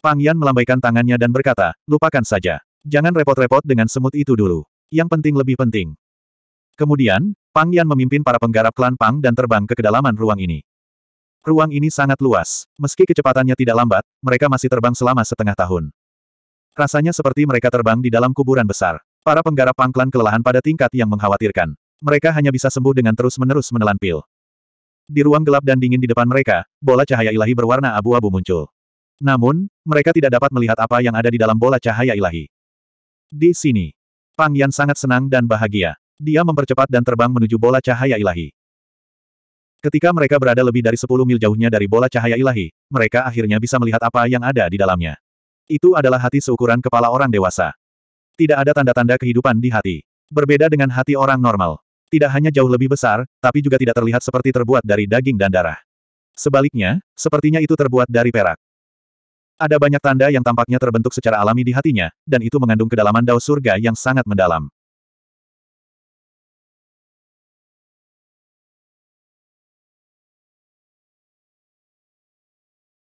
Pang Yan melambaikan tangannya dan berkata, lupakan saja. Jangan repot-repot dengan semut itu dulu. Yang penting lebih penting. Kemudian, Pang Yan memimpin para penggarap klan Pang dan terbang ke kedalaman ruang ini. Ruang ini sangat luas. Meski kecepatannya tidak lambat, mereka masih terbang selama setengah tahun. Rasanya seperti mereka terbang di dalam kuburan besar. Para penggarap pangklan kelelahan pada tingkat yang mengkhawatirkan. Mereka hanya bisa sembuh dengan terus-menerus menelan pil. Di ruang gelap dan dingin di depan mereka, bola cahaya ilahi berwarna abu-abu muncul. Namun, mereka tidak dapat melihat apa yang ada di dalam bola cahaya ilahi. Di sini, Pang Yan sangat senang dan bahagia. Dia mempercepat dan terbang menuju bola cahaya ilahi. Ketika mereka berada lebih dari 10 mil jauhnya dari bola cahaya ilahi, mereka akhirnya bisa melihat apa yang ada di dalamnya. Itu adalah hati seukuran kepala orang dewasa. Tidak ada tanda-tanda kehidupan di hati. Berbeda dengan hati orang normal. Tidak hanya jauh lebih besar, tapi juga tidak terlihat seperti terbuat dari daging dan darah. Sebaliknya, sepertinya itu terbuat dari perak. Ada banyak tanda yang tampaknya terbentuk secara alami di hatinya, dan itu mengandung kedalaman dao surga yang sangat mendalam.